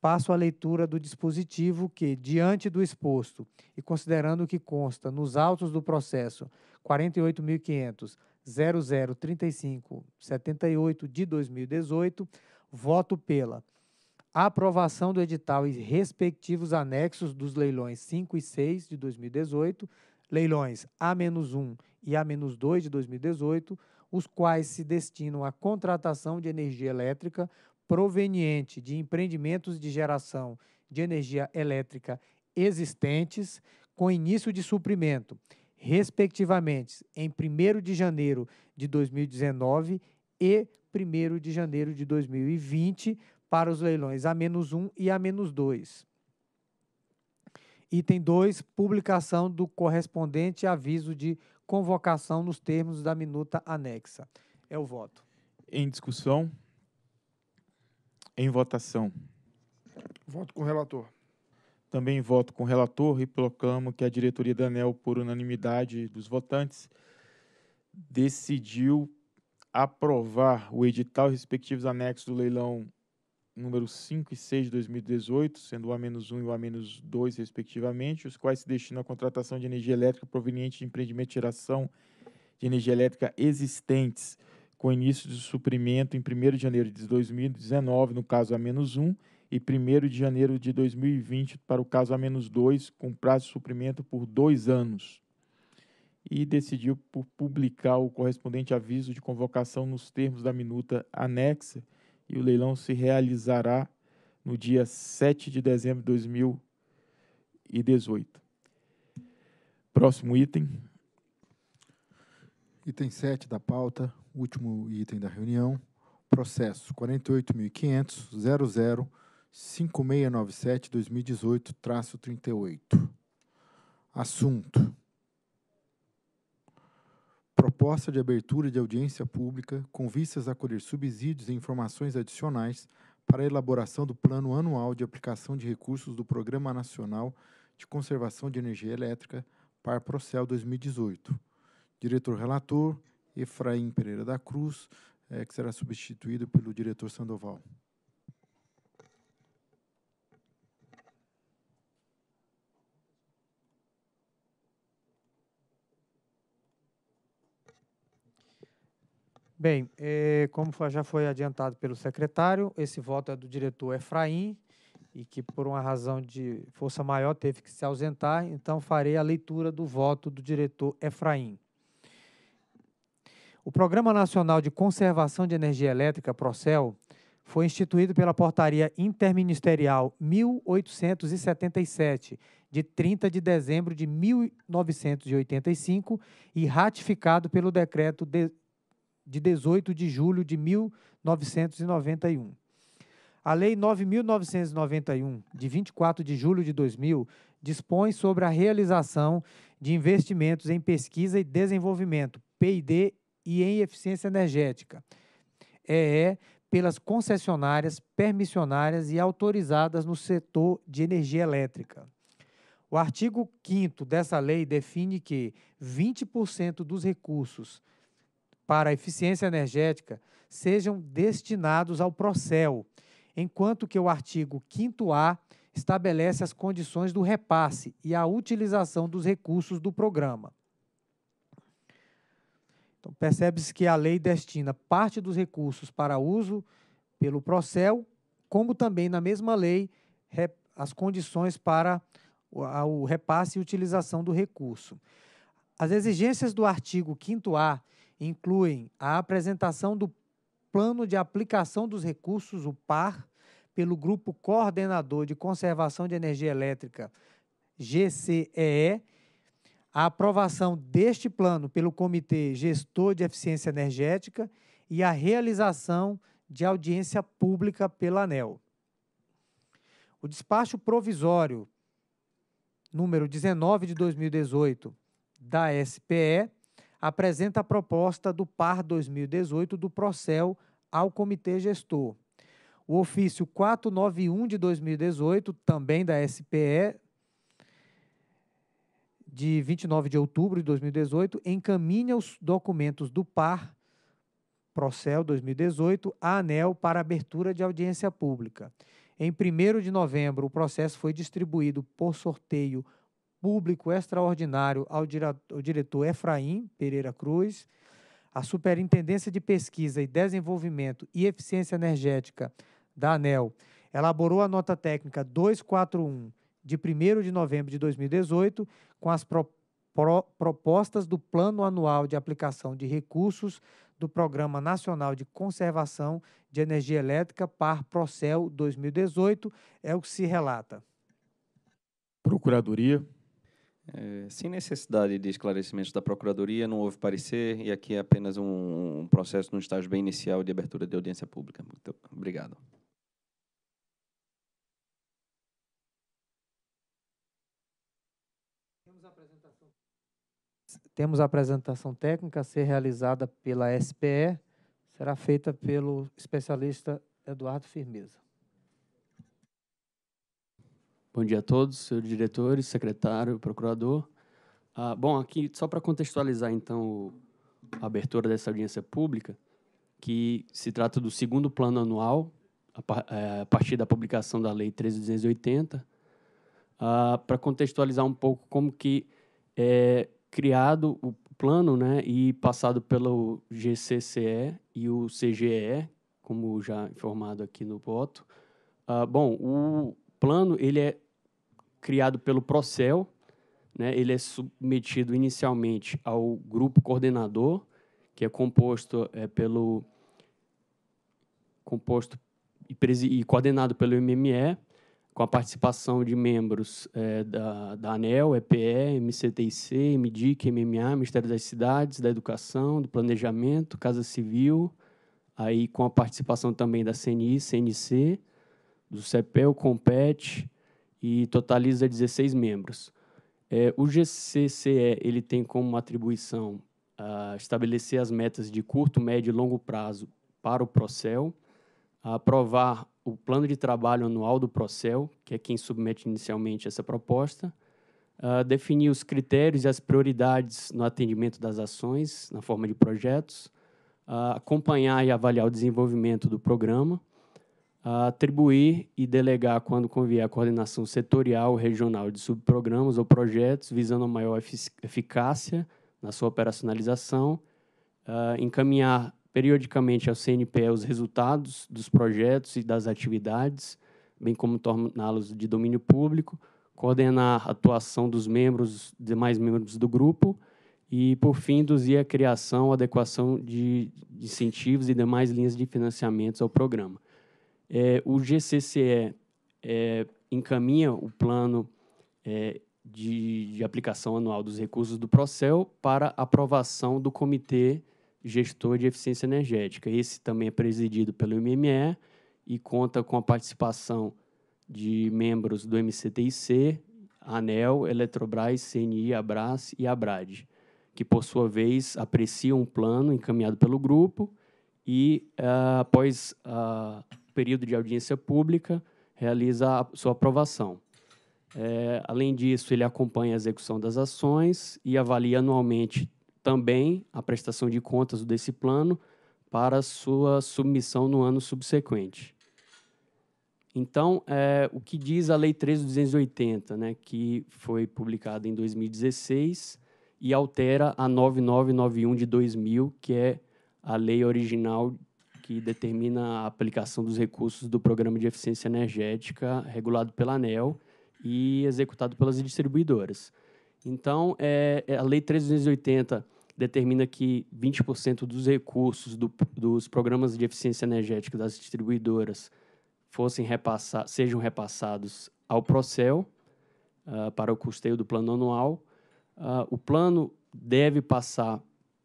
Speaker 3: Passo à leitura do dispositivo que, diante do exposto e considerando o que consta nos autos do processo 48.500.00.3578 de 2018, voto pela aprovação do edital e respectivos anexos dos leilões 5 e 6 de 2018, leilões A-1 e A-2 de 2018, os quais se destinam à contratação de energia elétrica proveniente de empreendimentos de geração de energia elétrica existentes com início de suprimento, respectivamente, em 1 de janeiro de 2019 e 1 de janeiro de 2020 para os leilões A-1 e A-2. Item 2, publicação do correspondente aviso de convocação nos termos da minuta anexa. É o voto. Em
Speaker 1: discussão. Em votação.
Speaker 3: Voto com o relator.
Speaker 1: Também voto com o relator e proclamo que a diretoria da ANEL, por unanimidade dos votantes, decidiu aprovar o edital e respectivos anexos do leilão número 5 e 6 de 2018, sendo o A-1 e o A-2, respectivamente, os quais se destinam à contratação de energia elétrica proveniente de empreendimento de geração de energia elétrica existentes, com início de suprimento em 1 de janeiro de 2019, no caso A-1, e 1 de janeiro de 2020, para o caso A-2, com prazo de suprimento por dois anos e decidiu por publicar o correspondente aviso de convocação nos termos da minuta anexa e o leilão se realizará no dia 7 de dezembro de 2018. Próximo item.
Speaker 6: Item 7 da pauta, último item da reunião, processo 48500005697 38 Assunto: proposta de abertura de audiência pública com vistas a colher subsídios e informações adicionais para a elaboração do Plano Anual de Aplicação de Recursos do Programa Nacional de Conservação de Energia Elétrica, PAR Procel 2018. Diretor relator, Efraim Pereira da Cruz, é, que será substituído pelo diretor Sandoval.
Speaker 3: Bem, eh, como já foi adiantado pelo secretário, esse voto é do diretor Efraim e que, por uma razão de força maior, teve que se ausentar, então farei a leitura do voto do diretor Efraim. O Programa Nacional de Conservação de Energia Elétrica, PROCEL, foi instituído pela Portaria Interministerial 1877, de 30 de dezembro de 1985, e ratificado pelo Decreto de de 18 de julho de 1991. A Lei 9.991, de 24 de julho de 2000, dispõe sobre a realização de investimentos em pesquisa e desenvolvimento, PD, e em eficiência energética, EE, pelas concessionárias, permissionárias e autorizadas no setor de energia elétrica. O artigo 5 dessa lei define que 20% dos recursos para a eficiência energética sejam destinados ao Procel, enquanto que o artigo 5A estabelece as condições do repasse e a utilização dos recursos do programa. Então, percebe-se que a lei destina parte dos recursos para uso pelo Procel, como também na mesma lei as condições para o repasse e utilização do recurso. As exigências do artigo 5A incluem a apresentação do plano de aplicação dos recursos, o PAR, pelo Grupo Coordenador de Conservação de Energia Elétrica, GCEE, a aprovação deste plano pelo Comitê Gestor de Eficiência Energética e a realização de audiência pública pela ANEL. O despacho provisório número 19 de 2018 da SPE apresenta a proposta do PAR 2018 do Procel ao Comitê Gestor. O ofício 491 de 2018, também da SPE, de 29 de outubro de 2018, encaminha os documentos do PAR Procel 2018 à ANEL para abertura de audiência pública. Em 1 de novembro, o processo foi distribuído por sorteio público extraordinário ao diretor Efraim Pereira Cruz, a Superintendência de Pesquisa e Desenvolvimento e Eficiência Energética da ANEL elaborou a nota técnica 241 de 1 de novembro de 2018 com as pro, pro, propostas do Plano Anual de Aplicação de Recursos do Programa Nacional de Conservação de Energia Elétrica par Procel 2018, é o que se relata.
Speaker 5: Procuradoria é, sem necessidade de esclarecimentos da Procuradoria, não houve parecer e aqui é apenas um, um processo no estágio bem inicial de abertura de audiência pública. Muito obrigado.
Speaker 3: Temos a apresentação, Temos a apresentação técnica a ser realizada pela SPE, será feita pelo especialista Eduardo Firmeza.
Speaker 12: Bom dia a todos, seu diretor, secretário, procurador. Ah, bom, aqui só para contextualizar então a abertura dessa audiência pública, que se trata do segundo plano anual a, é, partir da publicação da Lei 13.280, ah, para contextualizar um pouco como que é criado o plano, né, e passado pelo GCCE e o CGE, como já informado aqui no voto. Ah, bom, o plano ele é criado pelo Procel, né? ele é submetido inicialmente ao grupo coordenador, que é composto é, pelo composto e, e, coordenado pelo MME, com a participação de membros é, da, da ANEL, EPE, MCTIC, MDIC, MMA, Ministério das Cidades, da Educação, do Planejamento, Casa Civil, aí com a participação também da CNI, CNC, do CEPEL, compete e totaliza 16 membros. É, o GCCE ele tem como atribuição ah, estabelecer as metas de curto, médio e longo prazo para o Procel, aprovar o plano de trabalho anual do Procel, que é quem submete inicialmente essa proposta, ah, definir os critérios e as prioridades no atendimento das ações, na forma de projetos, ah, acompanhar e avaliar o desenvolvimento do programa, atribuir e delegar, quando convier, a coordenação setorial regional de subprogramas ou projetos visando a maior eficácia na sua operacionalização, uh, encaminhar periodicamente ao CNPE os resultados dos projetos e das atividades, bem como torná-los de domínio público, coordenar a atuação dos membros, demais membros do grupo e, por fim, induzir a criação, adequação de, de incentivos e demais linhas de financiamentos ao programa. É, o GCCE é, encaminha o plano é, de, de, aplicação anual dos recursos do Procel para aprovação do Comitê Gestor de Eficiência Energética. Esse também é presidido pelo MME e conta com a participação de membros do MCTIC, ANEL, Eletrobras, CNI, Abras e Abrad, que, por sua vez, apreciam um plano encaminhado pelo grupo e, uh, após a uh, período de audiência pública, realiza a sua aprovação. É, além disso, ele acompanha a execução das ações e avalia anualmente também a prestação de contas desse plano para sua submissão no ano subsequente. Então, é, o que diz a Lei 13.280, né, que foi publicada em 2016 e altera a 9991 de 2000, que é a lei original que determina a aplicação dos recursos do Programa de Eficiência Energética regulado pela ANEL e executado pelas distribuidoras. Então, é, é a Lei 380 determina que 20% dos recursos do, dos programas de eficiência energética das distribuidoras fossem repassar, sejam repassados ao Procel uh, para o custeio do plano anual. Uh, o plano deve passar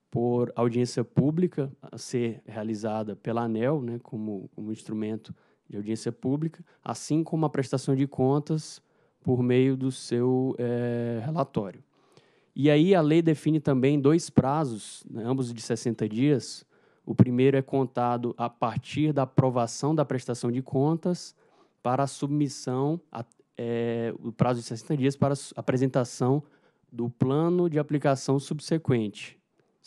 Speaker 12: por audiência pública a ser realizada pela ANEL, né, como, como instrumento de audiência pública, assim como a prestação de contas por meio do seu é, relatório. E aí a lei define também dois prazos, né, ambos de 60 dias. O primeiro é contado a partir da aprovação da prestação de contas para a submissão, a, é, o prazo de 60 dias para a apresentação do plano de aplicação subsequente,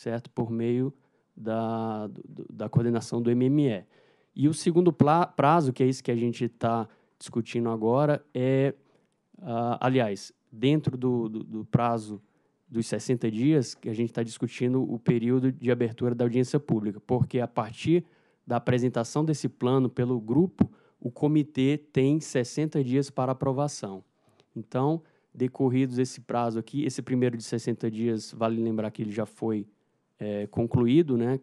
Speaker 12: certo? Por meio da, do, da coordenação do MME. E o segundo prazo, que é isso que a gente está discutindo agora, é, uh, aliás, dentro do, do, do, prazo dos 60 dias, que a gente está discutindo o período de abertura da audiência pública, porque a partir da apresentação desse plano pelo grupo, o comitê tem 60 dias para aprovação. Então, decorridos esse prazo aqui, esse primeiro de 60 dias, vale lembrar que ele já foi é, concluído, né,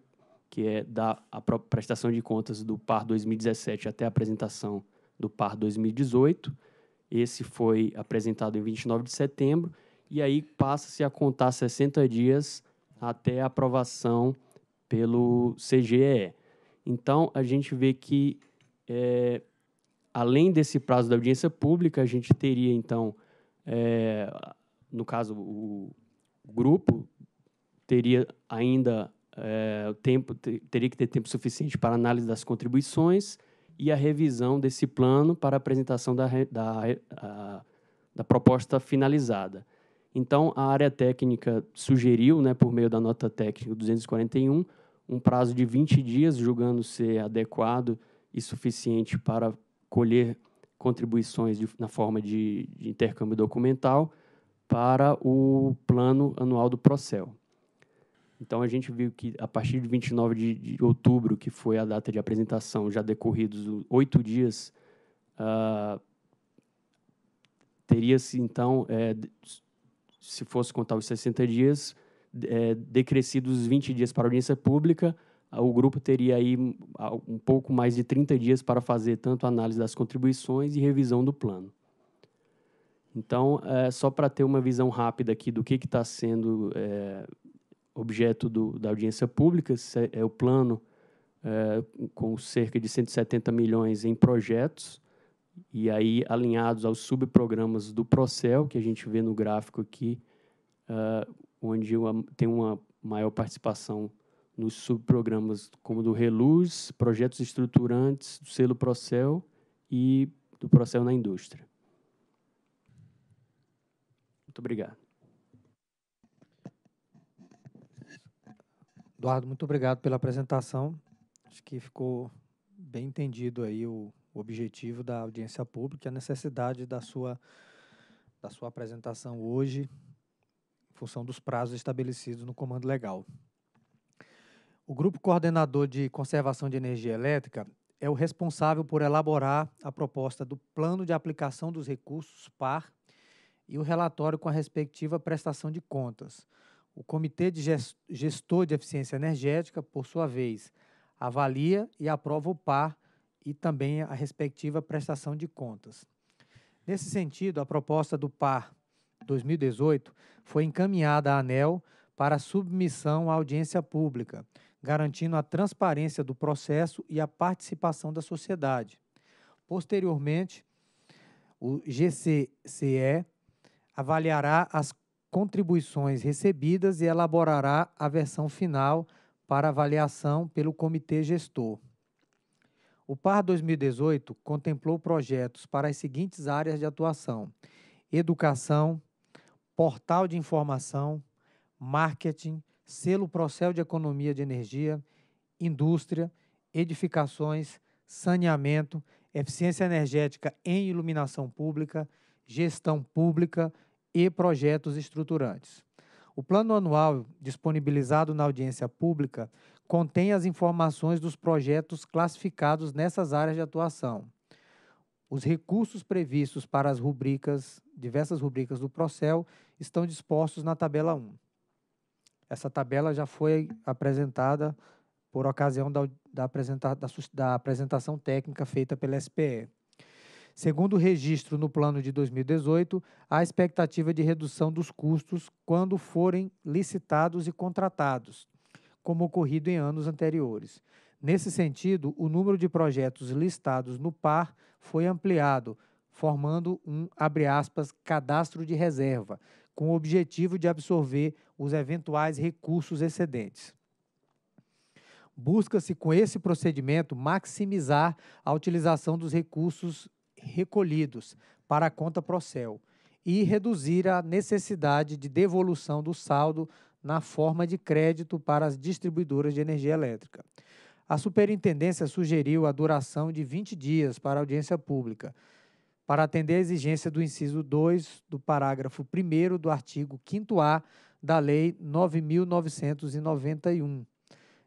Speaker 12: que é da a prestação de contas do par 2017 até a apresentação do par 2018. Esse foi apresentado em 29 de setembro e aí passa-se a contar 60 dias até a aprovação pelo CGE. Então, a gente vê que, é, além desse prazo da audiência pública, a gente teria, então, é, no caso, o grupo teria ainda é, eh, o tempo teria que ter tempo suficiente para análise das contribuições e a revisão desse plano para a apresentação da, da, a, da proposta finalizada. Então, a área técnica sugeriu, né, por meio da nota técnica 241, um prazo de 20 dias, julgando ser adequado e suficiente para colher contribuições de, na forma de, de intercâmbio documental para o plano anual do Procel. Então a gente viu que a partir de 29 de, de outubro, que foi a data de apresentação, já decorridos oito dias, uh, teria-se então, é, se fosse contar os 60 dias, é, decrescidos 20 dias para a audiência pública, ah, o grupo teria aí um ah, pouco mais de 30 dias para fazer tanto análise das contribuições e revisão do plano. Então, é, só para ter uma visão rápida aqui do que está sendo é, objeto do, da audiência pública, é, é o plano é, com cerca de 170 milhões em projetos, e aí alinhados aos subprogramas do Procel, que a gente vê no gráfico aqui, uh, onde uma, tem uma maior participação nos subprogramas como do Reluz, projetos estruturantes, do selo Procel e do Procel na indústria. Muito
Speaker 3: obrigado. Eduardo, muito obrigado pela apresentação. Acho que ficou bem entendido aí o, o objetivo da audiência pública, e a necessidade da sua, da sua apresentação hoje, em função dos prazos estabelecidos no comando legal. O Grupo Coordenador de Conservação de Energia Elétrica é o responsável por elaborar a proposta do Plano de Aplicação dos Recursos PAR e o relatório com a respectiva prestação de contas o Comitê de Gestor de Eficiência Energética, por sua vez, avalia e aprova o par e também a respectiva prestação de contas. Nesse sentido, a proposta do PAR 2018 foi encaminhada à ANEL para submissão à audiência pública, garantindo a transparência do processo e a participação da sociedade. Posteriormente, o GCCE avaliará as contribuições recebidas e elaborará a versão final para avaliação pelo Comitê Gestor. O PAR 2018 contemplou projetos para as seguintes áreas de atuação: educação, portal de informação, marketing, selo Procel de Economia de Energia, indústria, edificações, saneamento, eficiência energética em iluminação pública, gestão pública, e projetos estruturantes. O plano anual, disponibilizado na audiência pública, contém as informações dos projetos classificados nessas áreas de atuação. Os recursos previstos para as rubricas, diversas rubricas do Procel, estão dispostos na tabela 1. Essa tabela já foi apresentada por ocasião da, da, apresenta, da, da apresentação técnica feita pela SPE. Segundo o registro no plano de 2018, há expectativa de redução dos custos quando forem licitados e contratados, como ocorrido em anos anteriores. Nesse sentido, o número de projetos listados no PAR foi ampliado, formando um, aspas, cadastro de reserva, com o objetivo de absorver os eventuais recursos excedentes. Busca-se, com esse procedimento, maximizar a utilização dos recursos recolhidos para a conta Procel e reduzir a necessidade de devolução do saldo na forma de crédito para as distribuidoras de energia elétrica. A superintendência sugeriu a duração de 20 dias para audiência pública, para atender a exigência do inciso 2 do parágrafo 1 do artigo 5A da Lei 9.991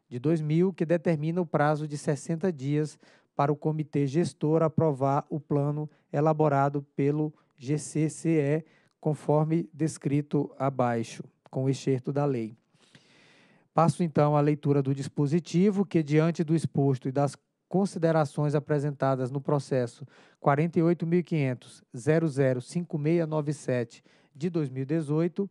Speaker 3: de 2000, que determina o prazo de 60 dias para o comitê gestor aprovar o plano elaborado pelo GCCE, conforme descrito abaixo, com o excerto da lei. Passo então à leitura do dispositivo, que, diante do exposto e das considerações apresentadas no processo 48.500.005697 de 2018,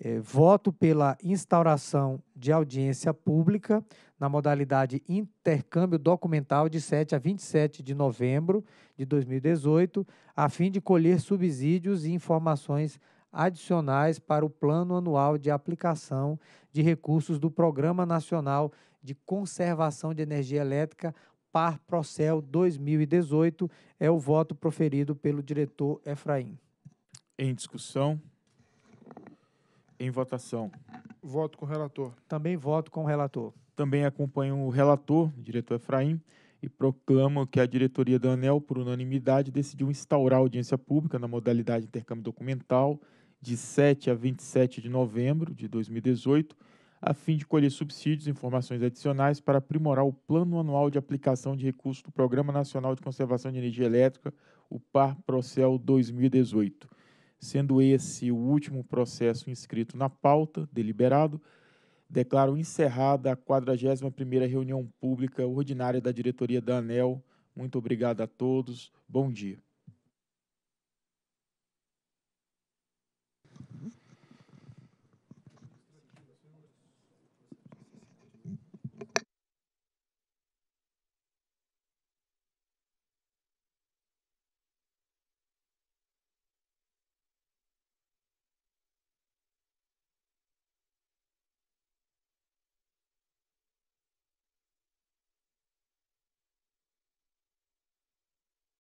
Speaker 3: é, voto pela instauração de audiência pública na modalidade intercâmbio documental de 7 a 27 de novembro de 2018, a fim de colher subsídios e informações adicionais para o Plano Anual de Aplicação de Recursos do Programa Nacional de Conservação de Energia Elétrica, PAR Procel 2018. É o voto proferido pelo diretor Efraim. Em
Speaker 1: discussão em votação. Voto com o relator. Também voto com o relator. Também acompanho o relator, o diretor Efraim, e proclamo que a diretoria da ANEL, por unanimidade, decidiu instaurar audiência pública na modalidade intercâmbio documental de 7 a 27 de novembro de 2018, a fim de colher subsídios e informações adicionais para aprimorar o plano anual de aplicação de recursos do Programa Nacional de Conservação de Energia Elétrica, o PAR-PROCEL 2018 Sendo esse o último processo inscrito na pauta, deliberado, declaro encerrada a 41 reunião pública ordinária da diretoria da ANEL. Muito obrigado a todos. Bom dia.